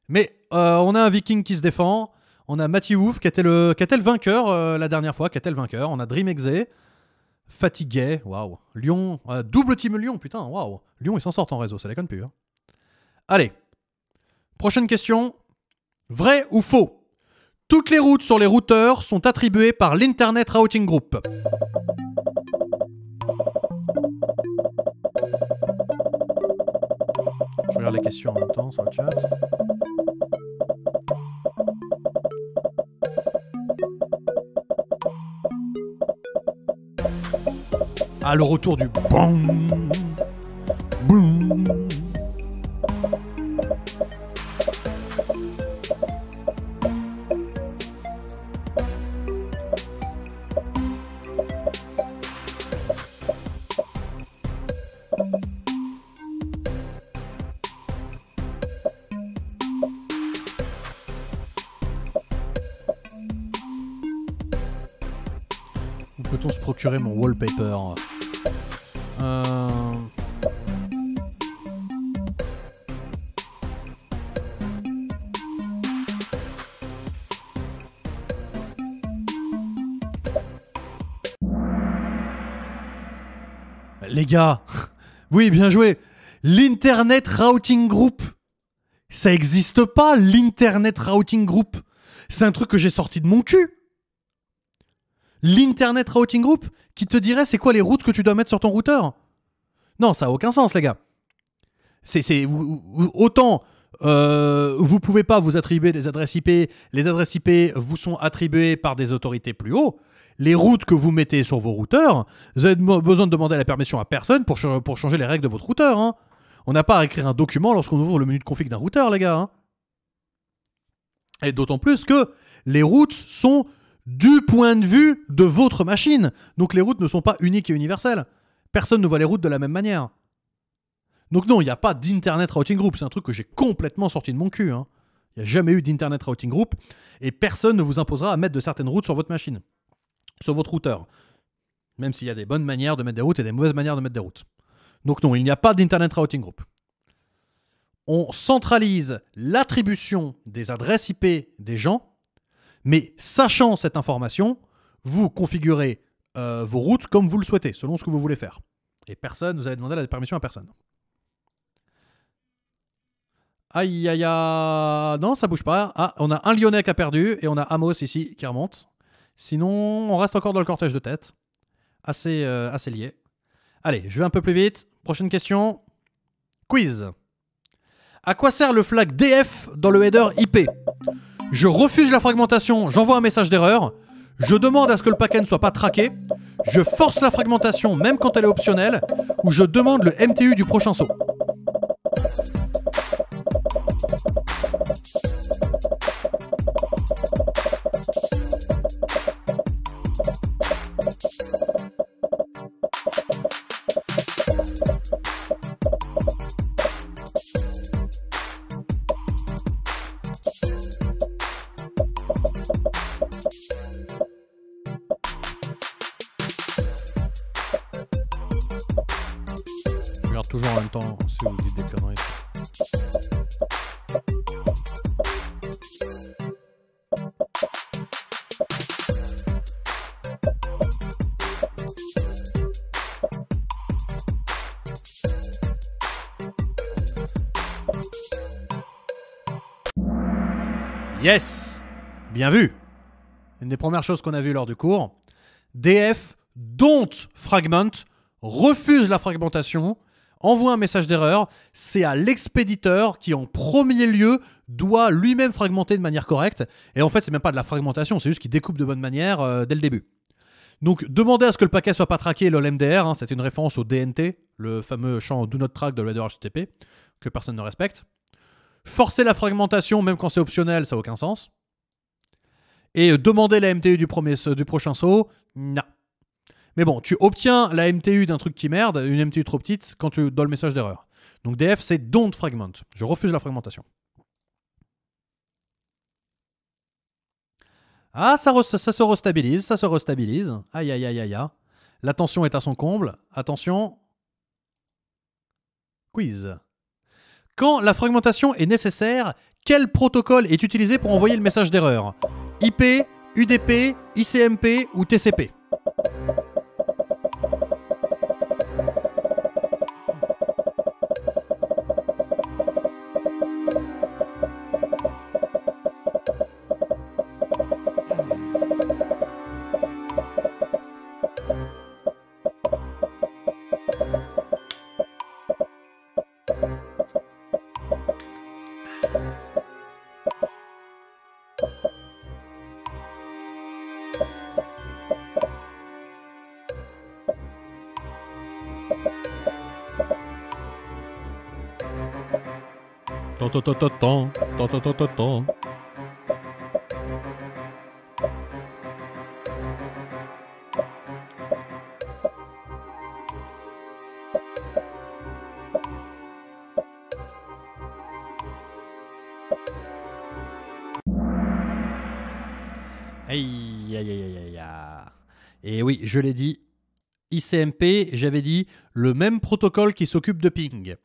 Speaker 1: Mais euh, on a un viking qui se défend. On a Matty ouf qui était le, qui était le vainqueur euh, la dernière fois, qui était le vainqueur. On a Dream Exe, fatigué, waouh. Lyon, euh, double team Lyon, putain, waouh. Lyon, ils s'en sortent en réseau, ça la plus. pure. Allez, prochaine question. Vrai ou faux Toutes les routes sur les routeurs sont attribuées par l'Internet Routing Group. je regarde les questions en même temps sur le chat. Ah, le retour du BAM gars. [laughs] Oui, bien joué. L'Internet Routing Group. Ça existe pas, l'Internet Routing Group. C'est un truc que j'ai sorti de mon cul. L'Internet Routing Group qui te dirait c'est quoi les routes que tu dois mettre sur ton routeur. Non, ça a aucun sens, les gars. C'est autant vous euh, vous pouvez pas vous attribuer des adresses IP, les adresses IP vous sont attribuées par des autorités plus hautes. » les routes que vous mettez sur vos routeurs, vous avez besoin de demander la permission à personne pour, pour changer les règles de votre routeur. Hein. On n'a pas à écrire un document lorsqu'on ouvre le menu de config d'un routeur, les gars. Hein. Et d'autant plus que les routes sont du point de vue de votre machine. Donc les routes ne sont pas uniques et universelles. Personne ne voit les routes de la même manière. Donc non, il n'y a pas d'Internet Routing Group. C'est un truc que j'ai complètement sorti de mon cul. Hein. Il n'y a jamais eu d'Internet Routing Group. Et personne ne vous imposera à mettre de certaines routes sur votre machine sur votre routeur. Même s'il y a des bonnes manières de mettre des routes et des mauvaises manières de mettre des routes. Donc non, il n'y a pas d'Internet Routing Group. On centralise l'attribution des adresses IP des gens, mais sachant cette information, vous configurez euh, vos routes comme vous le souhaitez, selon ce que vous voulez faire. Et personne, vous allez demander la permission à personne. Aïe aïe aïe. Non, ça bouge pas. Ah, on a un Lyonnais qui a perdu et on a Amos ici qui remonte. Sinon, on reste encore dans le cortège de tête. Assez, euh, assez lié. Allez, je vais un peu plus vite. Prochaine question. Quiz. À quoi sert le flag DF dans le header IP Je refuse la fragmentation, j'envoie un message d'erreur. Je demande à ce que le paquet ne soit pas traqué. Je force la fragmentation même quand elle est optionnelle. Ou je demande le MTU du prochain saut. Yes Bien vu Une des premières choses qu'on a vues lors du cours. DF don't fragment, refuse la fragmentation, envoie un message d'erreur. C'est à l'expéditeur qui, en premier lieu, doit lui-même fragmenter de manière correcte. Et en fait, c'est même pas de la fragmentation, c'est juste qu'il découpe de bonne manière euh, dès le début. Donc, demander à ce que le paquet soit pas traqué, lol MDR. Hein, c'est une référence au DNT, le fameux champ Do Not Track de l'adore HTTP, que personne ne respecte. Forcer la fragmentation, même quand c'est optionnel, ça n'a aucun sens. Et euh, demander la MTU du, du prochain saut, non. Mais bon, tu obtiens la MTU d'un truc qui merde, une MTU trop petite, quand tu donnes le message d'erreur. Donc DF, c'est don't fragment. Je refuse la fragmentation. Ah, ça, se restabilise, ça se restabilise. Aïe, aïe, aïe, aïe, aïe. La tension est à son comble. Attention. Quiz. Quand la fragmentation est nécessaire, quel protocole est utilisé pour envoyer le message d'erreur IP, UDP, ICMP ou TCP Aïe, Et oui, je l'ai dit, ICMP, j'avais dit le même protocole qui s'occupe de ping.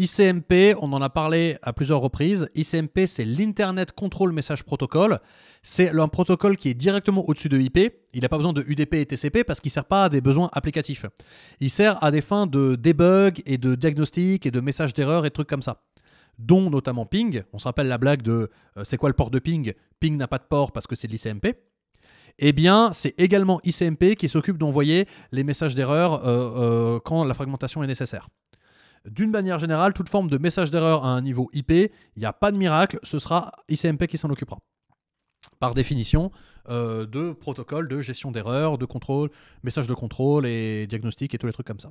Speaker 1: ICMP, on en a parlé à plusieurs reprises. ICMP, c'est l'Internet Control Message Protocol. C'est un protocole qui est directement au-dessus de IP. Il n'a pas besoin de UDP et TCP parce qu'il ne sert pas à des besoins applicatifs. Il sert à des fins de debug et de diagnostic et de messages d'erreur et trucs comme ça dont notamment Ping. On se rappelle la blague de euh, c'est quoi le port de Ping Ping n'a pas de port parce que c'est de l'ICMP. Eh bien, c'est également ICMP qui s'occupe d'envoyer les messages d'erreur euh, euh, quand la fragmentation est nécessaire. D'une manière générale, toute forme de message d'erreur à un niveau IP, il n'y a pas de miracle, ce sera ICMP qui s'en occupera. Par définition, euh, de protocole de gestion d'erreur, de contrôle, message de contrôle et diagnostic et tous les trucs comme ça.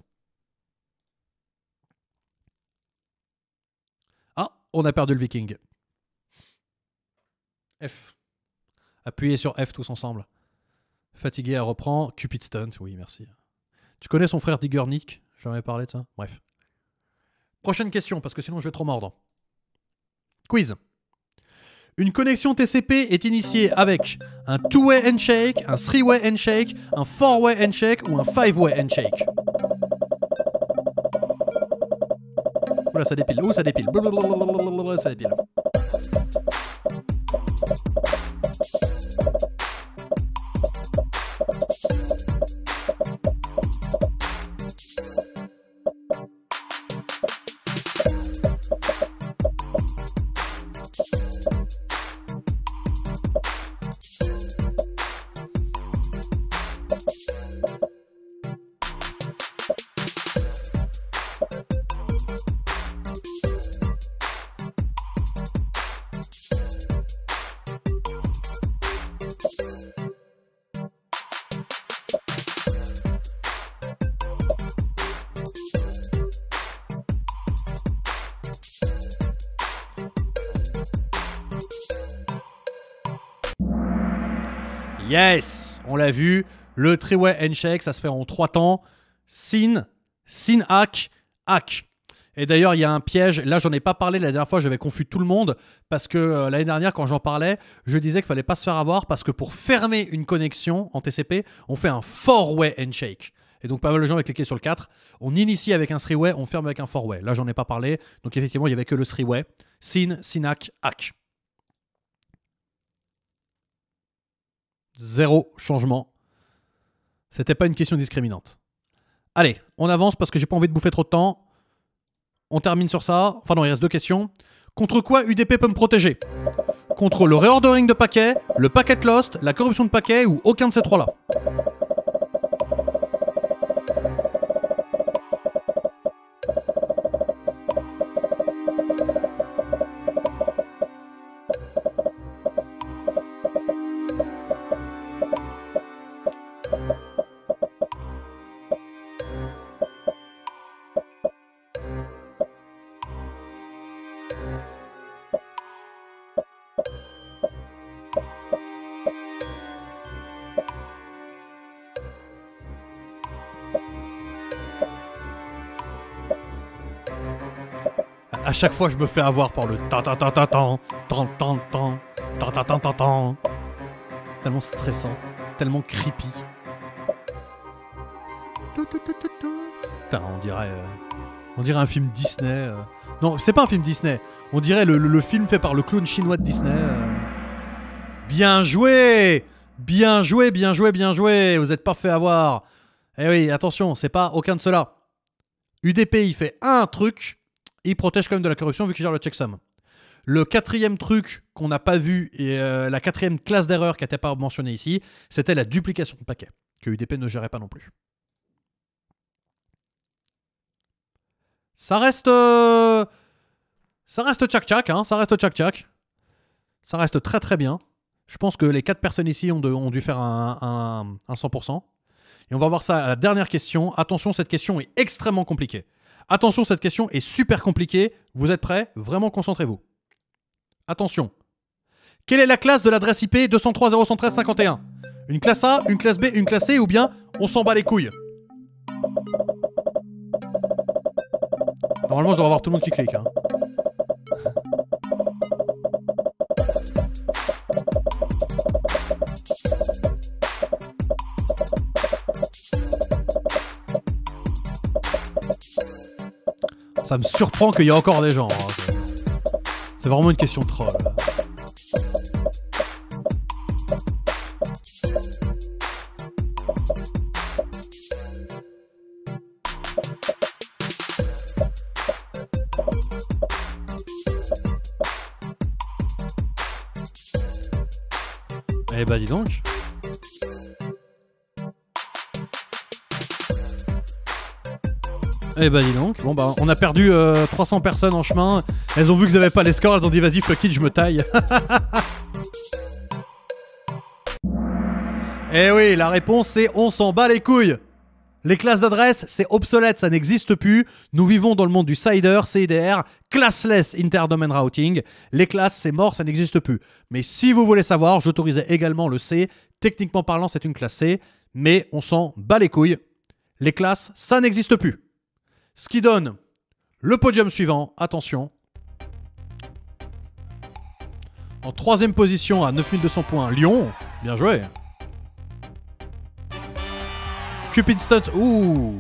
Speaker 1: Ah, on a perdu le viking. F. Appuyez sur F tous ensemble. Fatigué, à reprendre. Cupid Stunt, oui, merci. Tu connais son frère Digger Nick J'en avais parlé de ça Bref. Prochaine question, parce que sinon je vais trop mordre. Quiz. Une connexion TCP est initiée avec un two-way handshake, un three-way handshake, un four-way handshake ou un five-way handshake. Oula, ça dépile. ça dépile. ça dépile. Yes, on l'a vu. Le three-way handshake, ça se fait en trois temps. Sin, sin hack, hack. Et d'ailleurs, il y a un piège. Là, j'en ai pas parlé la dernière fois. J'avais confus tout le monde parce que euh, l'année dernière, quand j'en parlais, je disais qu'il fallait pas se faire avoir parce que pour fermer une connexion en TCP, on fait un four-way handshake. Et donc, pas mal de gens avaient cliqué sur le 4. On initie avec un three-way, on ferme avec un four-way. Là, j'en ai pas parlé. Donc, effectivement, il y avait que le three-way. Sin, Sinac, Hack. Zéro changement. C'était pas une question discriminante. Allez, on avance parce que j'ai pas envie de bouffer trop de temps. On termine sur ça. Enfin non, il reste deux questions. Contre quoi UDP peut me protéger Contre le reordering de paquets, le packet lost, la corruption de paquets ou aucun de ces trois-là à chaque fois je me fais avoir par le ta ta ta ta tellement stressant, tellement creepy. Putain, on dirait on dirait un film Disney. Non, c'est pas un film Disney. On dirait le, film fait par le clown chinois de Disney. Bien joué Bien joué, bien joué, bien joué Vous êtes pas fait avoir. Eh oui, attention, c'est pas aucun de cela. UDP, il fait un truc, il protège quand même de la corruption vu qu'il gère le checksum. Le quatrième truc qu'on n'a pas vu et euh, la quatrième classe d'erreur qui n'était pas mentionnée ici, c'était la duplication de paquets que UDP ne gérait pas non plus. Ça reste. Euh, ça reste tchac-tchac, hein, ça reste tchac-tchac. Ça reste très très bien. Je pense que les quatre personnes ici ont, dû faire un, un 100%. Et on va voir ça à la dernière question. Attention, cette question est extrêmement compliquée. Attention, cette question est super compliquée. Vous êtes prêts Vraiment concentrez-vous. Attention. Quelle est la classe de l'adresse IP 203.0.113.51 Une classe A, une classe B, une classe C ou bien on s'en bat les couilles Normalement, je dois avoir tout le monde qui clique. Hein. Ça me surprend qu'il y ait encore des gens. Hein. C'est vraiment une question de troll. Eh bah dis donc. Eh bah dis donc, bon bah, on a perdu 300 euh, personnes en chemin. Elles ont vu que avez pas les scores, elles ont dit vas-y fuck it, je me taille. [laughs] eh oui, la réponse c'est on s'en bat les couilles. Les classes d'adresse, c'est obsolète, ça n'existe plus. Nous vivons dans le monde du CIDR, CIDR, classless interdomain routing. Les classes, c'est mort, ça n'existe plus. Mais si vous voulez savoir, j'autorisais également le C. Techniquement parlant, c'est une classe C, mais on s'en bat les couilles. Les classes, ça n'existe plus. Ce qui donne le podium suivant, attention. En troisième position à 9200 points, Lyon. Bien joué. Cupid Stunt, ouh.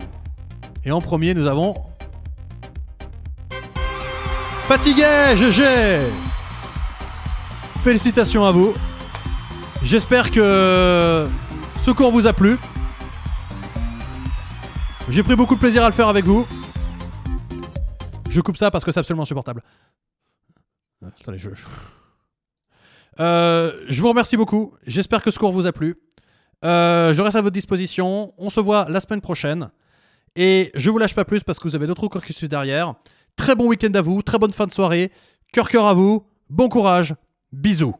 Speaker 1: Et en premier, nous avons. Fatigué, GG Félicitations à vous. J'espère que ce cours vous a plu. J'ai pris beaucoup de plaisir à le faire avec vous. Je coupe ça parce que c'est absolument insupportable. Euh, euh, je... vous remercie beaucoup. J'espère que ce cours vous a plu. Euh, je reste à votre disposition. On se voit la semaine prochaine. Et je vous lâche pas plus parce que vous avez d'autres cours qui derrière. Très bon week-end à vous, très bonne fin de soirée. Cœur cœur à vous. Bon courage. Bisous.